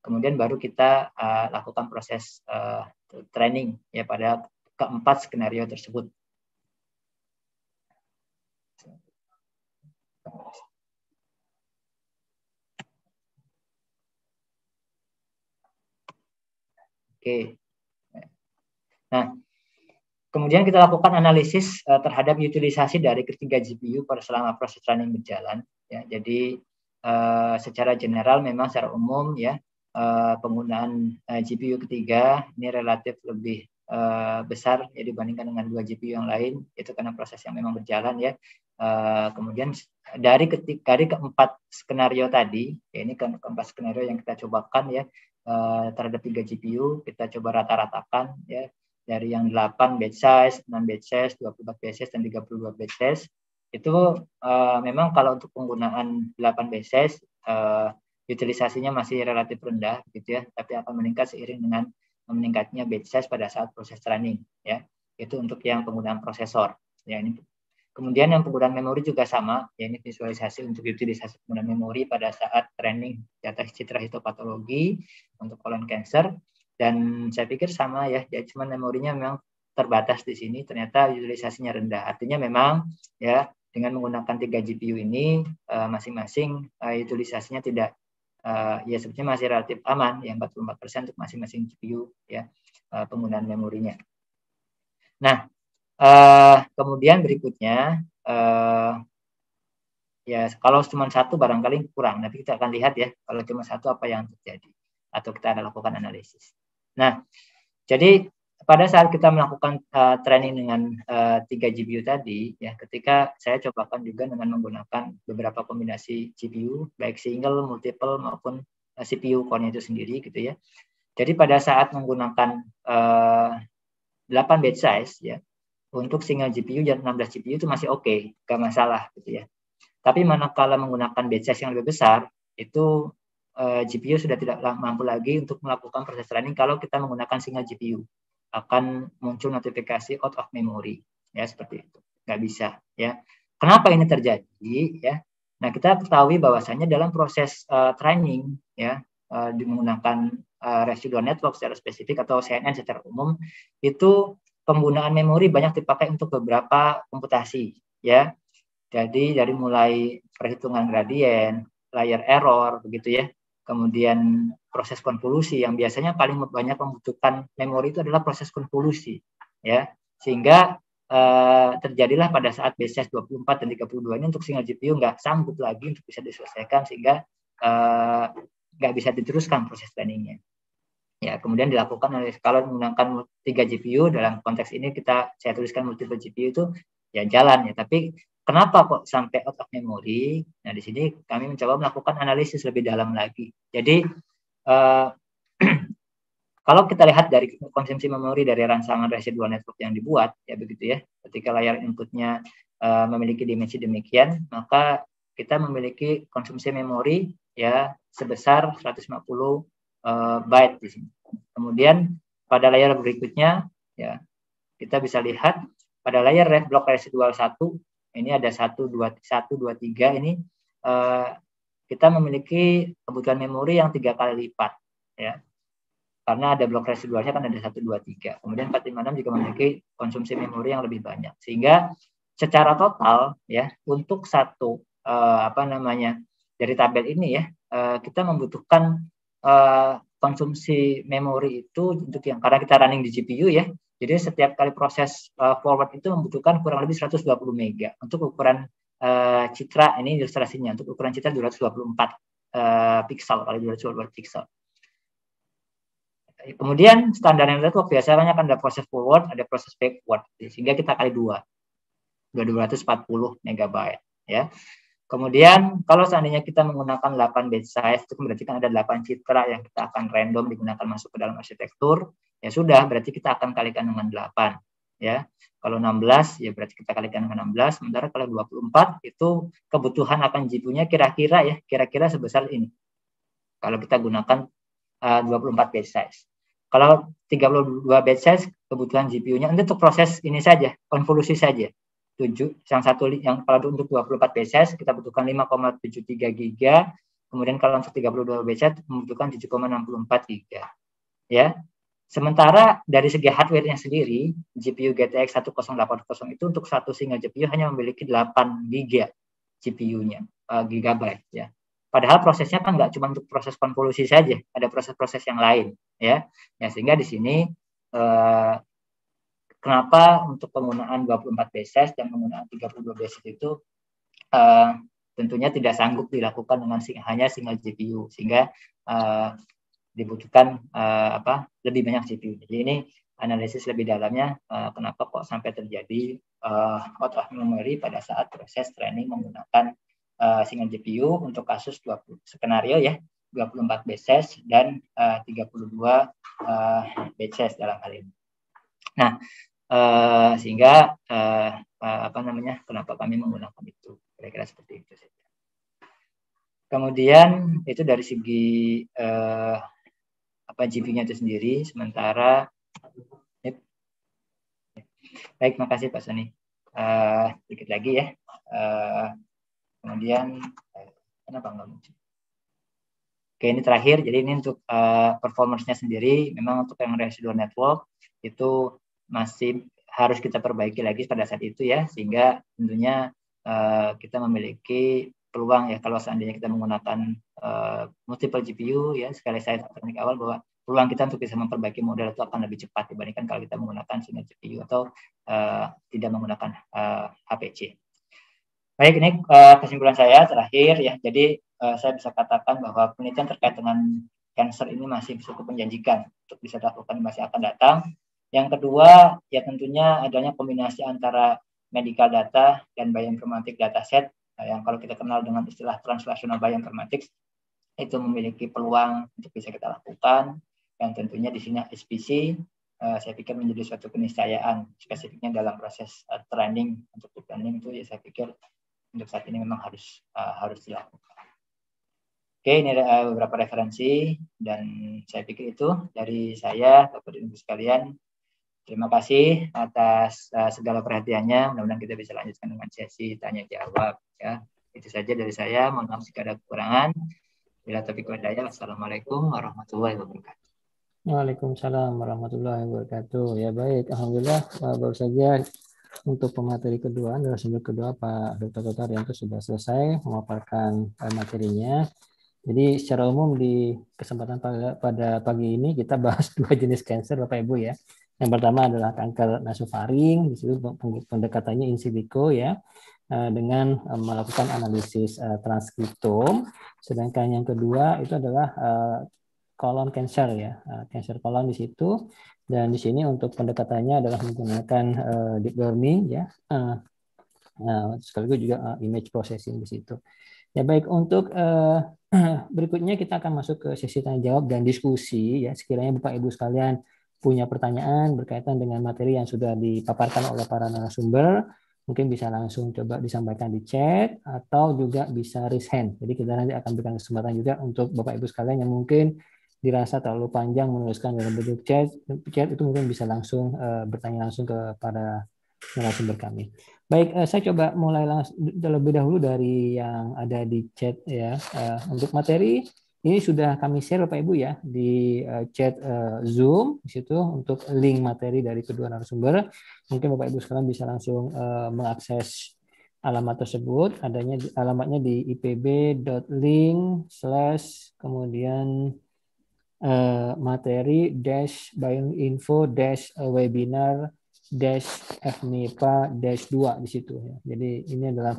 kemudian baru kita uh, lakukan proses uh, training ya pada keempat skenario tersebut. Oke. Nah, kemudian kita lakukan analisis uh, terhadap utilisasi dari ketiga GPU pada selama proses training berjalan. Ya, jadi uh, secara general memang secara umum ya uh, penggunaan uh, GPU ketiga ini relatif lebih Eh, besar ya dibandingkan dengan dua GPU yang lain itu karena proses yang memang berjalan ya uh, kemudian dari ketika dari keempat skenario tadi ya ini keempat skenario yang kita cobakan ya uh, terhadap tiga GPU kita coba rata-ratakan ya dari yang 8 batch size, 6 batch size, 24 batch size, dan 32 batch size itu uh, memang kalau untuk penggunaan 8 batch size uh, utilisasinya masih relatif rendah gitu ya tapi akan meningkat seiring dengan meningkatnya batch size pada saat proses training, ya itu untuk yang penggunaan prosesor ya ini kemudian yang penggunaan memori juga sama ya ini visualisasi untuk utilisasi penggunaan memori pada saat training data citra histopatologi untuk colon cancer dan saya pikir sama ya, ya cuman memorinya memang terbatas di sini ternyata utilisasinya rendah artinya memang ya dengan menggunakan tiga GPU ini eh, masing-masing uh, uh, utilisasinya tidak uh, ya sebetulnya masih relatif aman yang 44% untuk masing-masing GPU ya uh, penggunaan memorinya. Nah, uh, kemudian berikutnya uh, ya kalau cuma satu barangkali kurang nanti kita akan lihat ya kalau cuma satu apa yang terjadi atau kita akan lakukan analisis. Nah, jadi pada saat kita melakukan uh, training dengan uh, eh, 3 GPU tadi, ya ketika saya cobakan juga dengan menggunakan beberapa kombinasi GPU, baik single, multiple maupun uh, eh, CPU core itu sendiri gitu ya. Jadi pada saat menggunakan uh, 8 batch size ya, untuk single GPU dan 16 GPU itu masih oke, okay, gak masalah gitu ya. Tapi manakala menggunakan batch size yang lebih besar, itu uh, GPU sudah tidak mampu lagi untuk melakukan proses training kalau kita menggunakan single GPU akan muncul notifikasi out of memory ya seperti itu nggak bisa ya kenapa ini terjadi ya nah kita ketahui bahwasanya dalam proses uh, training ya uh, menggunakan uh, residual network secara spesifik atau CNN secara umum itu penggunaan memori banyak dipakai untuk beberapa komputasi ya jadi dari mulai perhitungan gradien layer error begitu ya kemudian proses konvolusi yang biasanya paling banyak membutuhkan memori itu adalah proses konvolusi ya sehingga eh, terjadilah pada saat BCS 24 dan 32 ini untuk single GPU nggak sanggup lagi untuk bisa diselesaikan sehingga eh, nggak bisa diteruskan proses planningnya ya kemudian dilakukan oleh kalau menggunakan tiga GPU dalam konteks ini kita saya tuliskan multiple GPU itu ya jalan ya tapi Kenapa kok sampai out of memory? Nah, di sini kami mencoba melakukan analisis lebih dalam lagi. Jadi, uh, kalau kita lihat dari konsumsi memori dari rangsangan residual network yang dibuat, ya begitu ya, ketika layar inputnya uh, memiliki dimensi demikian, maka kita memiliki konsumsi memori ya sebesar 150 uh, eh, byte di sini. Kemudian pada layar berikutnya, ya kita bisa lihat pada layar red block residual 1 ini ada satu dua satu dua tiga ini uh, kita memiliki kebutuhan memori yang tiga kali lipat ya karena ada blok residualnya kan ada satu dua tiga kemudian empat lima enam juga memiliki konsumsi memori yang lebih banyak sehingga secara total ya untuk satu uh, apa namanya dari tabel ini ya uh, kita membutuhkan uh, konsumsi memori itu untuk yang karena kita running di GPU ya jadi setiap kali proses uh, forward itu membutuhkan kurang lebih 120 mega untuk ukuran uh, citra ini ilustrasinya untuk ukuran citra 224 uh, pixel kali 224 pixel. Kemudian standar yang biasanya kan ada proses forward, ada proses backward, sehingga kita kali dua, 240 megabyte ya. Kemudian kalau seandainya kita menggunakan 8 bit size itu berarti kan ada 8 citra yang kita akan random digunakan masuk ke dalam arsitektur ya sudah berarti kita akan kalikan dengan 8 ya kalau 16 ya berarti kita kalikan dengan 16 sementara kalau 24 itu kebutuhan akan jitu-nya kira-kira ya kira-kira sebesar ini kalau kita gunakan uh, 24 bed size kalau 32 batch size kebutuhan GPU-nya untuk proses ini saja konvolusi saja 7 yang satu yang kalau untuk 24 batch size kita butuhkan 5,73 giga kemudian kalau untuk 32 batch size membutuhkan 7,64 giga ya Sementara dari segi hardware-nya sendiri, GPU GTX 1080 itu untuk satu single GPU hanya memiliki 8 GB GPU-nya, uh, eh, gigabyte ya. Padahal prosesnya kan nggak cuma untuk proses konvolusi saja, ada proses-proses yang lain ya. Ya sehingga di sini uh, kenapa untuk penggunaan 24 basis dan penggunaan 32 basis itu uh, tentunya tidak sanggup dilakukan dengan hanya single GPU sehingga uh, dibutuhkan uh, apa lebih banyak CPU. Jadi ini analisis lebih dalamnya uh, kenapa kok sampai terjadi uh, out of memory pada saat proses training menggunakan uh, single GPU untuk kasus 20 skenario ya 24 batches dan uh, 32 uh, batches dalam hal ini. Nah, uh, sehingga uh, apa namanya? kenapa kami menggunakan itu? Kira-kira seperti itu Kemudian itu dari segi uh, apa gv nya itu sendiri. Sementara yep. baik, makasih Pak Sony. Uh, eh, sedikit lagi ya. Uh, kemudian eh, kenapa nggak muncul? Oke, ini terakhir. Jadi ini untuk uh, performance-nya sendiri. Memang untuk yang residual network itu masih harus kita perbaiki lagi pada saat itu ya, sehingga tentunya uh, kita memiliki peluang ya kalau seandainya kita menggunakan uh, multiple GPU ya sekali saya di awal bahwa peluang kita untuk bisa memperbaiki model itu akan lebih cepat dibandingkan kalau kita menggunakan single GPU atau uh, tidak menggunakan uh, eh, HPC. Baik ini uh, kesimpulan saya terakhir ya. Jadi uh, saya bisa katakan bahwa penelitian terkait dengan cancer ini masih cukup menjanjikan untuk bisa dilakukan masih akan datang. Yang kedua, ya tentunya adanya kombinasi antara medical data dan bioinformatik dataset Nah, yang kalau kita kenal dengan istilah translational bioinformatics itu memiliki peluang untuk bisa kita lakukan dan tentunya di sini SPC eh, saya pikir menjadi suatu keniscayaan spesifiknya dalam proses eh, training untuk training itu ya saya pikir untuk saat ini memang harus eh, harus dilakukan. Oke, ini ada beberapa referensi dan saya pikir itu dari saya Bapak dan Ibu sekalian. Terima kasih atas uh, segala perhatiannya. Mudah-mudahan kita bisa lanjutkan dengan sesi tanya jawab. Ya, itu saja dari saya. Mohon maaf jika ada kekurangan. Bila topik wadaya. Assalamualaikum, warahmatullahi wabarakatuh. Waalaikumsalam warahmatullahi wabarakatuh. Ya baik, alhamdulillah eh, baru saja untuk pemateri kedua, narasumber kedua Pak Dr. Dr. Yanto sudah selesai memaparkan eh, materinya. Jadi secara umum di kesempatan pada, pada pagi ini kita bahas dua jenis kanker Bapak Ibu ya. Yang pertama adalah kanker nasofaring, di situ pendekatannya in silico ya eh, dengan eh, melakukan analisis eh, transkriptom. Sedangkan yang kedua itu adalah kolon kanker ya, kanker kolon di situ. Dan di sini untuk pendekatannya adalah menggunakan deep learning ya, nah sekaligus juga image processing di situ. Ya baik untuk berikutnya kita akan masuk ke sesi tanya jawab dan diskusi ya. Sekiranya Bapak Ibu sekalian punya pertanyaan berkaitan dengan materi yang sudah dipaparkan oleh para narasumber, mungkin bisa langsung coba disampaikan di chat atau juga bisa raise hand. Jadi kita nanti akan berikan kesempatan juga untuk Bapak Ibu sekalian yang mungkin dirasa terlalu panjang menuliskan dalam bentuk chat, chat itu mungkin bisa langsung uh, bertanya langsung kepada narasumber kami. Baik, uh, saya coba mulai langsung, lebih dahulu dari yang ada di chat ya uh, untuk materi ini sudah kami share Bapak Ibu ya di eh, chat eh, Zoom di situ untuk link materi dari kedua narasumber. Mungkin Bapak Ibu sekarang bisa langsung eh, mengakses alamat tersebut. Adanya alamatnya di ipb.link slash kemudian materi dash bioinfo dash webinar dash FNIPA dash 2 di situ ya. Jadi ini adalah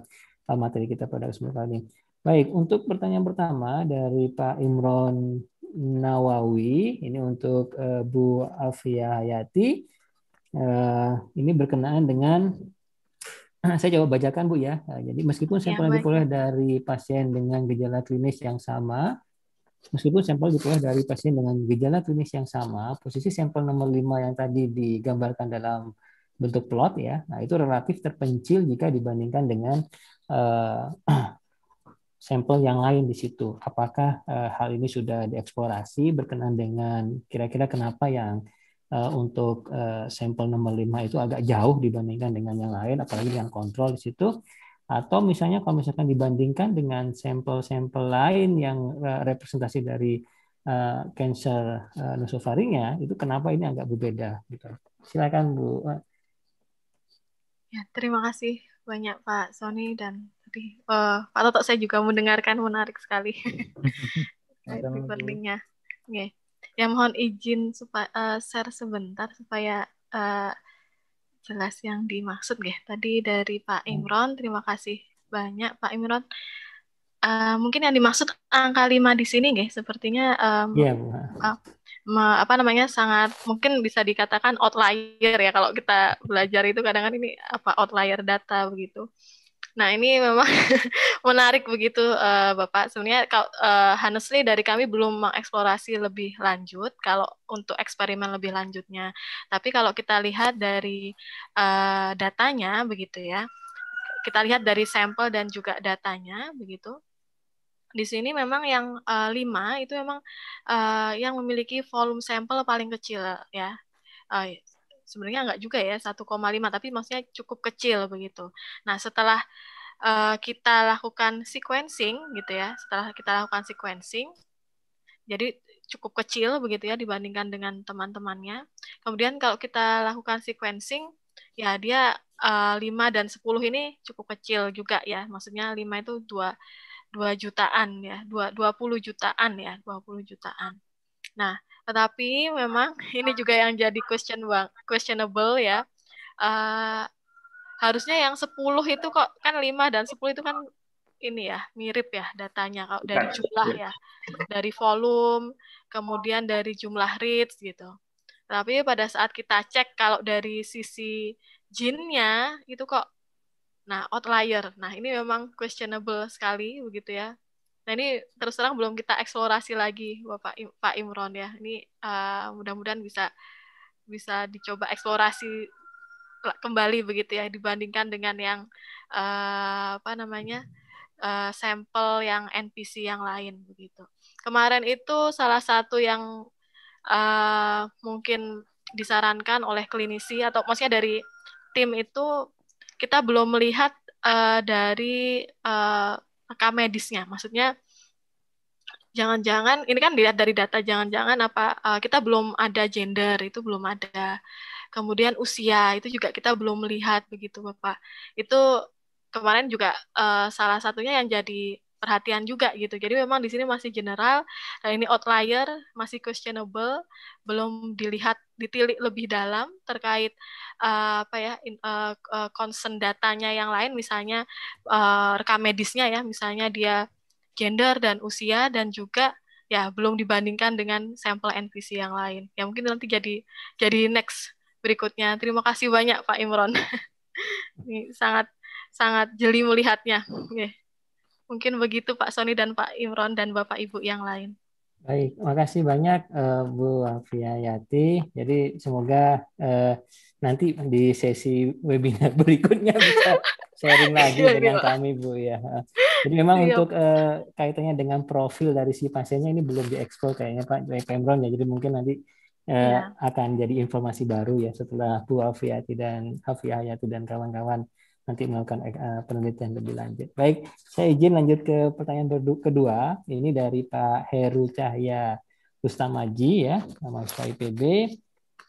materi kita pada kesempatan ini. Baik, untuk pertanyaan pertama dari Pak Imron Nawawi, ini untuk uh, Bu Afia Hayati. Uh, ini berkenaan dengan saya coba bacakan Bu ya. Eh, jadi meskipun ya, sampel ya, diperoleh dari pasien dengan gejala klinis yang sama, meskipun sampel diperoleh dari pasien dengan gejala klinis yang sama, posisi sampel nomor 5 yang tadi digambarkan dalam bentuk plot ya. Nah, itu relatif terpencil jika dibandingkan dengan uh, sampel yang lain di situ. Apakah uh, hal ini sudah dieksplorasi berkenaan dengan kira-kira kenapa yang uh, untuk uh, sampel nomor 5 itu agak jauh dibandingkan dengan yang lain, apalagi yang kontrol di situ. Atau misalnya kalau misalkan dibandingkan dengan sampel-sampel lain yang uh, representasi dari uh, cancer uh, nosofaringnya, itu kenapa ini agak berbeda gitu. Silakan Bu. Ya, terima kasih banyak Pak Sony dan tadi uh, Pak Toto saya juga mendengarkan menarik sekali recordingnya. Oke, okay. ya mohon izin supaya uh, eh, share sebentar supaya uh, jelas yang dimaksud ya. Tadi dari Pak hmm. Imron, terima kasih banyak Pak Imron. Uh, mungkin yang dimaksud angka 5 di sini, guys. Ya. Sepertinya um, yeah, uh, me, apa namanya sangat mungkin bisa dikatakan outlier ya kalau kita belajar itu kadang kadang ini apa outlier data begitu. Nah ini memang menarik begitu uh, Bapak. Sebenarnya uh, honestly dari kami belum mengeksplorasi lebih lanjut kalau untuk eksperimen lebih lanjutnya. Tapi kalau kita lihat dari uh, datanya begitu ya, kita lihat dari sampel dan juga datanya begitu di sini memang yang uh, lima itu memang uh, yang memiliki volume sampel paling kecil ya. Uh, sebenarnya enggak juga ya 1,5 tapi maksudnya cukup kecil begitu. Nah, setelah uh, kita lakukan sequencing gitu ya, setelah kita lakukan sequencing jadi cukup kecil begitu ya dibandingkan dengan teman-temannya. Kemudian kalau kita lakukan sequencing ya dia uh, 5 dan 10 ini cukup kecil juga ya. Maksudnya 5 itu dua dua jutaan ya, dua puluh jutaan ya, dua puluh jutaan. Nah, tetapi memang ini juga yang jadi question bang, questionable ya. Uh, harusnya yang sepuluh itu kok kan lima dan sepuluh itu kan ini ya, mirip ya datanya kalau dari iya, jumlah iya. ya, dari volume, kemudian dari jumlah reads gitu. Tapi pada saat kita cek kalau dari sisi jinnya itu kok Nah, outlier. Nah, ini memang questionable sekali begitu ya. Nah, ini terus terang belum kita eksplorasi lagi Bapak I Pak Imron ya. Ini uh, mudah-mudahan bisa bisa dicoba eksplorasi kembali begitu ya dibandingkan dengan yang uh, apa namanya? Uh, sampel yang NPC yang lain begitu. Kemarin itu salah satu yang uh, mungkin disarankan oleh klinisi atau maksudnya dari tim itu kita belum melihat uh, dari uh, eh, rekam medisnya. Maksudnya jangan-jangan ini kan dilihat dari data jangan-jangan apa uh, kita belum ada gender itu belum ada. Kemudian usia itu juga kita belum melihat begitu Bapak. Itu kemarin juga uh, salah satunya yang jadi perhatian juga gitu. Jadi memang di sini masih general, nah ini outlier, masih questionable, belum dilihat ditilik lebih dalam terkait uh, apa ya in, uh, uh, concern datanya yang lain misalnya uh, rekam medisnya ya, misalnya dia gender dan usia dan juga ya belum dibandingkan dengan sampel NPC yang lain. Ya mungkin nanti jadi jadi next berikutnya. Terima kasih banyak Pak Imron. Ini sangat sangat jeli melihatnya. Okay. Mungkin begitu Pak Soni dan Pak Imron dan Bapak Ibu yang lain. Baik, makasih banyak uh, Bu Afia Yati. Jadi semoga uh, nanti di sesi webinar berikutnya bisa sharing lagi iya, iya, dengan kami Bu ya. Jadi memang iya. untuk uh, kaitannya dengan profil dari si pasiennya ini belum diekspor kayaknya Pak Imron ya. Jadi mungkin nanti uh, ya. akan jadi informasi baru ya setelah Bu Afiati dan Yati dan kawan-kawan nanti melakukan eh, eh, penelitian lebih lanjut. Baik, saya izin lanjut ke pertanyaan kedua. Ini dari Pak Heru Cahya Ustamaji ya, nama IPB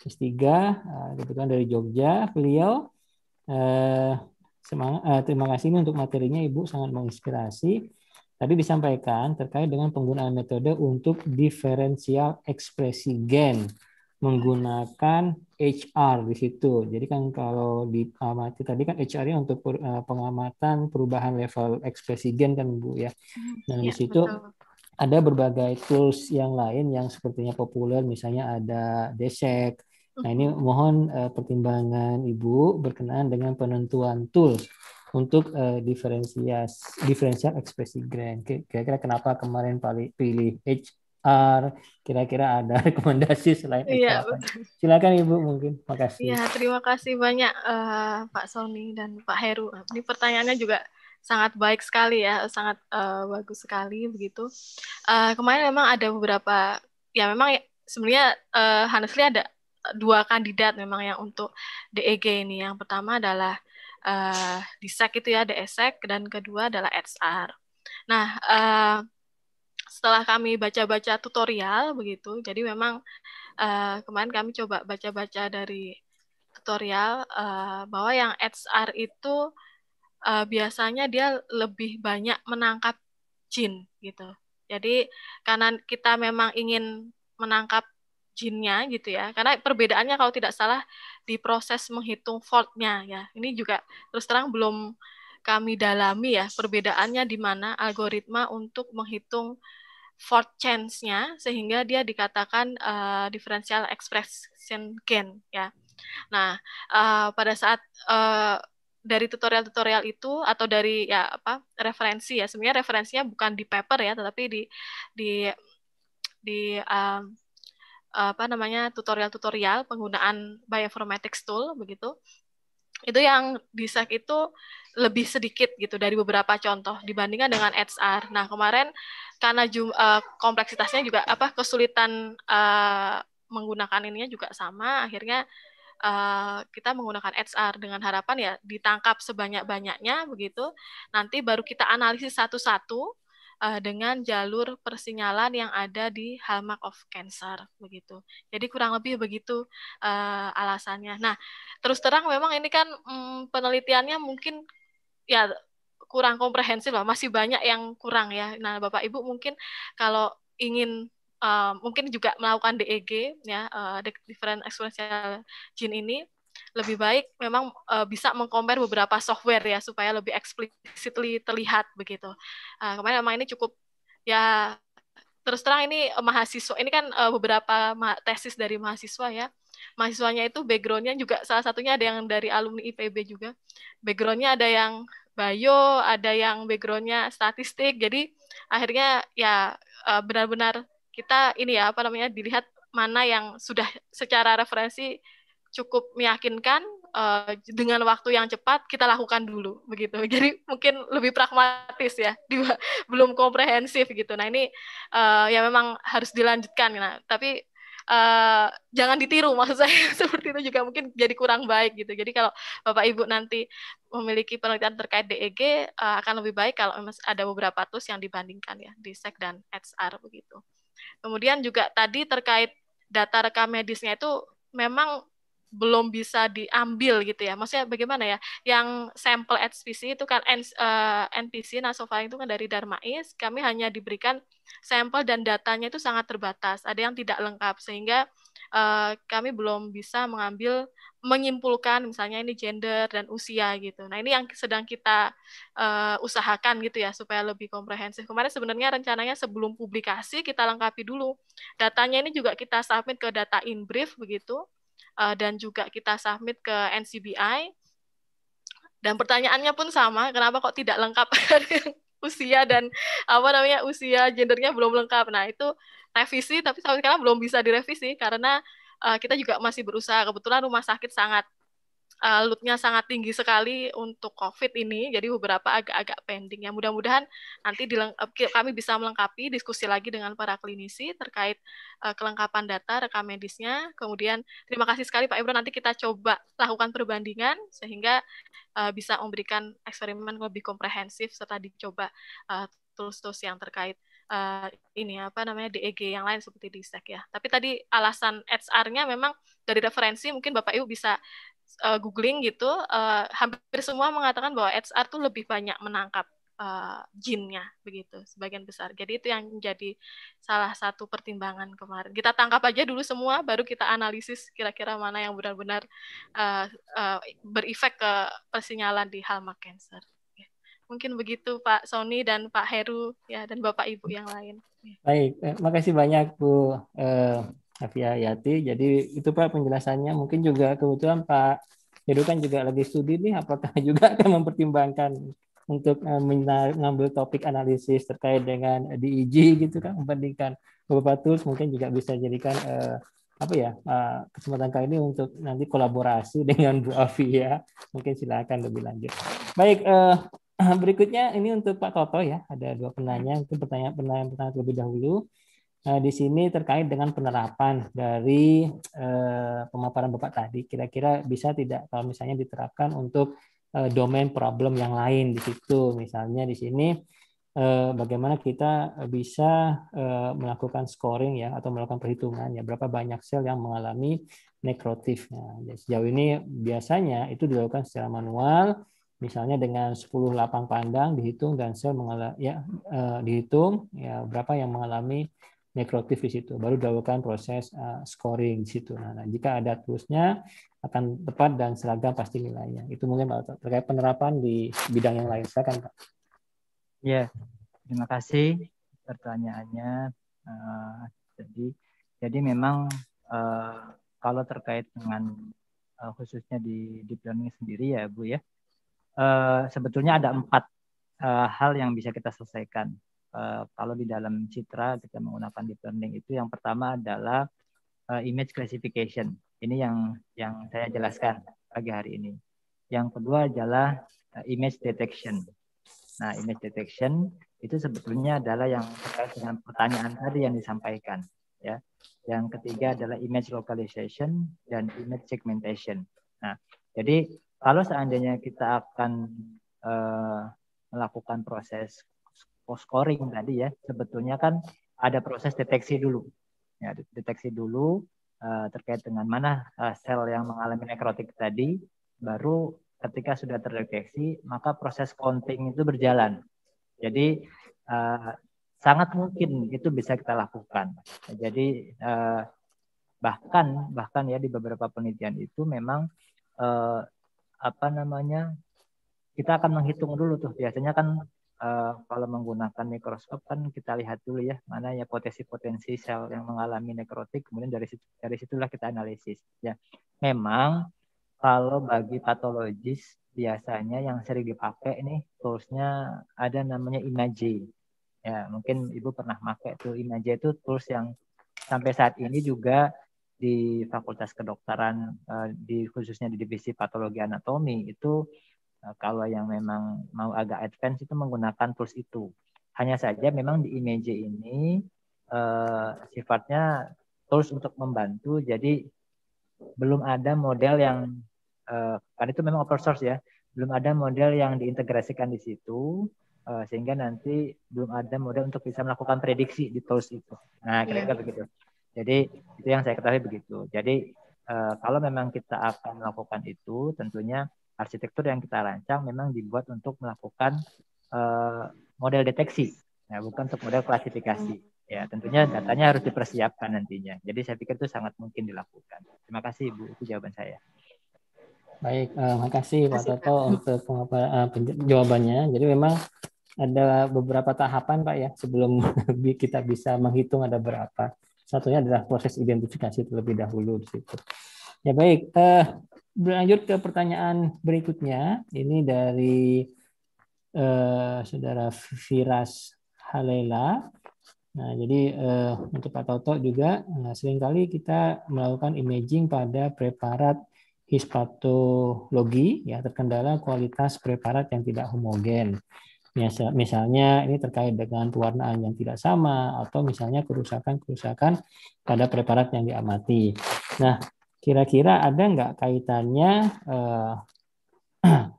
S3 eh, kebetulan dari Jogja. Beliau eh, semangat, eh, terima kasih ini untuk materinya Ibu sangat menginspirasi. Tadi disampaikan terkait dengan penggunaan metode untuk diferensial ekspresi gen menggunakan HR di situ. Jadi kan kalau diamati tadi kan HR-nya untuk eh, pengamatan perubahan level ekspresi gen kan Bu ya. Nah, di iya, situ betul. ada berbagai tools yang lain yang sepertinya populer misalnya ada DESEC. Nah, ini mm-hmm. mohon uh, pertimbangan Ibu berkenaan dengan penentuan tools untuk uh, diferensias diferensial ekspresi gen. Kira-kira kenapa kemarin pilih, pilih H R, kira-kira ada rekomendasi selain itu. ya, Silakan Ibu mungkin. Makasih. Iya, terima kasih banyak uh, Pak Sony dan Pak Heru. Ini pertanyaannya juga sangat baik sekali ya, sangat uh, bagus sekali begitu. Uh, kemarin memang ada beberapa ya memang sebenarnya uh, ada dua kandidat memang yang untuk DEG ini. Yang pertama adalah uh, DSEC itu ya, DSEC e dan kedua adalah SR. Nah, uh, setelah kami baca-baca tutorial begitu, jadi memang uh, kemarin kami coba baca-baca dari tutorial uh, bahwa yang XR itu uh, biasanya dia lebih banyak menangkap jin gitu. Jadi karena kita memang ingin menangkap jinnya gitu ya, karena perbedaannya kalau tidak salah di proses menghitung voltnya ya. Ini juga terus terang belum kami dalami ya perbedaannya di mana algoritma untuk menghitung fourth chance-nya sehingga dia dikatakan uh, differential expression gain ya. Nah, uh, pada saat uh, dari tutorial-tutorial itu atau dari ya apa referensi ya sebenarnya referensinya bukan di paper ya tetapi di di di um, apa namanya tutorial-tutorial penggunaan bioinformatics tool begitu itu yang di SEC itu lebih sedikit gitu dari beberapa contoh dibandingkan dengan HR. Nah kemarin karena jum, uh, kompleksitasnya juga apa kesulitan uh, menggunakan ininya juga sama, akhirnya uh, kita menggunakan HR dengan harapan ya ditangkap sebanyak banyaknya begitu. Nanti baru kita analisis satu-satu uh, dengan jalur persinyalan yang ada di hallmark of cancer begitu. Jadi kurang lebih begitu uh, alasannya. Nah, terus terang memang ini kan um, penelitiannya mungkin ya kurang komprehensif lah, masih banyak yang kurang ya. Nah, Bapak Ibu mungkin kalau ingin uh, mungkin juga melakukan DEG ya uh, different exponential gene ini lebih baik memang uh, bisa mengcompare beberapa software ya supaya lebih explicitly terlihat begitu. Uh, kemarin memang ini cukup ya terus terang ini eh, mahasiswa ini kan uh, beberapa ma tesis dari mahasiswa ya mahasiswanya itu backgroundnya juga salah satunya ada yang dari alumni IPB juga backgroundnya ada yang bio ada yang backgroundnya statistik jadi akhirnya ya benar-benar kita ini ya apa namanya dilihat mana yang sudah secara referensi cukup meyakinkan uh, dengan waktu yang cepat kita lakukan dulu begitu. Jadi mungkin lebih pragmatis ya, di, belum komprehensif gitu. Nah ini uh, ya memang harus dilanjutkan. Nah tapi uh, jangan ditiru maksud saya seperti itu juga mungkin jadi kurang baik gitu. Jadi kalau bapak ibu nanti memiliki penelitian terkait DEG uh, akan lebih baik kalau ada beberapa tools yang dibandingkan ya di SEC dan HR begitu. Kemudian juga tadi terkait data rekam medisnya itu memang belum bisa diambil gitu ya. Maksudnya bagaimana ya? Yang sampel HPC itu kan NPC eh, nasofaring itu kan dari Darmais, kami hanya diberikan sampel dan datanya itu sangat terbatas. Ada yang tidak lengkap sehingga uh, kami belum bisa mengambil menyimpulkan misalnya ini gender dan usia gitu. Nah, ini yang sedang kita uh, usahakan gitu ya supaya lebih komprehensif. Kemarin sebenarnya rencananya sebelum publikasi kita lengkapi dulu. Datanya ini juga kita submit ke data in brief begitu uh, dan juga kita submit ke NCBI. Dan pertanyaannya pun sama, kenapa kok tidak lengkap usia dan apa namanya usia gendernya belum lengkap. Nah itu revisi, tapi sampai sekarang belum bisa direvisi karena uh, kita juga masih berusaha. Kebetulan rumah sakit sangat uh, loadnya sangat tinggi sekali untuk COVID ini, jadi beberapa agak-agak pending. Ya mudah-mudahan nanti eh, kami bisa melengkapi diskusi lagi dengan para klinisi terkait uh, kelengkapan data rekam medisnya. Kemudian terima kasih sekali Pak Ibro, nanti kita coba lakukan perbandingan sehingga uh, bisa memberikan eksperimen lebih komprehensif serta dicoba uh, tools-tools yang terkait uh, ini apa namanya DEG yang lain seperti di stack ya. Tapi tadi alasan HR-nya memang dari referensi mungkin Bapak Ibu bisa uh, googling gitu, uh, hampir semua mengatakan bahwa HR tuh lebih banyak menangkap uh, eh, jinnya begitu, sebagian besar. Jadi itu yang menjadi salah satu pertimbangan kemarin. Kita tangkap aja dulu semua, baru kita analisis kira-kira mana yang benar-benar uh, uh, berefek ke persinyalan di halma cancer. Ya, mungkin begitu Pak Sony dan Pak Heru ya dan Bapak Ibu yang lain. Ya. Baik, terima makasih banyak Bu Afia Yati. Jadi itu Pak penjelasannya. Mungkin juga kebetulan Pak Heru kan juga lagi studi nih, apakah juga akan mempertimbangkan untuk eh, mengambil topik analisis terkait dengan eh, DIG e gitu kan, membandingkan beberapa tools mungkin juga bisa jadikan eh, apa ya kesempatan kali ini untuk nanti kolaborasi dengan Bu Afia. Ya. Mungkin silakan lebih lanjut. Baik, berikutnya ini untuk Pak Toto ya. Ada dua penanya, itu pertanyaan-pertanyaan terlebih dahulu. Nah, di sini terkait dengan penerapan dari eh, pemaparan Bapak tadi. Kira-kira bisa tidak kalau misalnya diterapkan untuk eh, domain problem yang lain di situ. Misalnya di sini eh, bagaimana kita bisa melakukan scoring ya atau melakukan perhitungan ya berapa banyak sel yang mengalami nekrotif. Nah, ya, sejauh ini biasanya itu dilakukan secara manual misalnya dengan 10 lapang pandang dihitung dan sel mengalami ya eh, dihitung ya berapa yang mengalami nekrotif di situ. Baru dilakukan proses eh, scoring di situ. Nah, nah, jika ada toolsnya akan tepat dan seragam pasti nilainya. Itu mungkin Pak terkait penerapan di bidang yang lain. Silakan Pak. Ya, terima kasih pertanyaannya. Eh, jadi, jadi memang eh, kalau terkait dengan khususnya di deep learning sendiri ya Bu ya, sebetulnya ada empat hal yang bisa kita selesaikan Eh, kalau di dalam citra kita menggunakan deep learning itu yang pertama adalah eh, image classification. Ini yang yang saya jelaskan pagi hari ini. Yang kedua adalah eh, image detection. Nah, image detection itu sebetulnya adalah yang terkait dengan pertanyaan tadi yang disampaikan, ya. Yang ketiga adalah image localization dan image segmentation. Nah, jadi kalau seandainya kita akan uh, melakukan proses post scoring tadi ya sebetulnya kan ada proses deteksi dulu ya deteksi dulu uh, terkait dengan mana uh, sel yang mengalami nekrotik tadi baru ketika sudah terdeteksi maka proses counting itu berjalan jadi uh, sangat mungkin itu bisa kita lakukan jadi uh, bahkan bahkan ya di beberapa penelitian itu memang eh, apa namanya kita akan menghitung dulu tuh biasanya kan uh, kalau menggunakan mikroskop kan kita lihat dulu ya mana ya potensi-potensi sel yang mengalami nekrotik kemudian dari situ, dari situlah kita analisis ya memang kalau bagi patologis biasanya yang sering dipakai nih toolsnya ada namanya imaji ya mungkin ibu pernah pakai tuh imaji itu tools yang sampai saat ini juga di Fakultas Kedokteran eh, di khususnya di divisi patologi anatomi itu Eh, kalau yang memang mau agak advance itu menggunakan tools itu. Hanya saja memang di image ini uh, sifatnya tools untuk membantu, jadi belum ada model yang uh, karena itu memang open source ya, belum ada model yang diintegrasikan di situ uh, sehingga nanti belum ada model untuk bisa melakukan prediksi di tools itu. Nah, iya. kira-kira yeah. begitu. Jadi itu yang saya ketahui begitu. Jadi uh, kalau memang kita akan melakukan itu, tentunya arsitektur yang kita rancang memang dibuat untuk melakukan uh, model deteksi, ya, bukan untuk model klasifikasi. Ya, tentunya datanya harus dipersiapkan nantinya. Jadi saya pikir itu sangat mungkin dilakukan. Terima kasih Bu, itu jawaban saya. Baik, uh, eh, kasih Pak Toto untuk eh, jawabannya. Jadi memang ada beberapa tahapan Pak ya sebelum kita bisa menghitung ada berapa. Satunya adalah proses identifikasi terlebih dahulu di situ. Ya baik, uh, berlanjut ke pertanyaan berikutnya. Ini dari eh, saudara Firas Halela. Nah, jadi eh, untuk Pak Toto juga nah, seringkali kita melakukan imaging pada preparat hispatologi ya terkendala kualitas preparat yang tidak homogen. Misalnya ini terkait dengan pewarnaan yang tidak sama atau misalnya kerusakan-kerusakan pada preparat yang diamati. Nah, Kira-kira ada nggak kaitannya eh,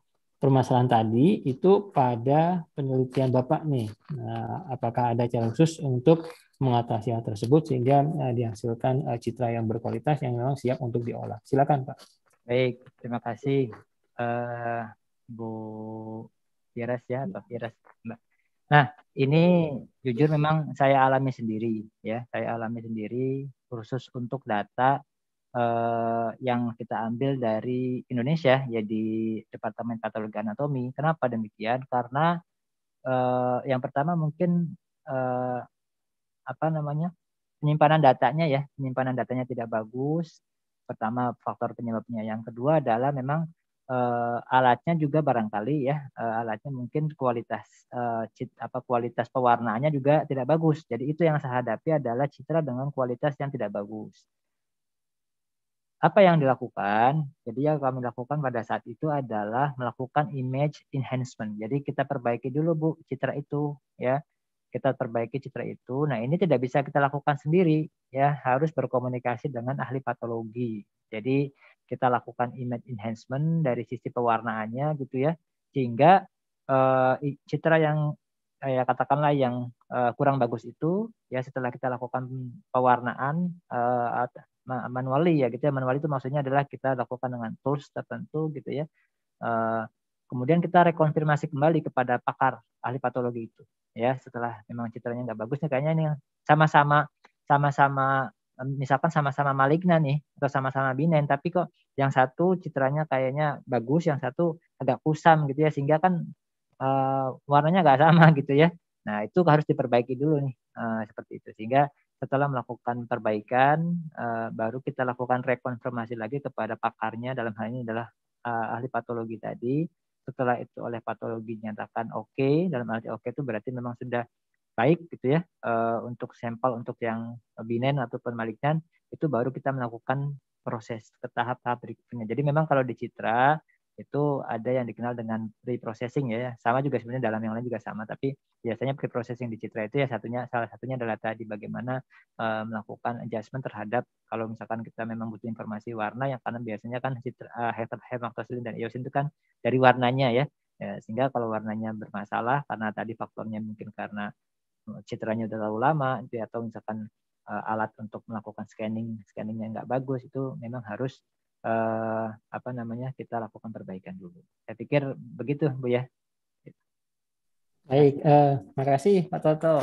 permasalahan tadi itu pada penelitian Bapak nih? Nah, apakah ada cara khusus untuk mengatasi hal tersebut sehingga eh, dihasilkan eh, citra yang berkualitas yang memang siap untuk diolah? Silakan Pak. Baik, terima kasih uh, Bu Firas ya atau Firas Mbak. Nah, ini jujur memang saya alami sendiri ya, saya alami sendiri khusus untuk data Eh, yang kita ambil dari Indonesia ya di Departemen Patologi Anatomi. Kenapa demikian? Karena uh, yang pertama mungkin uh, apa namanya penyimpanan datanya ya penyimpanan datanya tidak bagus. Pertama faktor penyebabnya. Yang kedua adalah memang uh, alatnya juga barangkali ya uh, alatnya mungkin kualitas uh, cit, apa kualitas pewarnaannya juga tidak bagus. Jadi itu yang saya hadapi adalah citra dengan kualitas yang tidak bagus apa yang dilakukan? Jadi yang kami lakukan pada saat itu adalah melakukan image enhancement. Jadi kita perbaiki dulu Bu citra itu ya. Kita perbaiki citra itu. Nah, ini tidak bisa kita lakukan sendiri ya, harus berkomunikasi dengan ahli patologi. Jadi kita lakukan image enhancement dari sisi pewarnaannya gitu ya. Sehingga eh, citra yang eh, ya katakanlah yang uh, kurang bagus itu ya setelah kita lakukan pewarnaan uh, manually ya gitu ya manually itu maksudnya adalah kita lakukan dengan tools tertentu gitu ya eh, kemudian kita rekonfirmasi kembali kepada pakar ahli patologi itu ya setelah memang citranya nggak bagus nih kayaknya ini sama-sama sama-sama misalkan sama-sama maligna nih atau sama-sama binen tapi kok yang satu citranya kayaknya bagus yang satu agak kusam gitu ya sehingga kan eh, warnanya nggak sama gitu ya nah itu harus diperbaiki dulu nih eh, seperti itu sehingga setelah melakukan perbaikan uh, baru kita lakukan rekonfirmasi lagi kepada pakarnya dalam hal ini adalah uh, ahli patologi tadi setelah itu oleh patologi dinyatakan oke okay, dalam arti oke okay itu berarti memang sudah baik gitu ya uh, untuk sampel untuk yang binen ataupun malignan itu baru kita melakukan proses ke tahap-tahap berikutnya jadi memang kalau di citra itu ada yang dikenal dengan pre-processing ya, ya, sama juga sebenarnya dalam yang lain juga sama, tapi biasanya pre-processing di Citra itu ya satunya salah satunya adalah tadi bagaimana e, melakukan adjustment terhadap kalau misalkan kita memang butuh informasi warna yang karena biasanya kan Citra uh, eh, Hemaktosilin dan eosin itu kan dari warnanya ya, ya sehingga kalau warnanya bermasalah karena tadi faktornya mungkin karena eh, citranya udah terlalu lama atau misalkan alat untuk melakukan scanning scanningnya nggak bagus itu memang harus eh, apa namanya kita lakukan perbaikan dulu. Saya pikir begitu Bu ya. Baik, eh, kasih Pak Toto.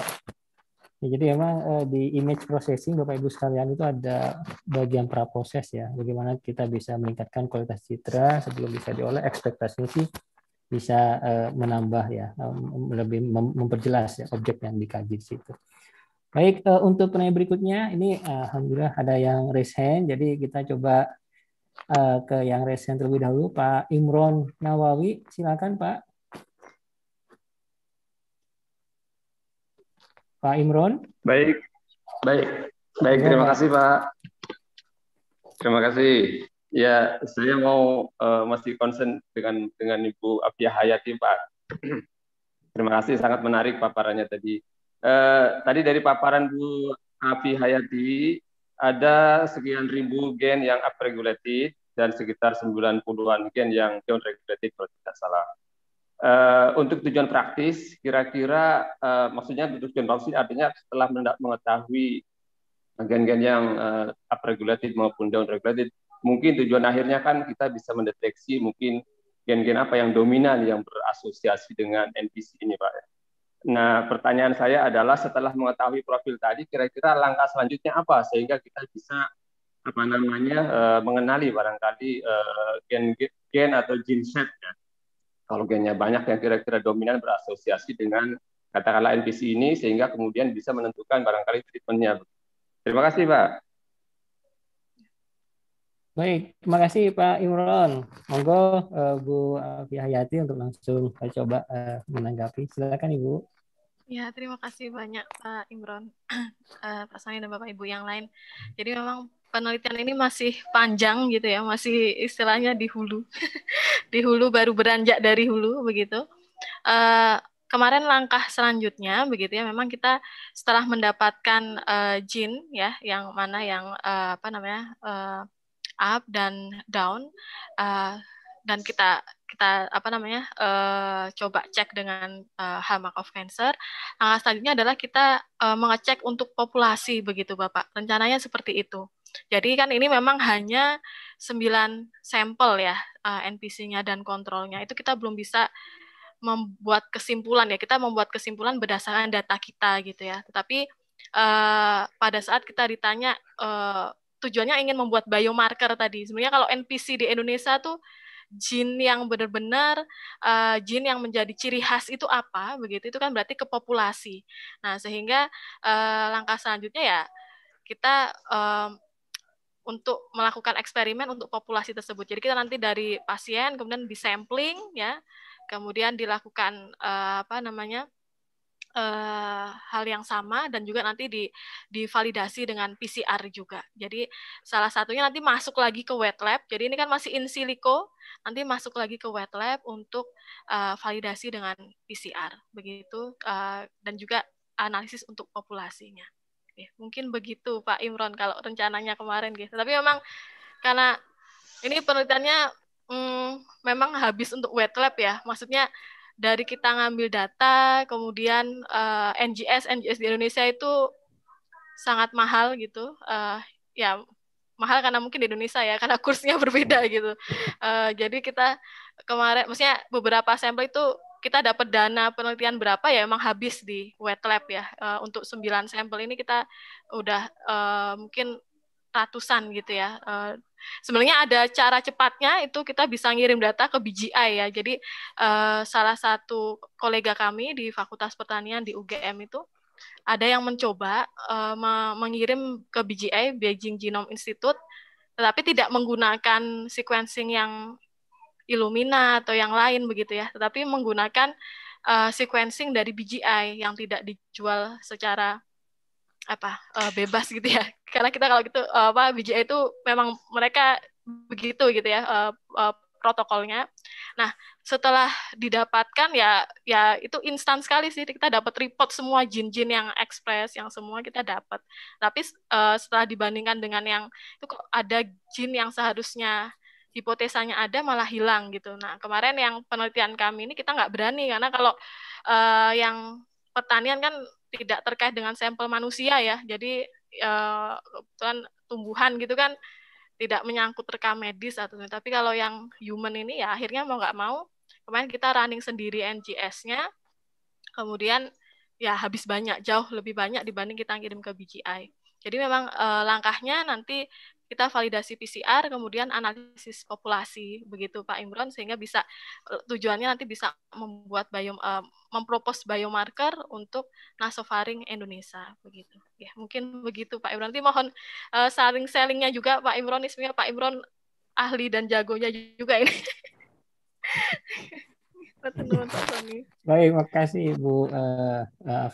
Ya, jadi memang eh, di image processing Bapak Ibu sekalian itu ada bagian praproses ya. Bagaimana kita bisa meningkatkan kualitas citra sebelum bisa diolah ekspektasi sih bisa eh, menambah ya, lebih memperjelas ya objek yang dikaji di situ. Baik, eh, untuk penanya berikutnya ini eh, alhamdulillah ada yang raise hand. Jadi kita coba uh, ke yang resen terlebih dahulu Pak Imron Nawawi silakan Pak Pak Imron baik baik baik terima kasih Pak terima kasih ya saya mau uh, masih konsen dengan dengan Ibu Abdiah Hayati Pak terima kasih sangat menarik paparannya tadi uh, tadi dari paparan Bu Api Hayati ada sekian ribu gen yang upregulated dan sekitar 90-an gen yang downregulated kalau tidak salah. Uh, untuk tujuan praktis, kira-kira uh, maksudnya tujuan praktis artinya setelah mengetahui gen-gen yang uh, upregulated maupun downregulated, mungkin tujuan akhirnya kan kita bisa mendeteksi mungkin gen-gen apa yang dominan yang berasosiasi dengan NPC ini, Pak. Nah, pertanyaan saya adalah setelah mengetahui profil tadi, kira-kira langkah selanjutnya apa sehingga kita bisa apa namanya uh, mengenali barangkali uh, gen gen atau gene set ya. Kalau gennya banyak yang kira-kira dominan berasosiasi dengan katakanlah NPC ini sehingga kemudian bisa menentukan barangkali treatmentnya. Terima kasih Pak. Baik, terima kasih Pak Imron. Monggo uh, Bu Alfi untuk langsung coba menanggapi. Silakan Ibu. Ya, terima kasih banyak Pak Imron, eh, Pak Sani dan Bapak Ibu yang lain. Jadi memang penelitian ini masih panjang gitu ya, masih istilahnya di hulu. di hulu baru beranjak dari hulu begitu. Uh, kemarin langkah selanjutnya begitu ya, memang kita setelah mendapatkan uh, jin ya, yang mana yang uh, apa namanya uh, up dan down uh, dan kita kita apa namanya uh, coba cek dengan uh, eh, hamak of cancer. Langkah selanjutnya adalah kita uh, mengecek untuk populasi begitu Bapak. Rencananya seperti itu. Jadi kan ini memang hanya 9 sampel ya uh, NPC-nya dan kontrolnya. Itu kita belum bisa membuat kesimpulan ya. Kita membuat kesimpulan berdasarkan data kita gitu ya. Tetapi uh, pada saat kita ditanya uh, tujuannya ingin membuat biomarker tadi. Sebenarnya kalau NPC di Indonesia tuh jin yang benar-benar uh, jin yang menjadi ciri khas itu apa begitu itu kan berarti ke populasi nah sehingga uh, langkah selanjutnya ya kita um, untuk melakukan eksperimen untuk populasi tersebut jadi kita nanti dari pasien kemudian disampling ya kemudian dilakukan uh, apa namanya Eh, hal yang sama dan juga nanti di divalidasi dengan PCR juga. Jadi salah satunya nanti masuk lagi ke wet lab. Jadi ini kan masih in silico, nanti masuk lagi ke wet lab untuk uh, validasi dengan PCR. Begitu uh, dan juga analisis untuk populasinya. Oke, mungkin begitu Pak Imron kalau rencananya kemarin gitu. Tapi memang karena ini penelitiannya hmm, memang habis untuk wet lab ya. Maksudnya dari kita ngambil data, kemudian uh, eh, NGS NGS di Indonesia itu sangat mahal gitu. Uh, ya mahal karena mungkin di Indonesia ya karena kursnya berbeda gitu. Uh, jadi kita kemarin, maksudnya beberapa sampel itu kita dapat dana penelitian berapa ya emang habis di wet lab ya. Uh, untuk sembilan sampel ini kita udah uh, mungkin ratusan gitu ya. Uh, Sebenarnya ada cara cepatnya itu kita bisa ngirim data ke BGI ya. Jadi uh, salah satu kolega kami di Fakultas Pertanian di UGM itu ada yang mencoba uh, mengirim ke BGI Beijing Genome Institute tetapi tidak menggunakan sequencing yang Illumina atau yang lain begitu ya, tetapi menggunakan uh, sequencing dari BGI yang tidak dijual secara apa uh, bebas gitu ya karena kita kalau gitu uh, apa BJI itu memang mereka begitu gitu ya uh, uh, protokolnya. Nah setelah didapatkan ya ya itu instan sekali sih kita dapat report semua jin-jin yang ekspres yang semua kita dapat. Tapi uh, setelah dibandingkan dengan yang itu kok ada jin yang seharusnya hipotesanya ada malah hilang gitu. Nah kemarin yang penelitian kami ini kita nggak berani karena kalau uh, yang pertanian kan tidak terkait dengan sampel manusia ya. Jadi eh, kebetulan tumbuhan gitu kan tidak menyangkut rekam medis atau tapi kalau yang human ini ya akhirnya mau nggak mau kemarin kita running sendiri NGS-nya. Kemudian ya habis banyak jauh lebih banyak dibanding kita ngirim ke BGI. Jadi memang eh, langkahnya nanti kita validasi PCR, kemudian analisis populasi begitu Pak Imron sehingga bisa eh, tujuannya nanti bisa membuat bio, uh, eh, mempropos biomarker untuk nasofaring Indonesia begitu. Ya, mungkin begitu Pak Imron. Nanti mohon uh, eh, saling sellingnya juga Pak Imron isminya Pak Imron ahli dan jagonya juga ini. Baik, kasih Bu uh, uh,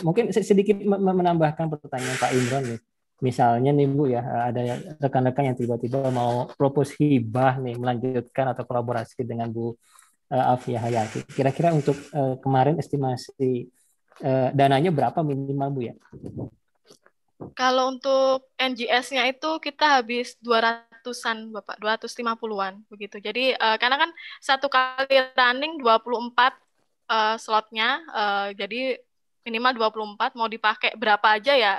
Mungkin sedikit menambahkan pertanyaan Pak Imron. nih. Gitu misalnya nih Bu ya, eh, ada rekan-rekan yang tiba-tiba mau propose hibah nih melanjutkan atau kolaborasi dengan Bu eh, Afia Hayati. Kira-kira untuk eh, kemarin estimasi dananya berapa minimal Bu ya? Kalau untuk NGS-nya itu kita habis 200-an Bapak, 250-an begitu. Jadi karena kan satu kali running 24 slotnya, jadi minimal 24 mau dipakai berapa aja ya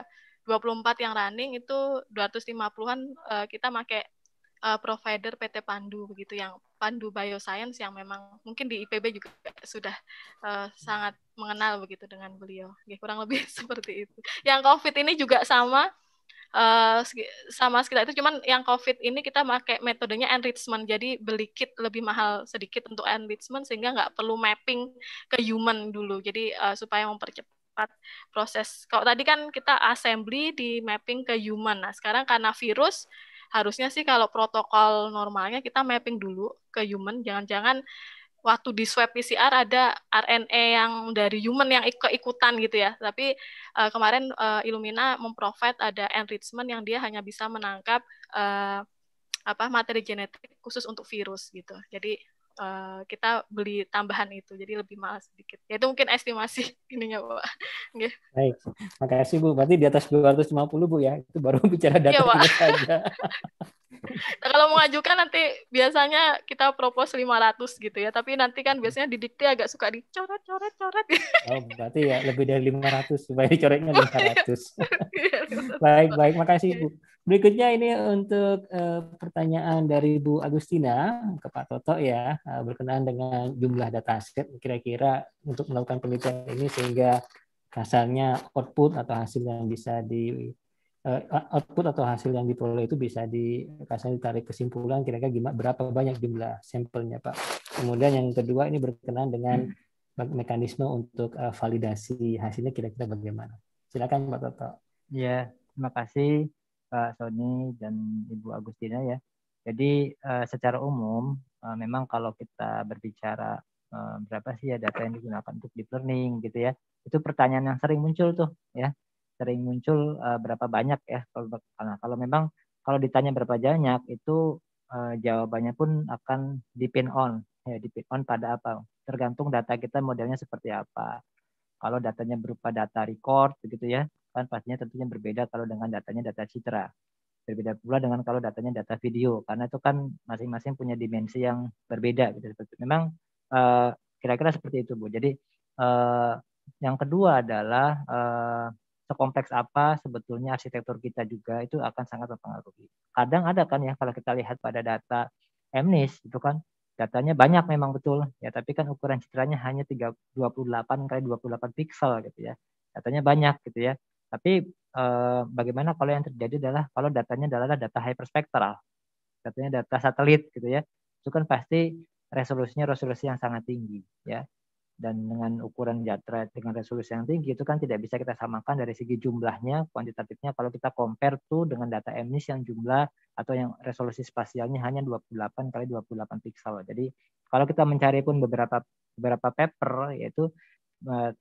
24 yang running itu 250-an uh, eh, kita pakai uh, eh, provider PT Pandu begitu yang Pandu Bioscience yang memang mungkin di IPB juga sudah uh, sangat mengenal begitu dengan beliau. Ya, kurang lebih seperti itu. Yang COVID ini juga sama uh, sama sekitar itu cuman yang COVID ini kita pakai metodenya enrichment. Jadi beli kit lebih mahal sedikit untuk enrichment sehingga nggak perlu mapping ke human dulu. Jadi uh, supaya mempercepat mempercepat proses. Kalau tadi kan kita assembly di mapping ke human. Nah, sekarang karena virus, harusnya sih kalau protokol normalnya kita mapping dulu ke human. Jangan-jangan waktu di swab PCR ada RNA e yang dari human yang keikutan gitu ya. Tapi uh, kemarin uh, Illumina memprovide ada enrichment yang dia hanya bisa menangkap uh, apa materi genetik khusus untuk virus gitu. Jadi uh, kita beli tambahan itu jadi lebih mahal sedikit ya itu mungkin estimasi ininya bu yeah. baik makasih bu berarti di atas 250 bu ya itu baru bicara data bapak. Iya, saja nah, kalau mengajukan nanti biasanya kita propose 500 gitu ya tapi nanti kan biasanya didikti agak suka dicoret coret coret oh berarti ya lebih dari 500 supaya dicoretnya 500 iya. iya, baik baik makasih bu Berikutnya ini untuk uh, pertanyaan dari Bu Agustina ke Pak Toto ya uh, berkenaan dengan jumlah data dataset kira-kira untuk melakukan penelitian ini sehingga hasilnya output atau hasil yang bisa di uh, output atau hasil yang diperoleh itu bisa di tarik ditarik kesimpulan kira-kira gimana berapa banyak jumlah sampelnya Pak. Kemudian yang kedua ini berkenaan dengan mekanisme untuk validasi hasilnya kira-kira bagaimana. Silakan Pak Toto. Ya, terima kasih pak Sony dan Ibu Agustina ya. Jadi uh, secara umum uh, memang kalau kita berbicara uh, berapa sih ya data yang digunakan untuk deep learning gitu ya. Itu pertanyaan yang sering muncul tuh ya. Sering muncul uh, berapa banyak ya kalau karena kalau memang kalau ditanya berapa banyak itu uh, jawabannya pun akan depend on ya depend on pada apa tergantung data kita modelnya seperti apa kalau datanya berupa data record begitu ya kan pastinya tentunya berbeda kalau dengan datanya data citra. Berbeda pula dengan kalau datanya data video karena itu kan masing-masing punya dimensi yang berbeda gitu. seperti Memang eh, kira-kira uh, seperti itu Bu. Jadi uh, yang kedua adalah uh, sekompleks apa sebetulnya arsitektur kita juga itu akan sangat mempengaruhi. Kadang ada kan ya kalau kita lihat pada data MNIS itu kan datanya banyak memang betul ya tapi kan ukuran citranya hanya 328 28 kali 28 pixel gitu ya datanya banyak gitu ya tapi eh, bagaimana kalau yang terjadi adalah kalau datanya adalah data hyperspectral, datanya data satelit gitu ya, itu kan pasti resolusinya resolusi yang sangat tinggi ya. Dan dengan ukuran jatra dengan resolusi yang tinggi itu kan tidak bisa kita samakan dari segi jumlahnya, kuantitatifnya kalau kita compare tuh dengan data emnis yang jumlah atau yang resolusi spasialnya hanya 28 kali 28 pixel. Jadi kalau kita mencari pun beberapa beberapa paper yaitu eh,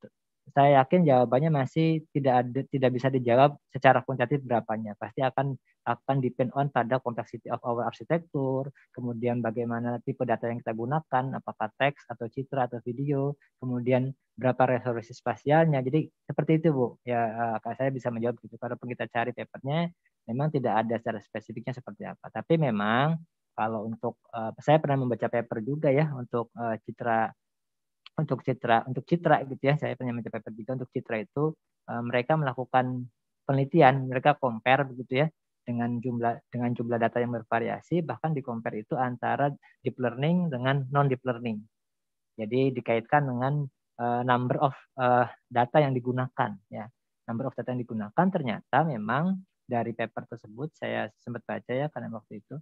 saya yakin jawabannya masih tidak ada, tidak bisa dijawab secara kuantitatif berapanya. Pasti akan akan depend on pada complexity of our architecture kemudian bagaimana tipe data yang kita gunakan, apakah teks atau citra atau video, kemudian berapa resolusi spasialnya. Jadi seperti itu Bu. Ya eh, saya bisa menjawab gitu. kalau kita cari papernya, memang tidak ada secara spesifiknya seperti apa. Tapi memang kalau untuk eh, saya pernah membaca paper juga ya untuk eh, citra untuk citra untuk citra gitu ya saya punya mencapai paper juga untuk citra itu e, mereka melakukan penelitian mereka compare begitu ya dengan jumlah dengan jumlah data yang bervariasi bahkan di compare itu antara deep learning dengan non deep learning jadi dikaitkan dengan e, number of e, data yang digunakan ya number of data yang digunakan ternyata memang dari paper tersebut saya sempat baca ya karena waktu itu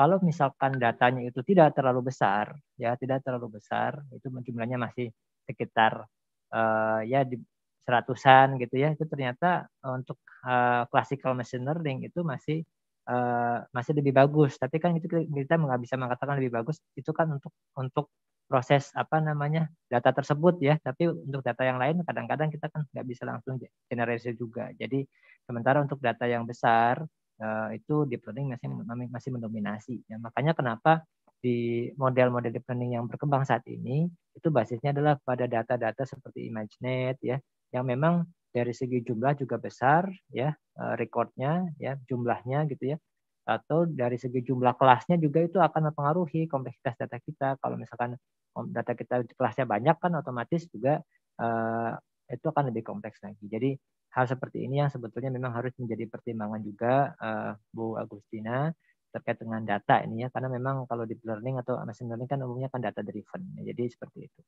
kalau misalkan datanya itu tidak terlalu besar, ya tidak terlalu besar, itu jumlahnya masih sekitar uh, ya di seratusan gitu ya. Itu ternyata untuk uh, classical machine learning itu masih uh, masih lebih bagus. Tapi kan itu kita nggak bisa mengatakan lebih bagus. Itu kan untuk untuk proses apa namanya data tersebut ya tapi untuk data yang lain kadang-kadang kita kan nggak bisa langsung generasi juga jadi sementara untuk data yang besar Eh, itu deep learning masih masih mendominasi. Ya, makanya kenapa di model-model deep learning yang berkembang saat ini itu basisnya adalah pada data-data seperti ImageNet ya yang memang dari segi jumlah juga besar ya eh, recordnya ya jumlahnya gitu ya atau dari segi jumlah kelasnya juga itu akan mempengaruhi kompleksitas data kita kalau misalkan data kita kelasnya banyak kan otomatis juga eh, itu akan lebih kompleks lagi. Jadi hal seperti ini yang sebetulnya memang harus menjadi pertimbangan juga uh, Bu Agustina terkait dengan data ini ya karena memang kalau deep learning atau machine learning kan umumnya kan data driven ya, jadi seperti itu.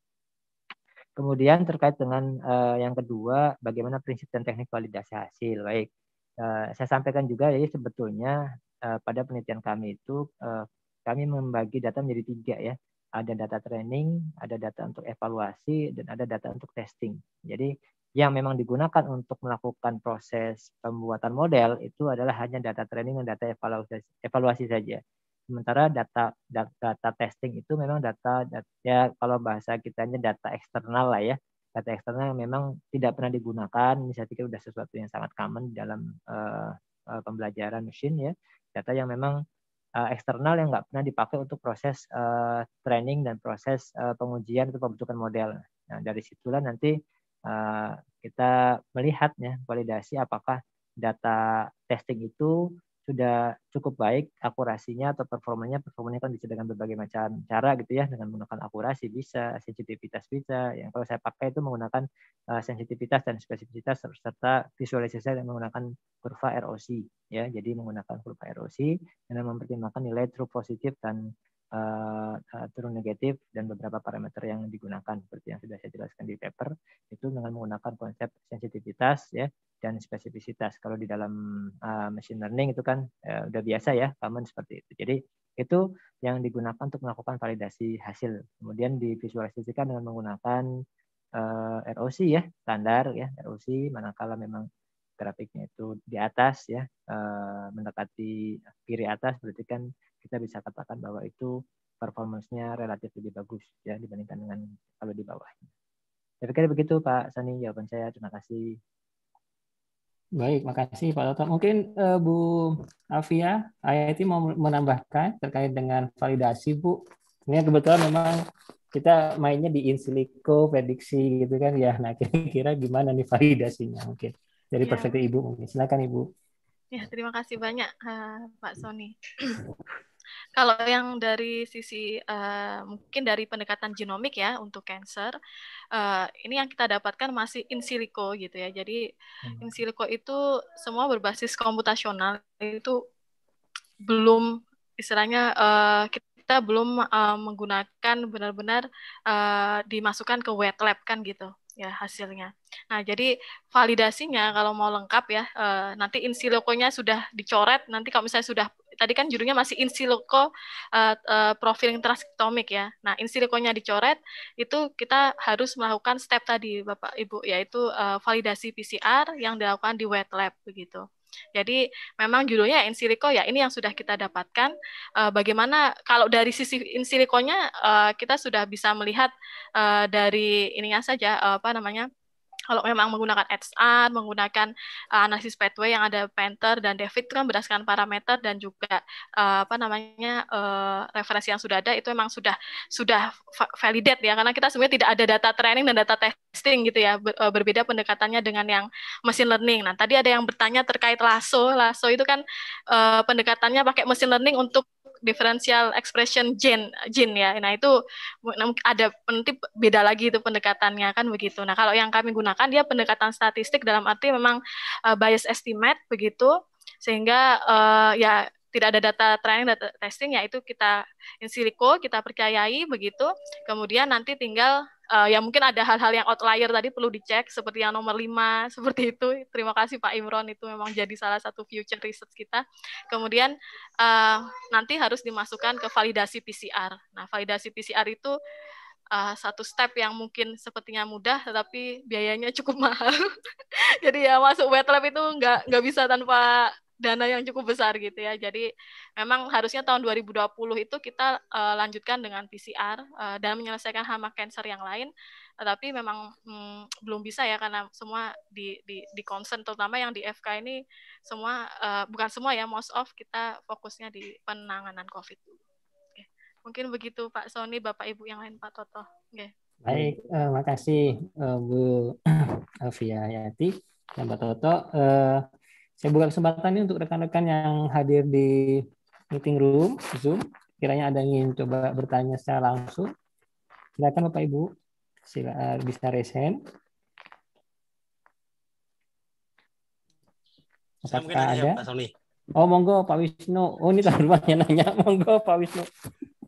Kemudian terkait dengan uh, yang kedua bagaimana prinsip dan teknik validasi hasil baik uh, saya sampaikan juga jadi ya, sebetulnya uh, pada penelitian kami itu uh, kami membagi data menjadi tiga ya ada data training, ada data untuk evaluasi, dan ada data untuk testing. Jadi yang memang digunakan untuk melakukan proses pembuatan model itu adalah hanya data training dan data evaluasi, evaluasi saja. Sementara data, data data testing itu memang data, data ya kalau bahasa kitanya data eksternal lah ya. Data eksternal yang memang tidak pernah digunakan, Saya pikir sudah sesuatu yang sangat common dalam uh, pembelajaran mesin ya. Data yang memang uh, eksternal yang nggak pernah dipakai untuk proses uh, training dan proses uh, pengujian atau pembentukan model. Nah, dari situlah nanti uh, kita melihatnya validasi apakah data testing itu sudah cukup baik akurasinya atau performanya performanya kan bisa dengan berbagai macam cara gitu ya dengan menggunakan akurasi bisa sensitivitas bisa yang kalau saya pakai itu menggunakan uh, sensitivitas dan spesifitas serta visualisasi dan menggunakan kurva ROC ya jadi menggunakan kurva ROC dengan mempertimbangkan nilai true positif dan uh, turun negatif dan beberapa parameter yang digunakan seperti yang sudah saya jelaskan di paper itu dengan menggunakan konsep sensitivitas ya dan spesifisitas kalau di dalam uh, machine learning itu kan uh, udah biasa ya common seperti itu jadi itu yang digunakan untuk melakukan validasi hasil kemudian divisualisasikan dengan menggunakan uh, ROC ya standar ya ROC manakala memang grafiknya itu di atas ya eh, mendekati kiri atas berarti kan kita bisa katakan bahwa itu performancenya relatif lebih bagus ya dibandingkan dengan kalau di bawah. Saya pikir kan begitu Pak Sani jawaban saya. Terima kasih. Baik, makasih Pak Toto. Mungkin uh, Bu Afia, IIT mau menambahkan terkait dengan validasi Bu. Ini kebetulan memang kita mainnya di in silico prediksi gitu kan ya. Nah kira-kira gimana nih validasinya mungkin? dari ya. perspektif ibu silakan ibu ya terima kasih banyak uh, pak Sony kalau yang dari sisi uh, mungkin dari pendekatan genomik ya untuk cancer uh, eh, ini yang kita dapatkan masih in silico gitu ya jadi hmm. in silico itu semua berbasis komputasional itu belum istilahnya uh, kita belum uh, menggunakan benar-benar uh, dimasukkan ke wet lab kan gitu ya hasilnya. Nah, jadi validasinya kalau mau lengkap ya, eh, nanti nanti insilokonya sudah dicoret, nanti kalau misalnya sudah tadi kan judulnya masih insiloko eh, e, profiling transcriptomik ya. Nah, insilokonya dicoret itu kita harus melakukan step tadi Bapak Ibu yaitu eh, validasi PCR yang dilakukan di wet lab begitu. Jadi memang judulnya insiliko ya ini yang sudah kita dapatkan. Eh, bagaimana kalau dari sisi insilikonya uh, eh, kita sudah bisa melihat eh, dari ininya saja apa namanya kalau memang menggunakan XR, menggunakan uh, analisis pathway yang ada Panther dan David itu kan berdasarkan parameter dan juga uh, apa namanya uh, referensi yang sudah ada itu memang sudah sudah validate ya karena kita sebenarnya tidak ada data training dan data testing gitu ya ber, uh, berbeda pendekatannya dengan yang machine learning. Nah tadi ada yang bertanya terkait lasso, lasso itu kan uh, pendekatannya pakai machine learning untuk differential expression gene gene ya. Nah, itu ada nanti beda lagi itu pendekatannya kan begitu. Nah, kalau yang kami gunakan dia pendekatan statistik dalam arti memang uh, bias estimate begitu sehingga uh, ya tidak ada data training data testing ya itu kita in silico kita percayai begitu kemudian nanti tinggal uh, ya mungkin ada hal-hal yang outlier tadi perlu dicek seperti yang nomor lima seperti itu. Terima kasih Pak Imron itu memang jadi salah satu future research kita. Kemudian uh, nanti harus dimasukkan ke validasi PCR. Nah, validasi PCR itu uh, satu step yang mungkin sepertinya mudah tetapi biayanya cukup mahal. Jadi ya masuk wet lab itu nggak nggak bisa tanpa dana yang cukup besar gitu ya. Jadi memang harusnya tahun 2020 itu kita uh, lanjutkan dengan PCR uh, eh, dan menyelesaikan hama cancer yang lain. Tetapi memang hmm, belum bisa ya karena semua di di di concern terutama yang di FK ini semua uh, bukan semua ya most of kita fokusnya di penanganan COVID. Mungkin begitu Pak Sony, Bapak Ibu yang lain Pak Toto. Okay. Baik, uh, makasih uh, Bu Alfia Yati dan Pak Toto. Uh, saya buka kesempatan ini untuk rekan-rekan yang hadir di meeting room Zoom. Kiranya ada yang ingin coba bertanya secara langsung, silakan Bapak Ibu sila eh, bisa raise hand. Apakah ada? Oh monggo Pak Wisnu. Oh ini tahun banyak nanya. Monggo Pak Wisnu.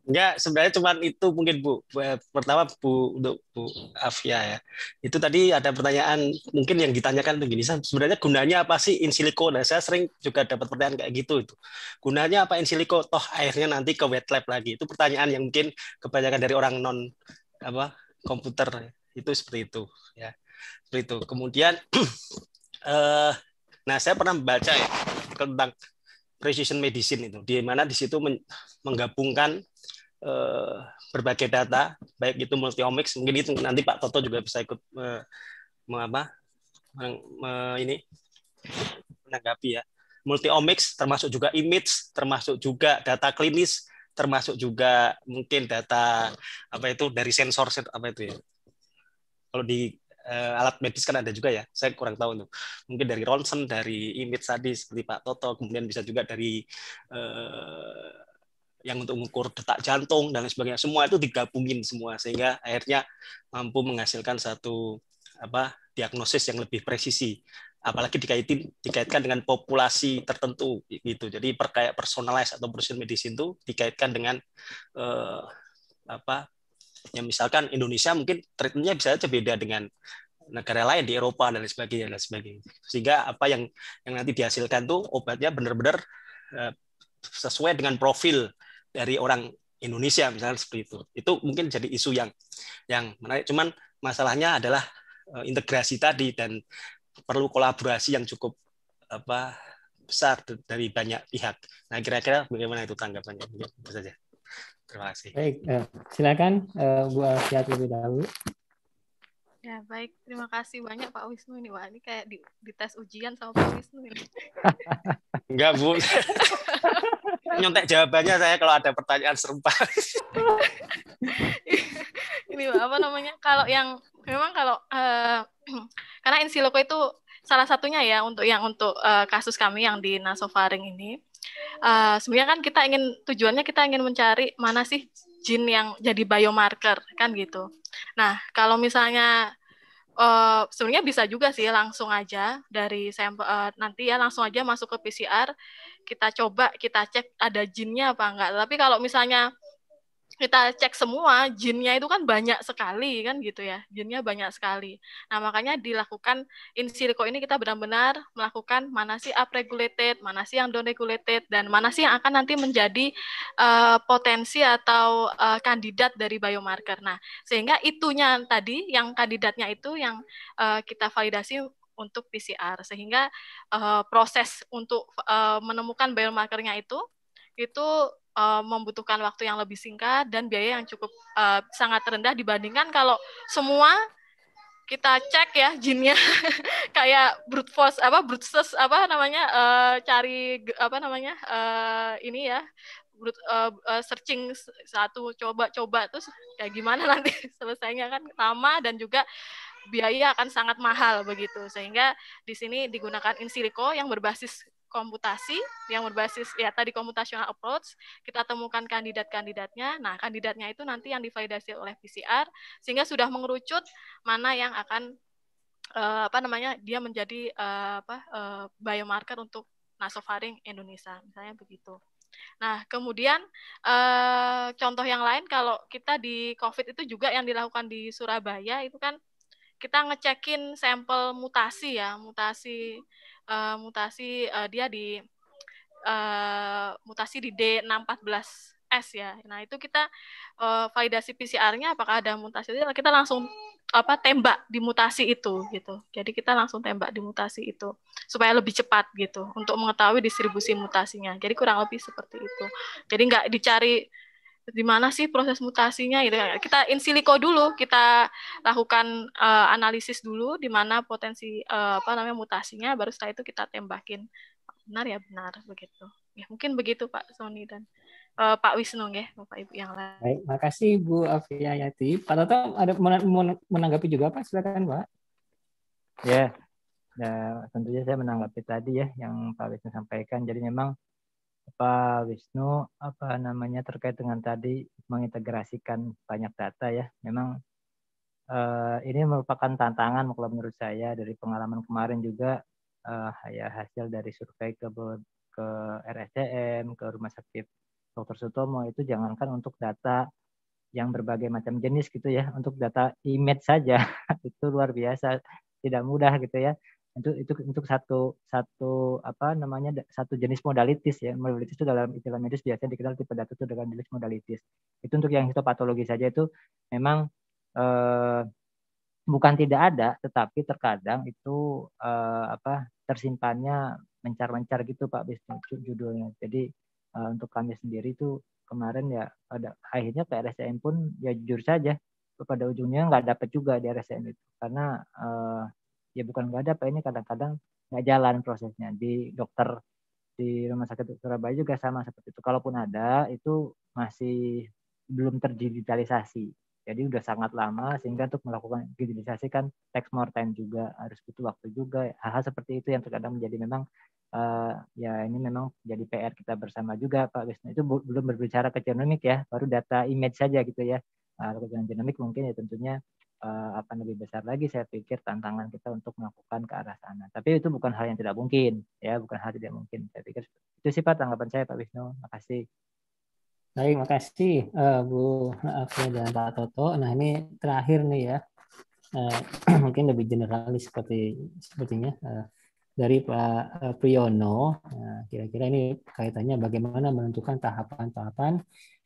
Enggak, sebenarnya cuma itu mungkin Bu. Eh, pertama Bu untuk Bu Afia ya. Itu tadi ada pertanyaan mungkin yang ditanyakan begini, sebenarnya gunanya apa sih in silico? Nah, saya sering juga dapat pertanyaan kayak gitu itu. Gunanya apa in silico? Toh akhirnya nanti ke wet lab lagi. Itu pertanyaan yang mungkin kebanyakan dari orang non apa komputer itu seperti itu ya. Seperti itu. Kemudian eh nah saya pernah membaca ya tentang precision medicine itu, di mana di situ menggabungkan eh, berbagai data, baik itu multiomics, mungkin itu nanti Pak Toto juga bisa ikut mengapa ini menanggapi ya. Multiomics termasuk juga image, termasuk juga data klinis, termasuk juga mungkin data apa itu dari sensor apa itu ya. Kalau di uh, alat medis kan ada juga ya. Saya kurang tahu tuh. Mungkin dari ronsen, dari imit tadi seperti Pak Toto, kemudian bisa juga dari uh, yang untuk mengukur detak jantung dan sebagainya. Semua itu digabungin semua sehingga akhirnya mampu menghasilkan satu apa diagnosis yang lebih presisi apalagi dikaitin dikaitkan dengan populasi tertentu gitu jadi perkaya personalis atau precision medicine itu dikaitkan dengan eh, apa ya misalkan Indonesia mungkin treatmentnya bisa saja beda dengan negara lain di Eropa dan sebagainya dan sebagainya sehingga apa yang yang nanti dihasilkan tuh obatnya benar-benar eh, sesuai dengan profil dari orang Indonesia misalnya seperti itu itu mungkin jadi isu yang yang menarik cuman masalahnya adalah eh, integrasi tadi dan perlu kolaborasi yang cukup apa besar dari banyak pihak nah kira-kira bagaimana itu tanggapannya saja Terima kasih. Baik, eh, silakan buat eh, Bu Asia lebih dahulu. Ya baik, terima kasih banyak Pak Wisnu ini Wah ini kayak di, di tes ujian sama Pak Wisnu ini. Enggak Bu, nyontek jawabannya saya kalau ada pertanyaan serupa. ini apa namanya? Kalau yang memang kalau uh, karena insiloko itu salah satunya ya untuk yang untuk uh, kasus kami yang di nasofaring ini uh, sebenarnya kan kita ingin tujuannya kita ingin mencari mana sih jin yang jadi biomarker kan gitu. Nah kalau misalnya uh, sebenarnya bisa juga sih langsung aja dari sampel uh, nanti ya langsung aja masuk ke PCR kita coba kita cek ada jinnya apa enggak. Tapi kalau misalnya kita cek semua jinnya itu kan banyak sekali kan gitu ya jinnya banyak sekali nah makanya dilakukan in silico ini kita benar-benar melakukan mana sih up regulated mana sih yang down regulated dan mana sih yang akan nanti menjadi uh, potensi atau uh, kandidat dari biomarker nah sehingga itunya tadi yang kandidatnya itu yang uh, kita validasi untuk PCR sehingga uh, proses untuk uh, menemukan biomarkernya itu itu uh, membutuhkan waktu yang lebih singkat dan biaya yang cukup uh, sangat rendah dibandingkan kalau semua kita cek ya jinnya kayak brute force apa brute force apa namanya uh, cari apa namanya uh, ini ya brute, uh, searching satu coba-coba terus kayak gimana nanti selesainya kan lama dan juga biaya akan sangat mahal begitu sehingga di sini digunakan in silico yang berbasis komputasi yang berbasis ya tadi komputasional approach, kita temukan kandidat-kandidatnya. Nah, kandidatnya itu nanti yang divalidasi oleh PCR sehingga sudah mengerucut mana yang akan uh, apa namanya? dia menjadi uh, apa uh, biomarker untuk nasofaring Indonesia, misalnya begitu. Nah, kemudian uh, contoh yang lain kalau kita di COVID itu juga yang dilakukan di Surabaya itu kan kita ngecekin sampel mutasi ya, mutasi uh, mutasi uh, dia di uh, mutasi di D614S ya. Nah, itu kita uh, validasi PCR-nya apakah ada mutasi itu kita langsung apa tembak di mutasi itu gitu. Jadi kita langsung tembak di mutasi itu supaya lebih cepat gitu untuk mengetahui distribusi mutasinya. Jadi kurang lebih seperti itu. Jadi nggak dicari di mana sih proses mutasinya gitu kan? kita in silico dulu kita lakukan uh, analisis dulu di mana potensi uh, apa namanya mutasinya baru setelah itu kita tembakin benar ya benar begitu ya mungkin begitu Pak Sony dan uh, Pak Wisnu ya Bapak Ibu yang lain baik makasih Bu Yati. Pak Toto ada menanggapi juga Pak silakan Pak ya yeah. Nah, tentunya saya menanggapi tadi ya yang Pak Wisnu sampaikan. Jadi memang Pak Wisnu, apa namanya terkait dengan tadi mengintegrasikan banyak data ya. Memang uh, ini merupakan tantangan kalau menurut saya dari pengalaman kemarin juga uh, ya hasil dari survei ke ke RSCM, ke Rumah Sakit Dr. Sutomo itu jangankan untuk data yang berbagai macam jenis gitu ya, untuk data image saja itu luar biasa, tidak mudah gitu ya itu itu untuk satu satu apa namanya satu jenis modalitis ya modalitis itu dalam istilah medis biasanya dikenal tipe data itu dengan jenis modalitis itu untuk yang histopatologi saja itu memang eh, bukan tidak ada tetapi terkadang itu eh, apa tersimpannya mencar-mencar gitu Pak Bisnu judulnya jadi eh, untuk kami sendiri itu kemarin ya pada akhirnya PRSM pun ya jujur saja pada ujungnya nggak dapat juga di RSM itu karena eh, ya bukan nggak ada apa ini kadang-kadang nggak jalan prosesnya di dokter di rumah sakit Surabaya juga sama seperti itu. Kalaupun ada itu masih belum terdigitalisasi. Jadi udah sangat lama sehingga untuk melakukan digitalisasi kan text more time juga harus butuh waktu juga. Hal-hal seperti itu yang terkadang menjadi memang uh, ya ini memang jadi PR kita bersama juga Pak Wisnu. Itu belum berbicara ke genomik ya, baru data image saja gitu ya. Nah, kalau uh, genomik mungkin ya tentunya uh, eh, akan lebih besar lagi saya pikir tantangan kita untuk melakukan ke arah sana. Tapi itu bukan hal yang tidak mungkin, ya bukan hal yang tidak mungkin. Saya pikir itu sih Pak tanggapan saya Pak Wisnu. Makasih. Baik, makasih uh, Bu Afia eh, dan Pak Toto. Nah ini terakhir nih ya, uh, mungkin lebih generalis seperti sepertinya uh, dari Pak Priyono. uh, nah, kira -kira ini kaitannya bagaimana menentukan tahapan-tahapan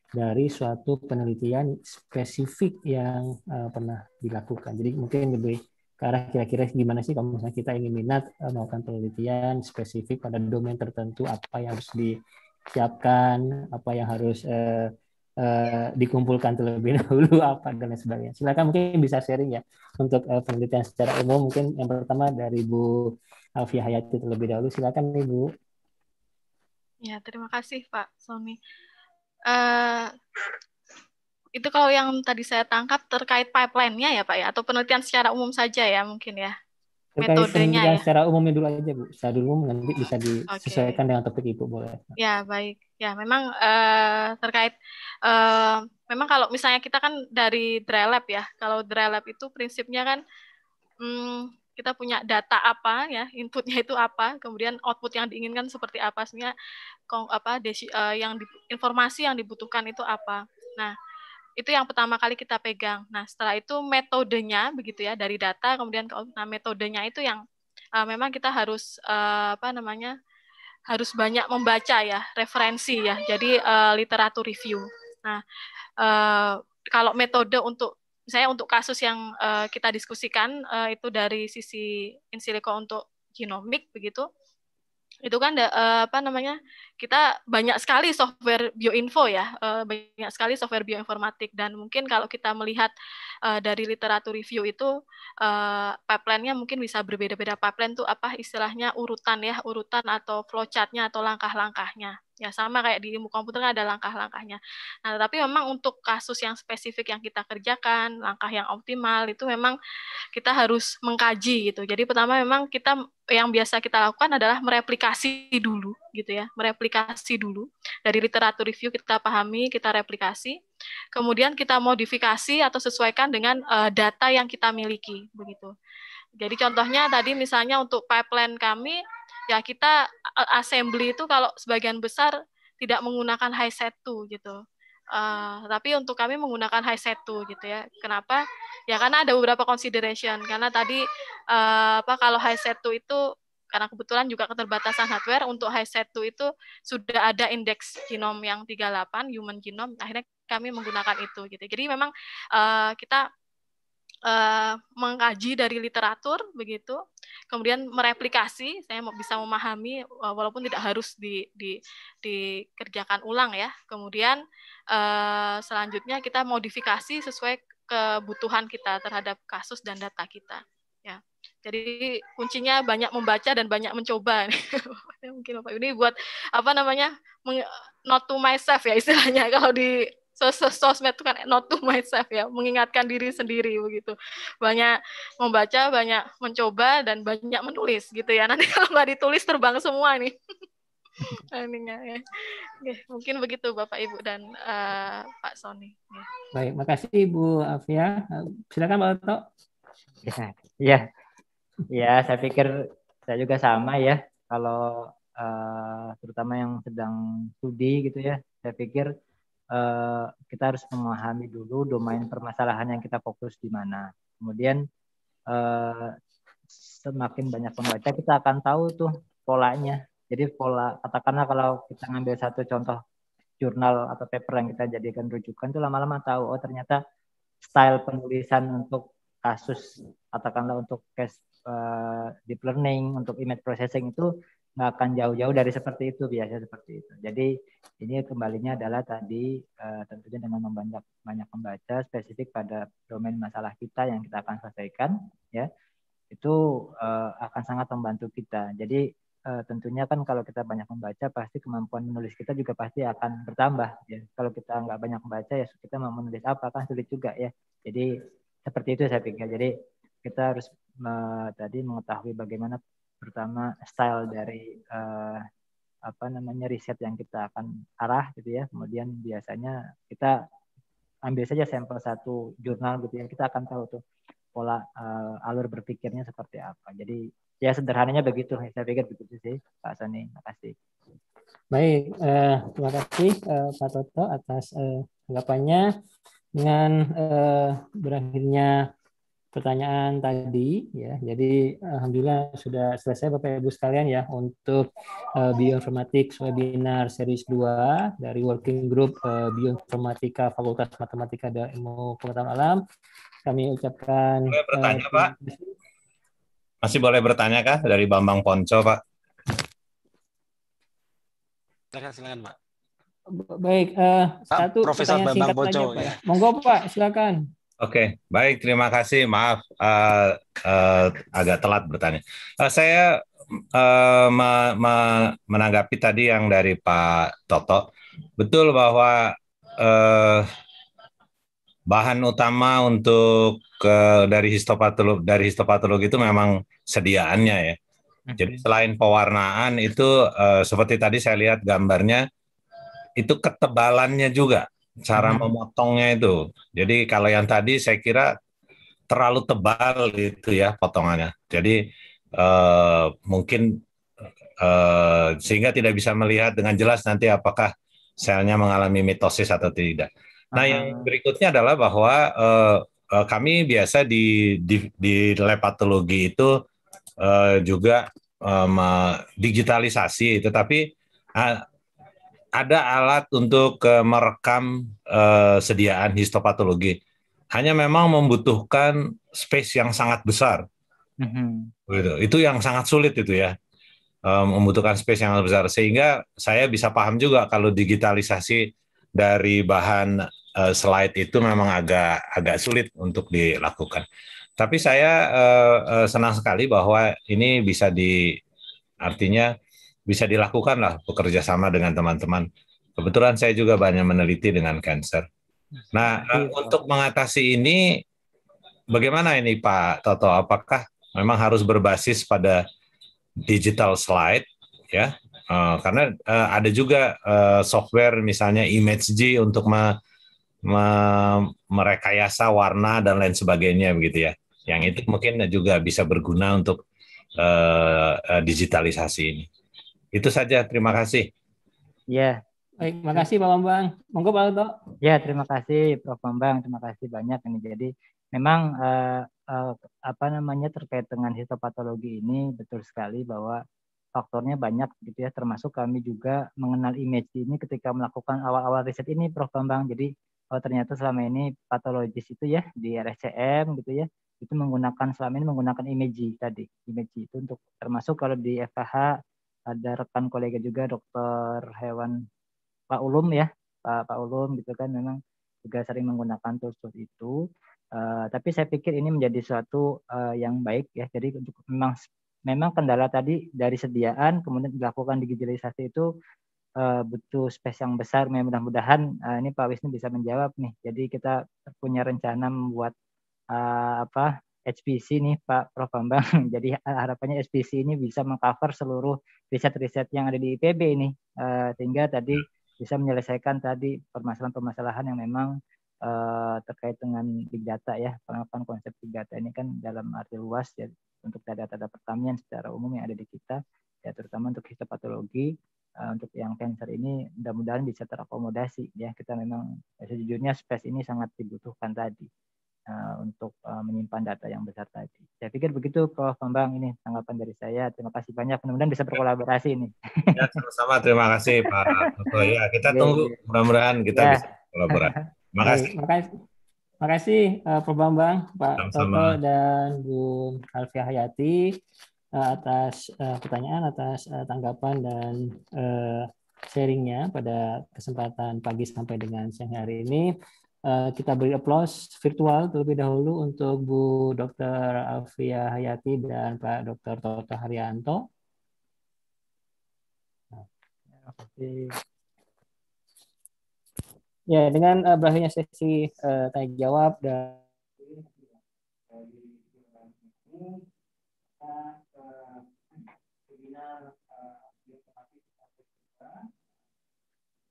dari suatu penelitian spesifik yang uh, pernah dilakukan. Jadi mungkin lebih ke arah kira-kira gimana sih kalau misalnya kita ingin minat uh, melakukan penelitian spesifik pada domain tertentu apa yang harus disiapkan, apa yang harus uh, dikumpulkan terlebih dahulu apa dan lain sebagainya. Silakan mungkin bisa sharing ya untuk penelitian secara umum mungkin yang pertama dari Bu Alfia Hayati terlebih dahulu. Silakan Ibu. Ya, terima kasih Pak Sony uh, itu kalau yang tadi saya tangkap terkait pipeline-nya ya Pak ya, atau penelitian secara umum saja ya mungkin ya. metodenya ya. secara umumnya dulu aja Bu, secara dulu nanti bisa disesuaikan okay. dengan topik Ibu boleh. Ya baik, ya memang uh, terkait uh, memang kalau misalnya kita kan dari dry lab ya, kalau dry lab itu prinsipnya kan um, kita punya data apa ya inputnya itu apa kemudian output yang diinginkan seperti apa sebenarnya apa desi, uh, yang di, informasi yang dibutuhkan itu apa nah itu yang pertama kali kita pegang nah setelah itu metodenya begitu ya dari data kemudian nah metodenya itu yang uh, memang kita harus uh, apa namanya harus banyak membaca ya referensi ya jadi uh, literatur review nah uh, kalau metode untuk misalnya untuk kasus yang uh, kita diskusikan uh, itu dari sisi in silico untuk genomik begitu itu kan uh, apa namanya kita banyak sekali software bioinfo ya uh, banyak sekali software bioinformatik dan mungkin kalau kita melihat uh, dari literatur review itu uh, pipeline-nya mungkin bisa berbeda-beda pipeline itu apa istilahnya urutan ya urutan atau flowchart-nya atau langkah-langkahnya ya sama kayak di ilmu komputer kan ada langkah-langkahnya. Nah, tapi memang untuk kasus yang spesifik yang kita kerjakan, langkah yang optimal itu memang kita harus mengkaji gitu. Jadi pertama memang kita yang biasa kita lakukan adalah mereplikasi dulu gitu ya, mereplikasi dulu dari literatur review kita pahami, kita replikasi, kemudian kita modifikasi atau sesuaikan dengan uh, data yang kita miliki begitu. Jadi contohnya tadi misalnya untuk pipeline kami ya kita assembly itu kalau sebagian besar tidak menggunakan high set to gitu. Uh, tapi untuk kami menggunakan high set to gitu ya. Kenapa? Ya karena ada beberapa consideration. Karena tadi uh, apa kalau high set to itu karena kebetulan juga keterbatasan hardware untuk high set 2 itu sudah ada indeks genom yang 38 human genome akhirnya kami menggunakan itu gitu. Jadi memang uh, kita uh, mengkaji dari literatur begitu, kemudian mereplikasi, saya mau bisa memahami eh, walaupun tidak harus di, di, dikerjakan ulang ya. Kemudian eh, selanjutnya kita modifikasi sesuai kebutuhan kita terhadap kasus dan data kita. Ya. Jadi kuncinya banyak membaca dan banyak mencoba. Mungkin Bapak ini buat apa namanya not to myself ya istilahnya kalau di sos sosmed itu kan eh, not to myself ya, mengingatkan diri sendiri begitu. Banyak membaca, banyak mencoba dan banyak menulis gitu ya. Nanti kalau nggak ditulis terbang semua nih. Aninya ya. Oke, mungkin begitu Bapak Ibu dan uh, Pak Sony. Ya. Baik, makasih Ibu Afia. Silakan Pak Oto. Ya, ya. Ya, saya pikir saya juga sama ya. Kalau uh, terutama yang sedang studi gitu ya, saya pikir uh, kita harus memahami dulu domain permasalahan yang kita fokus di mana. Kemudian uh, semakin banyak pembaca kita akan tahu tuh polanya. Jadi pola katakanlah kalau kita ngambil satu contoh jurnal atau paper yang kita jadikan rujukan itu lama-lama tahu oh ternyata style penulisan untuk kasus katakanlah untuk case uh, deep learning untuk image processing itu nggak akan jauh-jauh dari seperti itu biasa seperti itu. Jadi ini kembalinya adalah tadi uh, tentunya dengan membanyak banyak membaca spesifik pada domain masalah kita yang kita akan selesaikan ya itu uh, akan sangat membantu kita. Jadi uh, tentunya kan kalau kita banyak membaca pasti kemampuan menulis kita juga pasti akan bertambah ya. Kalau kita nggak banyak membaca ya kita mau menulis apa kan sulit juga ya. Jadi seperti itu saya pikir. Jadi kita harus me, tadi mengetahui bagaimana terutama style dari uh, apa namanya riset yang kita akan arah gitu ya kemudian biasanya kita ambil saja sampel satu jurnal gitu ya kita akan tahu tuh pola uh, alur berpikirnya seperti apa jadi ya sederhananya begitu saya pikir begitu sih Pak Soni makasih baik uh, terima kasih uh, Pak Toto atas uh, dengan uh, berakhirnya pertanyaan tadi ya. Jadi alhamdulillah sudah selesai Bapak Ibu sekalian ya untuk uh, eh, bioinformatics webinar series 2 dari working group uh, bioinformatika Fakultas Matematika dan Ilmu Pengetahuan Alam. Kami ucapkan boleh eh, bertanya, uh, Pak. Masih boleh bertanya kah dari Bambang Ponco, Pak? Silakan, silakan, Pak. Baik, uh, satu Profesor Bambang Ponco ya. Pak. Monggo Pak, silakan. Oke, okay, baik. Terima kasih. Maaf uh, uh, agak telat bertanya. Uh, saya uh, me me menanggapi tadi yang dari Pak Toto. Betul bahwa uh, bahan utama untuk uh, dari histopatologi dari histopatologi itu memang sediaannya ya. Jadi mhm. selain pewarnaan itu uh, seperti tadi saya lihat gambarnya itu ketebalannya juga cara mm-hmm. memotongnya itu. Jadi kalau yang tadi saya kira terlalu tebal itu ya potongannya. Jadi eh, mungkin eh, sehingga tidak bisa melihat dengan jelas nanti apakah selnya mengalami mitosis atau tidak. Nah, yang berikutnya adalah bahwa eh, eh, kami biasa di di, di lepatologi itu eh, juga eh, digitalisasi tetapi eh, ada alat untuk uh, merekam uh, sediaan histopatologi. Hanya memang membutuhkan space yang sangat besar. Mm-hmm. Gitu. Itu yang sangat sulit itu ya. Um, membutuhkan space yang besar sehingga saya bisa paham juga kalau digitalisasi dari bahan uh, slide itu memang agak agak sulit untuk dilakukan. Tapi saya uh, uh, senang sekali bahwa ini bisa di artinya bisa dilakukan lah bekerja sama dengan teman-teman. Kebetulan saya juga banyak meneliti dengan kanker. Nah, iya. untuk mengatasi ini, bagaimana ini Pak Toto? Apakah memang harus berbasis pada digital slide, ya? Uh, karena uh, ada juga uh, software misalnya ImageG untuk me, me, merekayasa warna dan lain sebagainya begitu ya. Yang itu mungkin juga bisa berguna untuk uh, digitalisasi ini. Itu saja, terima kasih. Ya. Baik, terima kasih Pak Bambang. Monggo Pak Aldo. Ya, terima kasih Prof. Bambang, terima kasih banyak ini. Jadi memang eh, eh, apa namanya terkait dengan histopatologi ini betul sekali bahwa faktornya banyak gitu ya termasuk kami juga mengenal image ini ketika melakukan awal-awal riset ini Prof Bambang jadi oh ternyata selama ini patologis itu ya di RSCM gitu ya itu menggunakan selama ini menggunakan image tadi image itu untuk termasuk kalau di FKH ada rekan kolega juga dokter hewan Pak Ulum ya Pak, Pak Ulum gitu kan memang juga sering menggunakan tools-tools itu uh, tapi saya pikir ini menjadi suatu uh, yang baik ya jadi untuk memang memang kendala tadi dari sediaan kemudian dilakukan digitalisasi itu uh, butuh space yang besar mudah-mudahan uh, ini Pak Wisnu bisa menjawab nih jadi kita punya rencana membuat uh, apa HPC nih Pak Prof Bambang. Jadi eh, harapannya HPC ini bisa mengcover seluruh riset-riset yang ada di IPB ini uh, eh, sehingga tadi bisa menyelesaikan tadi permasalahan-permasalahan yang memang uh, terkait dengan big data ya penerapan konsep big data ini kan dalam arti luas ya untuk data-data pertanian secara umum yang ada di kita ya terutama untuk histopatologi uh, untuk yang cancer ini mudah-mudahan bisa terakomodasi ya kita memang sejujurnya space ini sangat dibutuhkan tadi. Eh, untuk eh, menyimpan data yang besar tadi. Saya pikir begitu Prof. Bambang ini tanggapan dari saya. Terima kasih banyak. Mudah-mudahan bisa berkolaborasi ini. Ya, sama-sama. Terima kasih Pak Toto. Ya, kita ya, tunggu iya. mudah-mudahan kita ya. bisa berkolaborasi. Terima kasih. Terima kasih. Terima kasih uh, Prof. Bambang, Pak sama -sama. Toto dan Bu Alfia Hayati uh, atas uh, pertanyaan, atas uh, tanggapan dan uh, sharingnya pada kesempatan pagi sampai dengan siang hari ini. Eh, kita beri aplaus virtual terlebih dahulu untuk Bu Dr. Alfia Hayati dan Pak Dr. Toto Haryanto. Ya, dengan uh, berakhirnya sesi uh, tanya jawab dan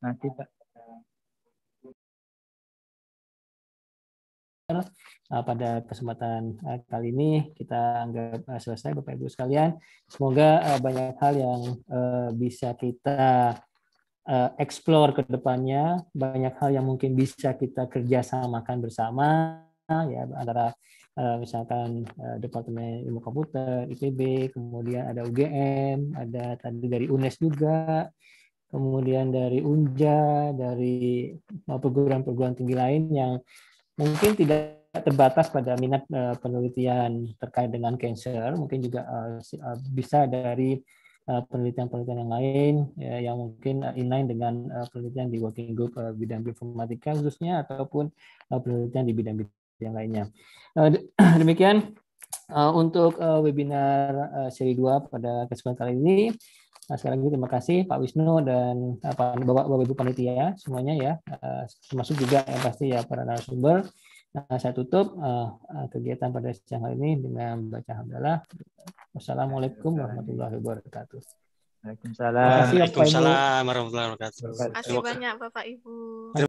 nanti Pak Ah, pada kesempatan ah, kali ini kita anggap ah, selesai Bapak Ibu sekalian. Semoga banyak hal yang eh, bisa kita eh, explore ke depannya, banyak hal yang mungkin bisa kita kerjasamakan bersama ya antara eh, misalkan Departemen Ilmu Komputer, ITB, kemudian ada UGM, ada tadi dari UNES juga, kemudian dari UNJA, dari perguruan-perguruan tinggi lain yang mungkin tidak terbatas pada minat eh, penelitian terkait dengan cancer, mungkin juga eh, eh, bisa dari penelitian-penelitian yang lain ya, yang mungkin inline dengan penelitian di working group bidang informatika khususnya ataupun penelitian di bidang-bidang lainnya. Demikian untuk webinar seri 2 pada kesempatan kali ini. Nah, sekali lagi terima kasih Pak Wisnu dan eh, Bapak, Bapak Ibu panitia semuanya ya, eh, termasuk juga yang pasti ya para narasumber. Nah, saya tutup eh, kegiatan pada siang hari ini dengan baca hamdalah. Wassalamualaikum warahmatullahi wabarakatuh. Waalaikumsalam. Waalaikumsalam warahmatullahi wabarakatuh. Terima kasih banyak Bapak Ibu.